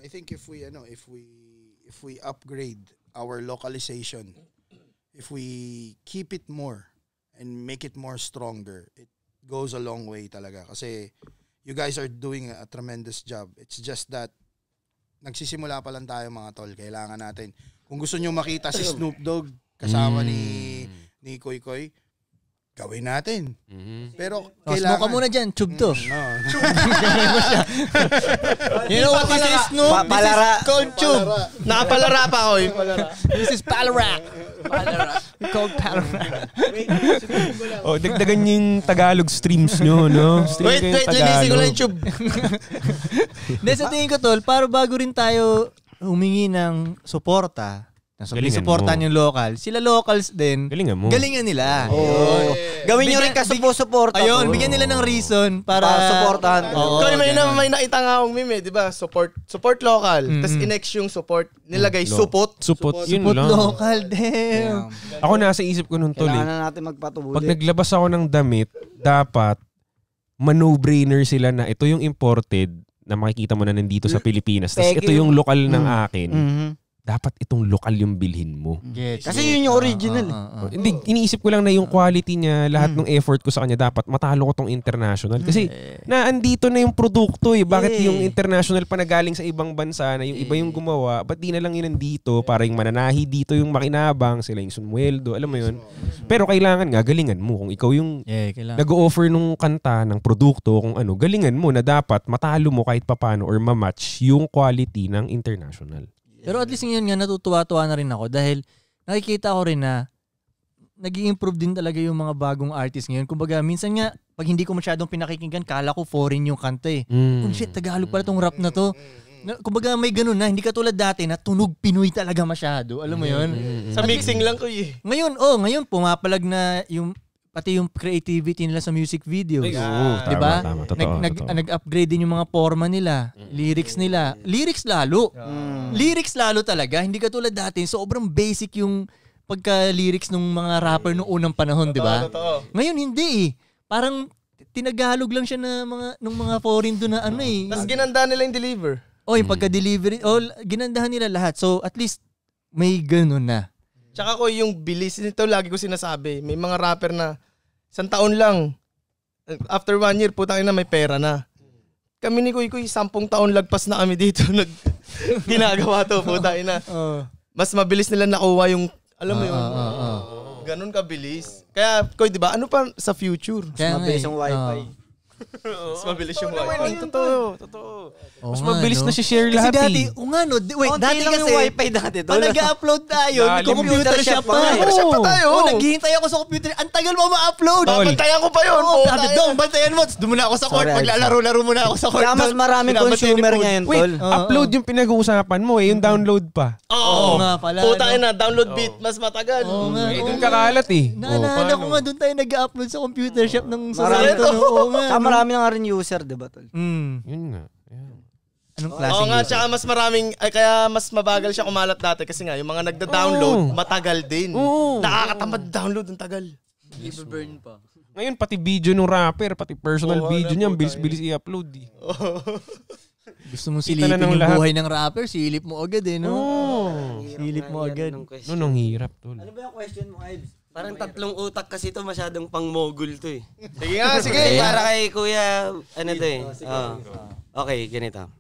I think if we, ano, if we, if we upgrade our localization, if we keep it more and make it more stronger, it goes a long way talaga. Kasi you guys are doing a tremendous job. It's just that nagsisimula pa lang tayo mga tol. Kailangan natin. Kung gusto nyo makita si Snoop Dogg kasama mm. ni ni Koy Koy, gawin natin. Mm-hmm. Pero no, oh, kailangan... Smoke ka muna dyan, chub to. Mm, no. you know what this is, no? Pa- palara. This is called chub. Nakapalara pa ako. this is palara. palara. Called palara. oh, dagdagan niyo yung Tagalog streams nyo, no? Stream wait, wait, linisin ko lang yung Hindi, sa tingin ko, tol, para bago rin tayo humingi ng suporta, Nasa galingan supportan mo. yung local. Sila locals din. Galingan mo. Galingan nila. Oh. Ayun. Gawin nyo rin kasi kasupo-suporta. Ayun, bigyan nila ng reason para... Para supportahan. Oh, Kaya may, na, may nakita nga akong meme, di ba? Support support local. Mm-hmm. Tapos inex yung support. Nilagay Lo- supot. Supot. Supot, yun local, damn. Yeah. Ako nasa isip ko nung tol eh. Kailangan natin magpatubuli. Pag naglabas ako ng damit, dapat manobrainer sila na ito yung imported na makikita mo na nandito sa Pilipinas. Tapos ito yung local ng mm. akin. Mm-hmm dapat itong lokal yung bilhin mo. Mm. Yes. Kasi yun yung ah, original. Uh, uh, uh, uh. Hindi, iniisip ko lang na yung quality niya, lahat mm. ng effort ko sa kanya, dapat matalo ko tong international. Kasi mm. na andito na yung produkto eh. Bakit eh. yung international pa nagaling sa ibang bansa na yung eh. iba yung mm. gumawa, ba't di na lang yun nandito para yung mananahi dito yung makinabang, sila yung sumweldo, alam mo yun? Pero kailangan nga, galingan mo. Kung ikaw yung yeah, nag-offer nung kanta, ng produkto, kung ano, galingan mo na dapat matalo mo kahit papano or mamatch yung quality ng international. Pero at least ngayon nga natutuwa-tuwa na rin ako dahil nakikita ko rin na nag improve din talaga yung mga bagong artist ngayon. Kumbaga, minsan nga, pag hindi ko masyadong pinakikinggan, kala ko foreign yung kanta eh. Mm. Oh shit, Tagalog pala tong rap na to. Na, kumbaga may ganun na, hindi katulad dati na tunog Pinoy talaga masyado. Alam mo mm, yun? Mm-hmm. Sa mixing lang ko eh. Ngayon, oh, ngayon pumapalag na yung pati yung creativity nila sa music videos. Yeah. Di ba? Nag, nag, nag-upgrade din yung mga forma nila, lyrics nila. Lyrics lalo. Mm. Lyrics lalo talaga. Hindi katulad dati, sobrang basic yung pagka-lyrics ng mga rapper noong unang panahon, di ba? Ngayon, hindi eh. Parang tinagalog lang siya na mga nung mga foreign do na ano eh. Tapos ginanda nila yung deliver. Oh, yung mm. pagka-delivery, oh, ginandahan nila lahat. So, at least may ganun na. Tsaka ko yung bilis. nito, lagi ko sinasabi. May mga rapper na isang taon lang. After one year, putang ina, may pera na. Kami ni Kuy Kuy, sampung taon lagpas na kami dito. Nag, ginagawa to, putang ina. Mas mabilis nila nakuha yung, alam mo ah, yung, ah, ah, ganun kabilis. Kaya, Kuy, di ba, ano pa sa future? Mas mabilis eh. yung wifi. Mas mabilis yung wifi. Totoo, totoo. totoo. Oo Mas mabilis na si-share lahat. Kasi dati, eh. o nga no, wait, dati lang kasi, yung wifi dati. Pa Pag nag-upload tayo, Lalim. computer, computer shop pa. Computer shop pa tayo. naghihintay ako sa computer. Ang tagal mo ma-upload. Bantayan ko pa yun. Oo, sabi bantayan mo. Doon muna ako sa court. Sorry, Maglalaro-laro muna ako sa court. Kaya mas maraming consumer ngayon, Tol. Upload yung pinag-uusapan mo eh, yung download pa. Oo nga pala. Puta na, download bit mas matagal. Oo nga. Eh, doon kakalat eh. Naalala ko nga, doon tayo nag-upload sa computer shop ng Sarento. Oo nga marami na nga rin user, di ba, tol? Mm. Yun nga. Yeah. Anong klase Oo nga, user? tsaka mas maraming, ay kaya mas mabagal siya kumalat dati kasi nga, yung mga nagda-download, matagal din. Oo. Nakakatamad download, ang tagal. Iba-burn pa. Ngayon, pati video ng rapper, pati personal Oo, video niya, bilis-bilis i-upload. Eh. Gusto mong Kita silipin yung lahat. buhay ng rapper, silip mo agad eh, no? Oo. Silip mo agad. Noon, ang hirap, tol. Ano ba yung question mo, Ives? Parang ano tatlong utak kasi to masyadong pang-mogul to eh. Sige nga, sige. Para kay Kuya, ano to eh. Oh. Okay, ganito.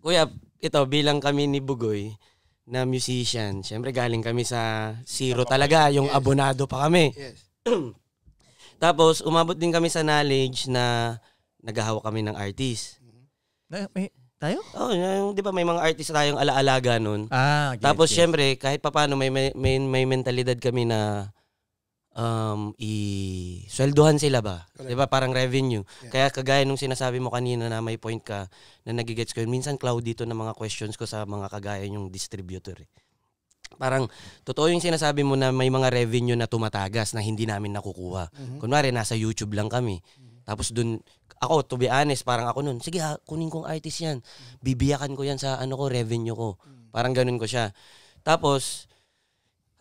Kuya, ito bilang kami ni Bugoy na musician, syempre galing kami sa zero talaga, yung yes. abonado pa kami. Yes. Tapos umabot din kami sa knowledge na naghahawak kami ng artist. May, may, tayo? oh, yung, di ba may mga artist tayong alaalaga noon. Ah, get, Tapos, get. syempre, kahit papaano may, may, may, mentalidad kami na um, i sweldohan sila ba? Correct. 'Di ba? Parang revenue. Yeah. Kaya kagaya nung sinasabi mo kanina na may point ka na nagigets ko yun. Minsan cloudy dito ng mga questions ko sa mga kagaya yung distributor. Eh. Parang totoo yung sinasabi mo na may mga revenue na tumatagas na hindi namin nakukuha. Mm-hmm. Kunwari nasa YouTube lang kami. Mm-hmm. Tapos dun, ako, to be honest, parang ako nun, sige, ha, kunin kong artist yan. Bibiyakan ko yan sa ano ko, revenue ko. Hmm. Parang ganun ko siya. Tapos,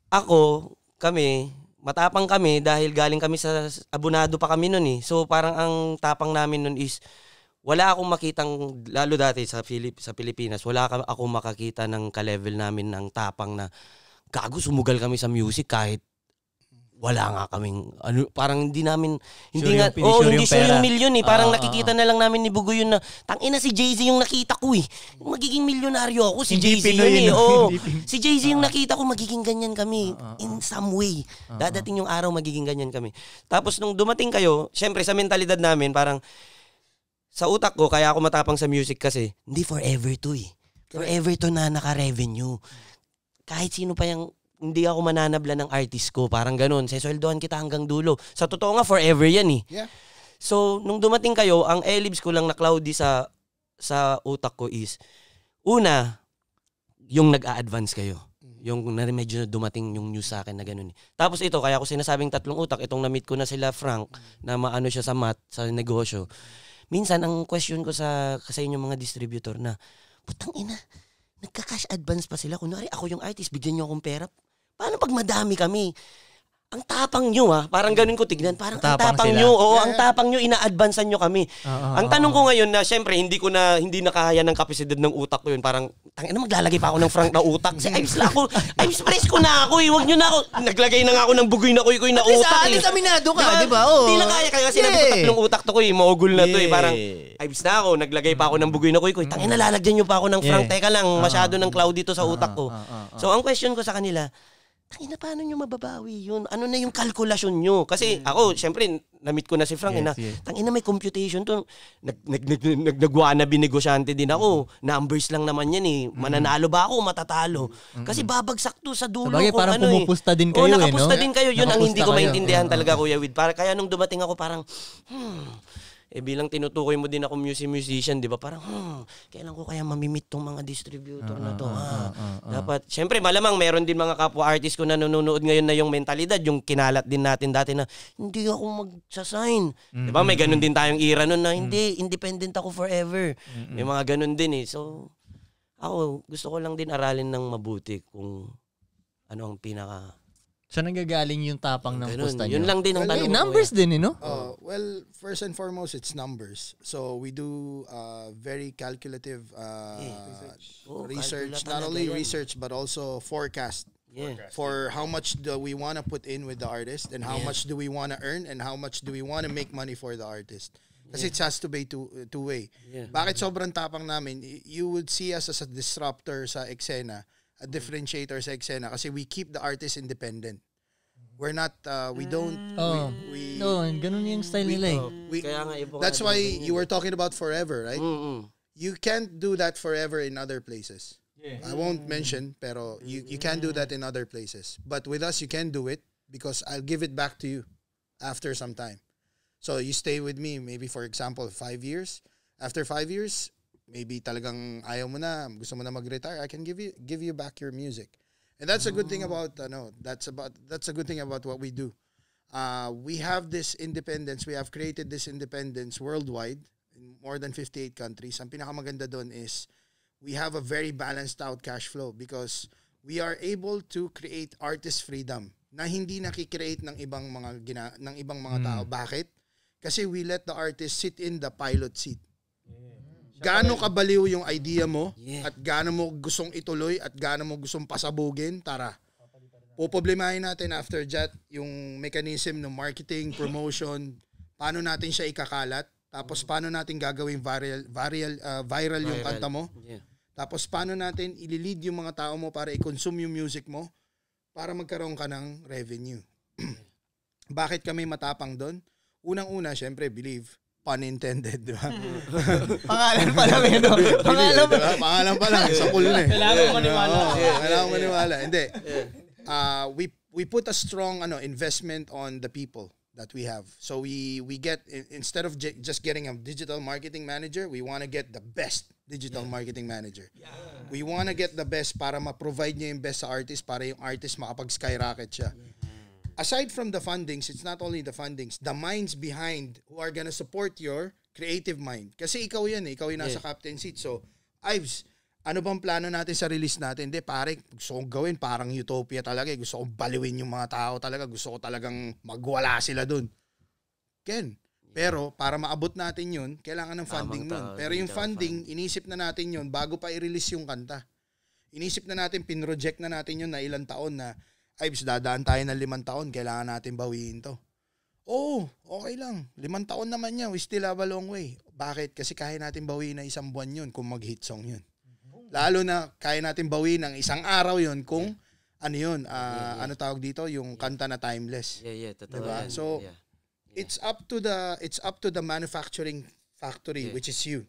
ako, kami, matapang kami dahil galing kami sa, abunado pa kami nun eh. So parang ang tapang namin nun is, wala akong makitang, lalo dati sa, Filip, sa Pilipinas, wala akong makakita ng ka-level namin ng tapang na, gago, sumugal kami sa music kahit wala nga kaming ano parang hindi namin hindi sure nga yung, oh sure hindi yung sure yung milyon eh parang uh, nakikita na lang namin ni Bugoy yun na tangina si Jay-Z yung nakita ko eh magiging milyonaryo ako si Jay-Z yun, yun eh oh si Jay-Z yung nakita ko magiging ganyan kami in some way dadating yung araw magiging ganyan kami tapos nung dumating kayo syempre sa mentalidad namin parang sa utak ko kaya ako matapang sa music kasi hindi forever to eh forever to na naka-revenue kahit sino pa yung hindi ako mananabla ng artist ko. Parang ganun. Sesweldohan kita hanggang dulo. Sa totoo nga, forever yan eh. Yeah. So, nung dumating kayo, ang elibs ko lang na cloudy sa, sa utak ko is, una, yung nag-a-advance kayo. Mm-hmm. Yung na medyo na dumating yung news sa akin na ganun. Eh. Tapos ito, kaya ko sinasabing tatlong utak, itong na-meet ko na sila Frank, mm-hmm. na maano siya sa mat, sa negosyo. Minsan, ang question ko sa, sa inyong mga distributor na, putang ina, nagka-cash advance pa sila. Kunwari, ako yung artist, bigyan niyo akong pera, Paano pag madami kami? ang tapang nyo ah. Parang ganun ko tignan. Parang tapang ang tapang sila. nyo. Oo, yeah. ang tapang nyo. Ina-advancean nyo kami. Uh-huh. Ang tanong ko ngayon na syempre hindi ko na hindi nakahaya ng kapasidad ng utak ko yun. Parang tangin na maglalagay pa ako ng frank na utak. Si Ives la ako. Ives press ko na ako eh. Wag nyo na ako. Naglagay na nga ako ng bugoy na kuy-kuy na utak. eh. least aminado ka, di ba? Hindi na kaya kaya kasi yeah. nabi ko tatlong utak to ko eh. Maugol na to eh. Parang Ives na ako. Naglagay pa ako ng bugoy na kuy-kuy. Tangin na mm. lalagyan nyo pa ako ng frank. Yeah. Teka lang, masyado uh-huh. ng cloudy to sa utak ko. Uh-huh. Uh-huh. So ang question ko sa kanila, Tangina, paano nyo mababawi yun? Ano na yung kalkulasyon nyo? Kasi mm. ako, syempre, na-meet ko na si Frank. Eh, yes, na, yes. Tangina, may computation to. Nag, nag, nag, nag, nagwanabi negosyante din ako. Mm-hmm. Numbers lang naman yan eh. Mm-hmm. Mananalo ba ako o matatalo? Mm-hmm. Kasi babagsak to sa dulo. ko. parang ano, eh. pumupusta eh. din kayo. Oo, nakapusta eh, no? din kayo. Yun ang hindi ko maintindihan talaga, Kuya Wid. Para, kaya nung dumating ako, parang, hmm, eh bilang tinutukoy mo din ako music musician, 'di ba? Parang hmm, kailan ko kaya mamimit tong mga distributor uh, na to? Uh, ah, uh, uh, dapat syempre malamang meron din mga kapwa artist ko na nanonood ngayon na yung mentalidad, yung kinalat din natin dati na hindi ako magsasign. Mm-hmm. 'Di ba? May ganun din tayong era noon na mm. hindi mm-hmm. independent ako forever. Mm-hmm. May mga ganun din eh. So ako gusto ko lang din aralin ng mabuti kung ano ang pinaka So nanggagaling yung tapang ng Ganun, pusta nyo. Yun lang din ang well, tanong. Numbers din, eh, no? Uh, well, first and foremost, it's numbers. So we do uh, very calculative uh, research, oh, research not only research but also forecast. Yeah. For how much do we want to put in with the artist and how yeah. much do we want to earn and how much do we want to make money for the artist. Kasi yeah. it has to be two, two way. Yeah. Bakit sobrang tapang namin? You would see us as a disruptor sa eksena a differentiator sa eksena kasi we keep the artist independent. We're not uh, we don't mm. oh. we, we No, and ganun yung style we, nila eh. We, Kaya nga That's why you were talking about forever, right? Mm-hmm. You can't do that forever in other places. Yeah. I won't mention pero you you can do that in other places. But with us you can do it because I'll give it back to you after some time. So you stay with me maybe for example 5 years. After 5 years, maybe talagang ayaw mo na, gusto mo na mag-retire, I can give you give you back your music. And that's a good thing ah. about uh, no, that's about that's a good thing about what we do. Uh, we have this independence, we have created this independence worldwide in more than 58 countries. Ang pinakamaganda doon is we have a very balanced out cash flow because we are able to create artist freedom na hindi nakikreate ng ibang mga gina, ng ibang mga mm. tao. Hmm. Bakit? Kasi we let the artist sit in the pilot seat. Yeah. Gaano kabaliw yung idea mo yeah. at gaano mo gustong ituloy at gaano mo gustong pasabugin, tara. Poproblemahin natin after that yung mechanism ng marketing, promotion, paano natin siya ikakalat, tapos mm. paano natin gagawing viral viral uh, ah, viral, viral yung kanta mo. Yeah. Tapos paano natin ililid yung mga tao mo para i-consume yung music mo para magkaroon ka ng revenue. Bakit kami matapang doon? Unang-una, syempre, believe pun intended, di ba? Pangalan pa lang eh, Pangalan pa. diba? Pangalan pa lang, sa pool na eh. Kailangan maniwala. Oh, yeah, kailangan yeah. maniwala. Hindi. Yeah. Uh, we we put a strong ano investment on the people that we have. So we we get instead of j- just getting a digital marketing manager, we want to get the best digital yeah. marketing manager. Yeah. We want to get the best para ma-provide niya yung best sa artist para yung artist makapag-skyrocket siya. Yeah aside from the fundings, it's not only the fundings, the minds behind who are gonna support your creative mind. Kasi ikaw yan eh, ikaw yung nasa yeah. captain seat. So, Ives, ano bang plano natin sa release natin? Hindi, pare, gusto kong gawin, parang utopia talaga. Eh. Gusto kong baliwin yung mga tao talaga. Gusto ko talagang magwala sila dun. Ken, pero para maabot natin yun, kailangan ng funding Tamang nun. Pero yung funding, inisip na natin yun bago pa i-release yung kanta. Inisip na natin, pinroject na natin yun na ilang taon na ay, bis dadaan tayo ng limang taon, kailangan natin bawiin to. oh, okay lang. Limang taon naman yan, we still have a long way. Bakit? Kasi kaya natin bawiin na isang buwan yun kung mag-hit song yun. Lalo na kaya natin bawiin ng isang araw yun kung ano yun, uh, yeah, yeah. ano tawag dito, yung kanta na timeless. Yeah, yeah, totoo diba? So, yeah. yeah. it's up to the it's up to the manufacturing factory yeah. which is you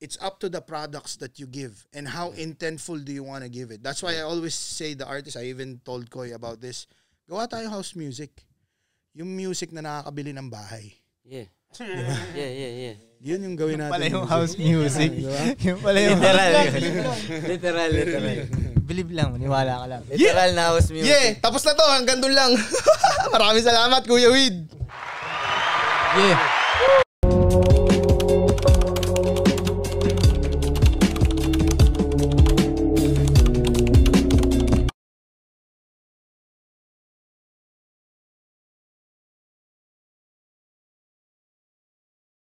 it's up to the products that you give and how yeah. intentful do you want to give it. That's why I always say the artist, I even told Koy about this, gawa tayo house music. Yung music na nakakabili ng bahay. Yeah. Yeah, yeah, yeah. Yun yung gawin natin. Yung pala yung music. house music. diba? yung pala yung literal. literal, literal. Believe lang, maniwala ka lang. Literal yeah. na house music. Yeah, tapos na to. Hanggang doon lang. Maraming salamat, Kuya Weed. Yeah.